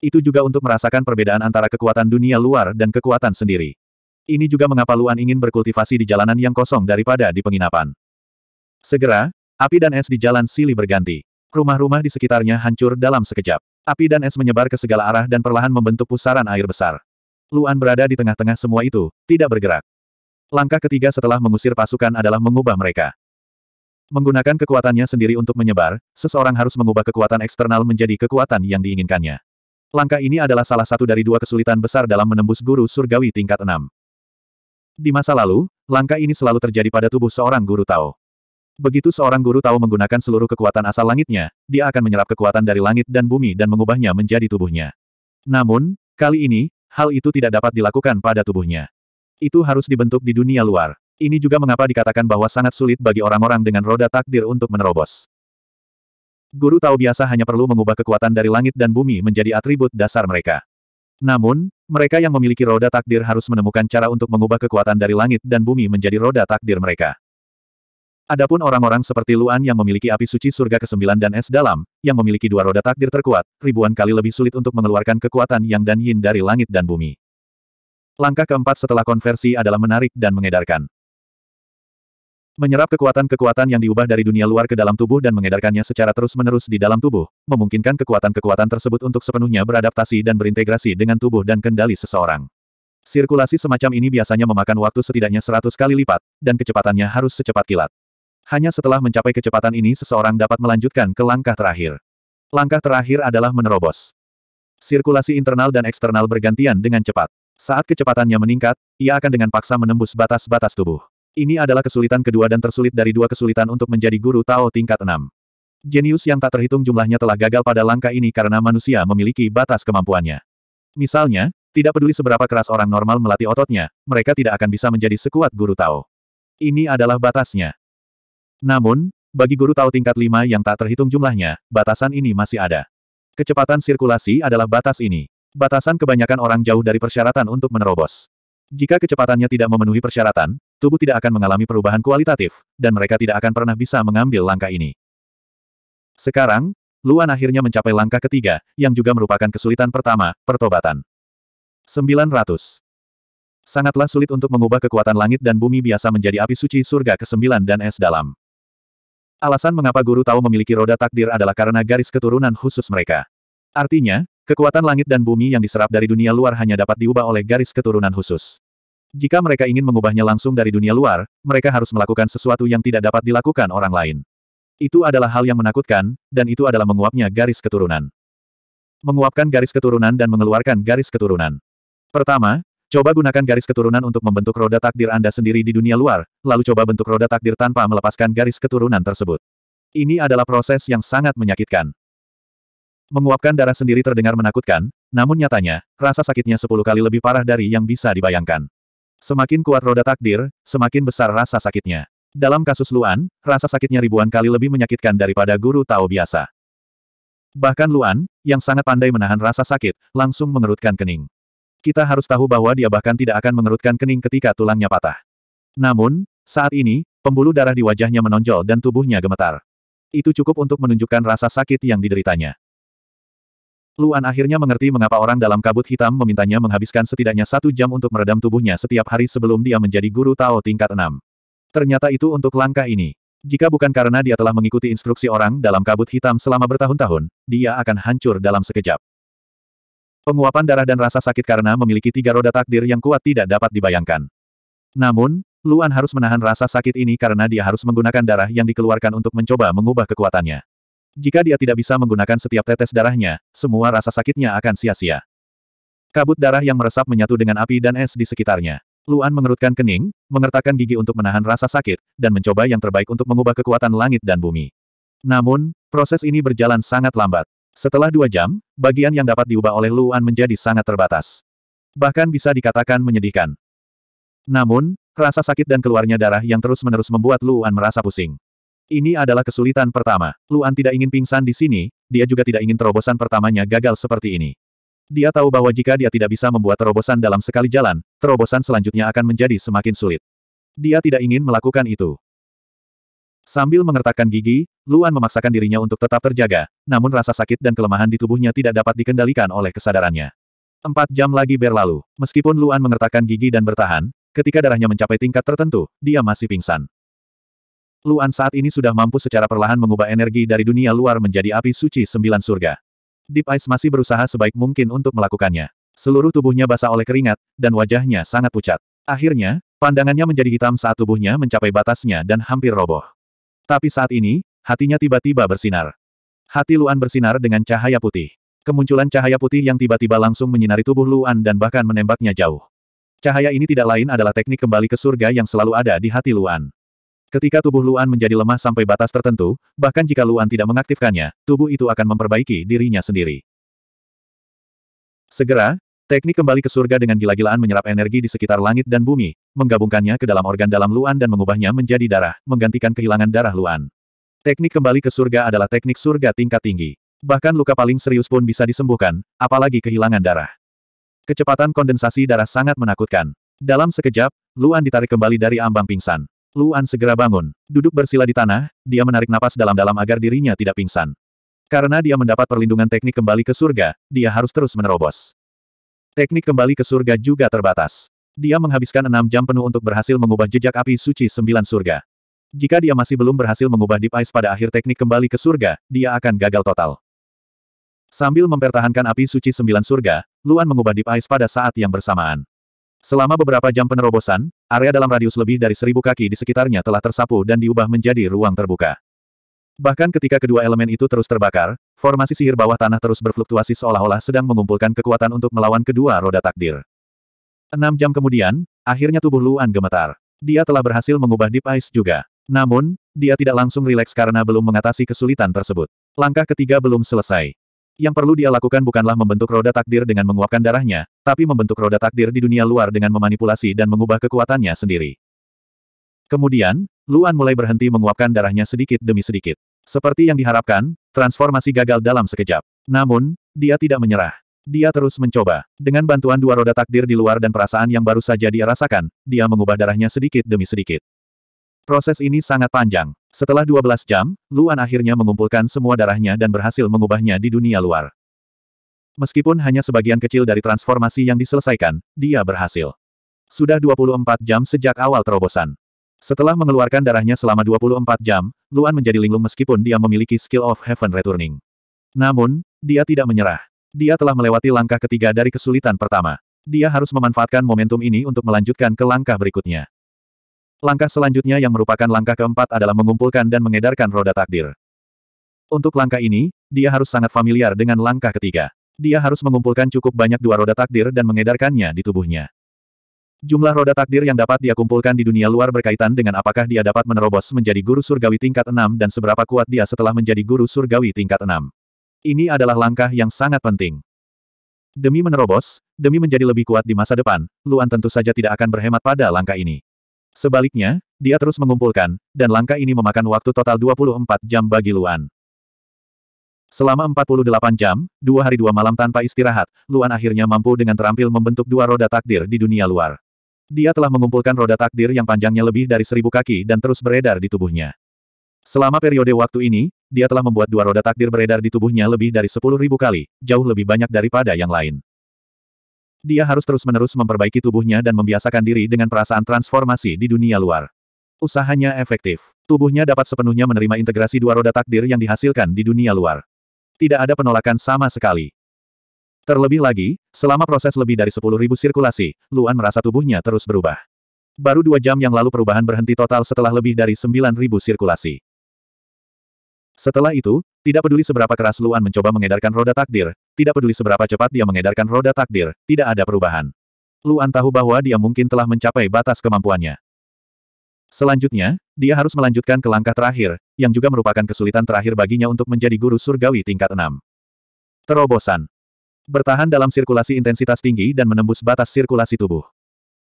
Itu juga untuk merasakan perbedaan antara kekuatan dunia luar dan kekuatan sendiri. Ini juga mengapa Luan ingin berkultivasi di jalanan yang kosong daripada di penginapan. Segera, api dan es di jalan Sili berganti. Rumah-rumah di sekitarnya hancur dalam sekejap. Api dan es menyebar ke segala arah dan perlahan membentuk pusaran air besar. Luan berada di tengah-tengah semua itu, tidak bergerak. Langkah ketiga setelah mengusir pasukan adalah mengubah mereka. Menggunakan kekuatannya sendiri untuk menyebar, seseorang harus mengubah kekuatan eksternal menjadi kekuatan yang diinginkannya. Langkah ini adalah salah satu dari dua kesulitan besar dalam menembus guru surgawi tingkat 6. Di masa lalu, langkah ini selalu terjadi pada tubuh seorang guru Tao. Begitu seorang guru Tao menggunakan seluruh kekuatan asal langitnya, dia akan menyerap kekuatan dari langit dan bumi dan mengubahnya menjadi tubuhnya. Namun, kali ini, hal itu tidak dapat dilakukan pada tubuhnya. Itu harus dibentuk di dunia luar. Ini juga mengapa dikatakan bahwa sangat sulit bagi orang-orang dengan roda takdir untuk menerobos. Guru Tao biasa hanya perlu mengubah kekuatan dari langit dan bumi menjadi atribut dasar mereka. Namun, mereka yang memiliki roda takdir harus menemukan cara untuk mengubah kekuatan dari langit dan bumi menjadi roda takdir mereka. Adapun orang-orang seperti Luan yang memiliki api suci surga ke-9 dan es dalam, yang memiliki dua roda takdir terkuat, ribuan kali lebih sulit untuk mengeluarkan kekuatan yang dan yin dari langit dan bumi. Langkah keempat setelah konversi adalah menarik dan mengedarkan. Menyerap kekuatan-kekuatan yang diubah dari dunia luar ke dalam tubuh dan mengedarkannya secara terus-menerus di dalam tubuh, memungkinkan kekuatan-kekuatan tersebut untuk sepenuhnya beradaptasi dan berintegrasi dengan tubuh dan kendali seseorang. Sirkulasi semacam ini biasanya memakan waktu setidaknya seratus kali lipat, dan kecepatannya harus secepat kilat. Hanya setelah mencapai kecepatan ini seseorang dapat melanjutkan ke langkah terakhir. Langkah terakhir adalah menerobos. Sirkulasi internal dan eksternal bergantian dengan cepat. Saat kecepatannya meningkat, ia akan dengan paksa menembus batas-batas tubuh. Ini adalah kesulitan kedua dan tersulit dari dua kesulitan untuk menjadi guru Tao tingkat enam. Jenius yang tak terhitung jumlahnya telah gagal pada langkah ini karena manusia memiliki batas kemampuannya. Misalnya, tidak peduli seberapa keras orang normal melatih ototnya, mereka tidak akan bisa menjadi sekuat guru Tao. Ini adalah batasnya. Namun, bagi guru Tao tingkat lima yang tak terhitung jumlahnya, batasan ini masih ada. Kecepatan sirkulasi adalah batas ini. Batasan kebanyakan orang jauh dari persyaratan untuk menerobos. Jika kecepatannya tidak memenuhi persyaratan, tubuh tidak akan mengalami perubahan kualitatif, dan mereka tidak akan pernah bisa mengambil langkah ini. Sekarang, Luan akhirnya mencapai langkah ketiga, yang juga merupakan kesulitan pertama, pertobatan. 900. Sangatlah sulit untuk mengubah kekuatan langit dan bumi biasa menjadi api suci surga ke-9 dan es dalam. Alasan mengapa guru tahu memiliki roda takdir adalah karena garis keturunan khusus mereka. Artinya, kekuatan langit dan bumi yang diserap dari dunia luar hanya dapat diubah oleh garis keturunan khusus. Jika mereka ingin mengubahnya langsung dari dunia luar, mereka harus melakukan sesuatu yang tidak dapat dilakukan orang lain. Itu adalah hal yang menakutkan, dan itu adalah menguapnya garis keturunan. Menguapkan garis keturunan dan mengeluarkan garis keturunan. Pertama, coba gunakan garis keturunan untuk membentuk roda takdir Anda sendiri di dunia luar, lalu coba bentuk roda takdir tanpa melepaskan garis keturunan tersebut. Ini adalah proses yang sangat menyakitkan. Menguapkan darah sendiri terdengar menakutkan, namun nyatanya, rasa sakitnya sepuluh kali lebih parah dari yang bisa dibayangkan. Semakin kuat roda takdir, semakin besar rasa sakitnya. Dalam kasus Luan, rasa sakitnya ribuan kali lebih menyakitkan daripada guru Tao biasa. Bahkan Luan, yang sangat pandai menahan rasa sakit, langsung mengerutkan kening. Kita harus tahu bahwa dia bahkan tidak akan mengerutkan kening ketika tulangnya patah. Namun, saat ini, pembuluh darah di wajahnya menonjol dan tubuhnya gemetar. Itu cukup untuk menunjukkan rasa sakit yang dideritanya. Luan akhirnya mengerti mengapa orang dalam kabut hitam memintanya menghabiskan setidaknya satu jam untuk meredam tubuhnya setiap hari sebelum dia menjadi guru Tao tingkat enam. Ternyata itu untuk langkah ini. Jika bukan karena dia telah mengikuti instruksi orang dalam kabut hitam selama bertahun-tahun, dia akan hancur dalam sekejap. Penguapan darah dan rasa sakit karena memiliki tiga roda takdir yang kuat tidak dapat dibayangkan. Namun, Luan harus menahan rasa sakit ini karena dia harus menggunakan darah yang dikeluarkan untuk mencoba mengubah kekuatannya. Jika dia tidak bisa menggunakan setiap tetes darahnya, semua rasa sakitnya akan sia-sia. Kabut darah yang meresap menyatu dengan api dan es di sekitarnya. Luan mengerutkan kening, mengertakkan gigi untuk menahan rasa sakit, dan mencoba yang terbaik untuk mengubah kekuatan langit dan bumi. Namun, proses ini berjalan sangat lambat. Setelah dua jam, bagian yang dapat diubah oleh Luan menjadi sangat terbatas. Bahkan bisa dikatakan menyedihkan. Namun, rasa sakit dan keluarnya darah yang terus-menerus membuat Luan merasa pusing. Ini adalah kesulitan pertama. Luan tidak ingin pingsan di sini, dia juga tidak ingin terobosan pertamanya gagal seperti ini. Dia tahu bahwa jika dia tidak bisa membuat terobosan dalam sekali jalan, terobosan selanjutnya akan menjadi semakin sulit. Dia tidak ingin melakukan itu. Sambil mengertakkan gigi, Luan memaksakan dirinya untuk tetap terjaga, namun rasa sakit dan kelemahan di tubuhnya tidak dapat dikendalikan oleh kesadarannya. Empat jam lagi berlalu, meskipun Luan mengertakkan gigi dan bertahan, ketika darahnya mencapai tingkat tertentu, dia masih pingsan. Luan saat ini sudah mampu secara perlahan mengubah energi dari dunia luar menjadi api suci sembilan surga. Deep Ice masih berusaha sebaik mungkin untuk melakukannya. Seluruh tubuhnya basah oleh keringat, dan wajahnya sangat pucat. Akhirnya, pandangannya menjadi hitam saat tubuhnya mencapai batasnya dan hampir roboh. Tapi saat ini, hatinya tiba-tiba bersinar. Hati Luan bersinar dengan cahaya putih. Kemunculan cahaya putih yang tiba-tiba langsung menyinari tubuh Luan dan bahkan menembaknya jauh. Cahaya ini tidak lain adalah teknik kembali ke surga yang selalu ada di hati Luan. Ketika tubuh Luan menjadi lemah sampai batas tertentu, bahkan jika Luan tidak mengaktifkannya, tubuh itu akan memperbaiki dirinya sendiri. Segera, teknik kembali ke surga dengan gila-gilaan menyerap energi di sekitar langit dan bumi, menggabungkannya ke dalam organ dalam Luan dan mengubahnya menjadi darah, menggantikan kehilangan darah Luan. Teknik kembali ke surga adalah teknik surga tingkat tinggi. Bahkan luka paling serius pun bisa disembuhkan, apalagi kehilangan darah. Kecepatan kondensasi darah sangat menakutkan. Dalam sekejap, Luan ditarik kembali dari ambang pingsan. Luan segera bangun, duduk bersila di tanah, dia menarik napas dalam-dalam agar dirinya tidak pingsan. Karena dia mendapat perlindungan teknik kembali ke surga, dia harus terus menerobos. Teknik kembali ke surga juga terbatas. Dia menghabiskan enam jam penuh untuk berhasil mengubah jejak api suci sembilan surga. Jika dia masih belum berhasil mengubah Deep Ice pada akhir teknik kembali ke surga, dia akan gagal total. Sambil mempertahankan api suci sembilan surga, Luan mengubah Deep Ice pada saat yang bersamaan. Selama beberapa jam penerobosan, area dalam radius lebih dari seribu kaki di sekitarnya telah tersapu dan diubah menjadi ruang terbuka. Bahkan ketika kedua elemen itu terus terbakar, formasi sihir bawah tanah terus berfluktuasi seolah-olah sedang mengumpulkan kekuatan untuk melawan kedua roda takdir. Enam jam kemudian, akhirnya tubuh Luan gemetar. Dia telah berhasil mengubah Deep Ice juga. Namun, dia tidak langsung rileks karena belum mengatasi kesulitan tersebut. Langkah ketiga belum selesai. Yang perlu dia lakukan bukanlah membentuk roda takdir dengan menguapkan darahnya, tapi membentuk roda takdir di dunia luar dengan memanipulasi dan mengubah kekuatannya sendiri. Kemudian, Luan mulai berhenti menguapkan darahnya sedikit demi sedikit. Seperti yang diharapkan, transformasi gagal dalam sekejap. Namun, dia tidak menyerah. Dia terus mencoba. Dengan bantuan dua roda takdir di luar dan perasaan yang baru saja dia rasakan, dia mengubah darahnya sedikit demi sedikit. Proses ini sangat panjang. Setelah 12 jam, Luan akhirnya mengumpulkan semua darahnya dan berhasil mengubahnya di dunia luar. Meskipun hanya sebagian kecil dari transformasi yang diselesaikan, dia berhasil. Sudah 24 jam sejak awal terobosan. Setelah mengeluarkan darahnya selama 24 jam, Luan menjadi linglung meskipun dia memiliki skill of heaven returning. Namun, dia tidak menyerah. Dia telah melewati langkah ketiga dari kesulitan pertama. Dia harus memanfaatkan momentum ini untuk melanjutkan ke langkah berikutnya. Langkah selanjutnya yang merupakan langkah keempat adalah mengumpulkan dan mengedarkan roda takdir. Untuk langkah ini, dia harus sangat familiar dengan langkah ketiga. Dia harus mengumpulkan cukup banyak dua roda takdir dan mengedarkannya di tubuhnya. Jumlah roda takdir yang dapat dia kumpulkan di dunia luar berkaitan dengan apakah dia dapat menerobos menjadi guru surgawi tingkat 6 dan seberapa kuat dia setelah menjadi guru surgawi tingkat 6. Ini adalah langkah yang sangat penting. Demi menerobos, demi menjadi lebih kuat di masa depan, Luan tentu saja tidak akan berhemat pada langkah ini. Sebaliknya, dia terus mengumpulkan, dan langkah ini memakan waktu total 24 jam bagi Luan. Selama 48 jam, dua hari dua malam tanpa istirahat, Luan akhirnya mampu dengan terampil membentuk dua roda takdir di dunia luar. Dia telah mengumpulkan roda takdir yang panjangnya lebih dari seribu kaki dan terus beredar di tubuhnya. Selama periode waktu ini, dia telah membuat dua roda takdir beredar di tubuhnya lebih dari sepuluh ribu kali, jauh lebih banyak daripada yang lain. Dia harus terus-menerus memperbaiki tubuhnya dan membiasakan diri dengan perasaan transformasi di dunia luar. Usahanya efektif. Tubuhnya dapat sepenuhnya menerima integrasi dua roda takdir yang dihasilkan di dunia luar. Tidak ada penolakan sama sekali. Terlebih lagi, selama proses lebih dari 10.000 sirkulasi, Luan merasa tubuhnya terus berubah. Baru dua jam yang lalu perubahan berhenti total setelah lebih dari 9.000 sirkulasi. Setelah itu, tidak peduli seberapa keras Luan mencoba mengedarkan roda takdir, tidak peduli seberapa cepat dia mengedarkan roda takdir, tidak ada perubahan. Luan tahu bahwa dia mungkin telah mencapai batas kemampuannya. Selanjutnya, dia harus melanjutkan ke langkah terakhir, yang juga merupakan kesulitan terakhir baginya untuk menjadi guru surgawi tingkat 6. Terobosan. Bertahan dalam sirkulasi intensitas tinggi dan menembus batas sirkulasi tubuh.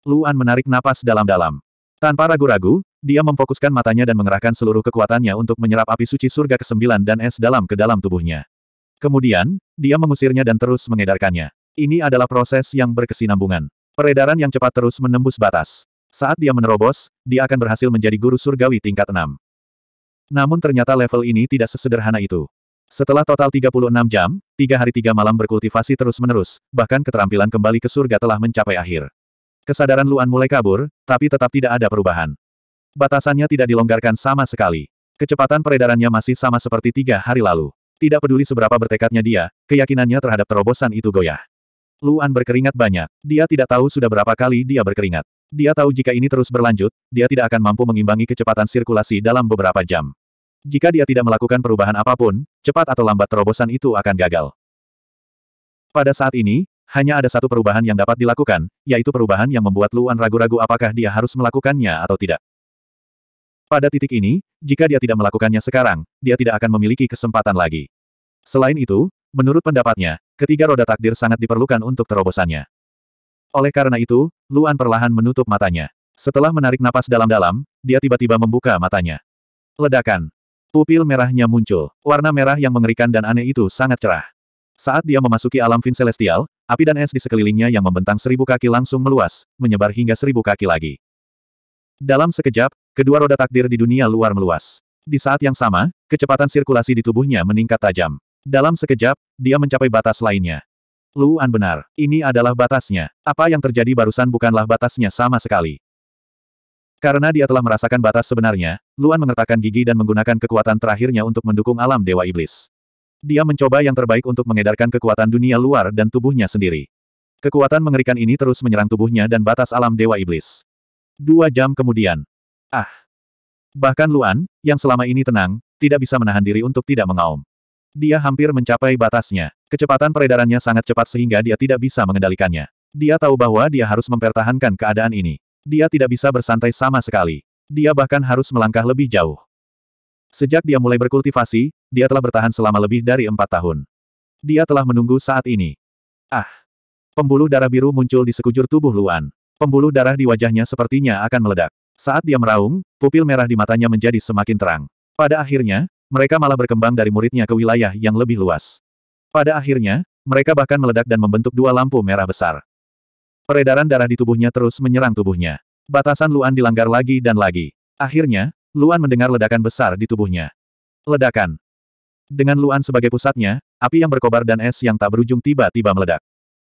Luan menarik napas dalam-dalam. Tanpa ragu-ragu, dia memfokuskan matanya dan mengerahkan seluruh kekuatannya untuk menyerap api suci surga ke-9 dan es dalam ke dalam tubuhnya. Kemudian, dia mengusirnya dan terus mengedarkannya. Ini adalah proses yang berkesinambungan. Peredaran yang cepat terus menembus batas. Saat dia menerobos, dia akan berhasil menjadi guru surgawi tingkat 6. Namun ternyata level ini tidak sesederhana itu. Setelah total 36 jam, tiga hari 3 malam berkultivasi terus-menerus, bahkan keterampilan kembali ke surga telah mencapai akhir. Kesadaran Luan mulai kabur, tapi tetap tidak ada perubahan. Batasannya tidak dilonggarkan sama sekali. Kecepatan peredarannya masih sama seperti tiga hari lalu. Tidak peduli seberapa bertekadnya dia, keyakinannya terhadap terobosan itu goyah. Luan berkeringat banyak. Dia tidak tahu sudah berapa kali dia berkeringat. Dia tahu jika ini terus berlanjut, dia tidak akan mampu mengimbangi kecepatan sirkulasi dalam beberapa jam. Jika dia tidak melakukan perubahan apapun, cepat atau lambat terobosan itu akan gagal. Pada saat ini, hanya ada satu perubahan yang dapat dilakukan, yaitu perubahan yang membuat Luan ragu-ragu apakah dia harus melakukannya atau tidak. Pada titik ini, jika dia tidak melakukannya sekarang, dia tidak akan memiliki kesempatan lagi. Selain itu, menurut pendapatnya, ketiga roda takdir sangat diperlukan untuk terobosannya. Oleh karena itu, Luan perlahan menutup matanya. Setelah menarik napas dalam-dalam, dia tiba-tiba membuka matanya. Ledakan. Pupil merahnya muncul. Warna merah yang mengerikan dan aneh itu sangat cerah. Saat dia memasuki alam fin celestial, api dan es di sekelilingnya yang membentang seribu kaki langsung meluas, menyebar hingga seribu kaki lagi. Dalam sekejap, Kedua roda takdir di dunia luar meluas. Di saat yang sama, kecepatan sirkulasi di tubuhnya meningkat tajam. Dalam sekejap, dia mencapai batas lainnya. Luan benar, ini adalah batasnya. Apa yang terjadi barusan bukanlah batasnya sama sekali. Karena dia telah merasakan batas sebenarnya, Luan mengertakkan gigi dan menggunakan kekuatan terakhirnya untuk mendukung alam Dewa Iblis. Dia mencoba yang terbaik untuk mengedarkan kekuatan dunia luar dan tubuhnya sendiri. Kekuatan mengerikan ini terus menyerang tubuhnya dan batas alam Dewa Iblis. Dua jam kemudian, Ah! Bahkan Luan, yang selama ini tenang, tidak bisa menahan diri untuk tidak mengaum. Dia hampir mencapai batasnya. Kecepatan peredarannya sangat cepat sehingga dia tidak bisa mengendalikannya. Dia tahu bahwa dia harus mempertahankan keadaan ini. Dia tidak bisa bersantai sama sekali. Dia bahkan harus melangkah lebih jauh. Sejak dia mulai berkultivasi, dia telah bertahan selama lebih dari empat tahun. Dia telah menunggu saat ini. Ah! Pembuluh darah biru muncul di sekujur tubuh Luan. Pembuluh darah di wajahnya sepertinya akan meledak. Saat dia meraung, pupil merah di matanya menjadi semakin terang. Pada akhirnya, mereka malah berkembang dari muridnya ke wilayah yang lebih luas. Pada akhirnya, mereka bahkan meledak dan membentuk dua lampu merah besar. Peredaran darah di tubuhnya terus menyerang tubuhnya. Batasan Luan dilanggar lagi dan lagi. Akhirnya, Luan mendengar ledakan besar di tubuhnya. Ledakan. Dengan Luan sebagai pusatnya, api yang berkobar dan es yang tak berujung tiba-tiba meledak.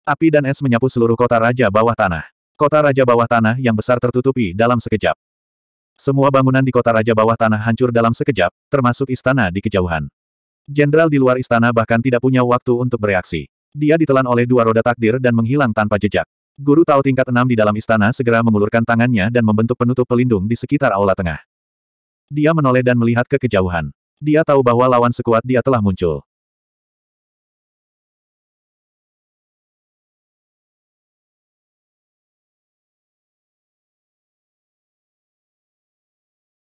Api dan es menyapu seluruh kota raja bawah tanah. Kota Raja Bawah Tanah yang besar tertutupi dalam sekejap. Semua bangunan di kota Raja Bawah Tanah hancur dalam sekejap, termasuk istana di kejauhan. Jenderal di luar istana bahkan tidak punya waktu untuk bereaksi. Dia ditelan oleh dua roda takdir dan menghilang tanpa jejak. Guru Tao tingkat enam di dalam istana segera mengulurkan tangannya dan membentuk penutup pelindung di sekitar aula tengah. Dia menoleh dan melihat ke kejauhan. Dia tahu bahwa lawan sekuat dia telah muncul.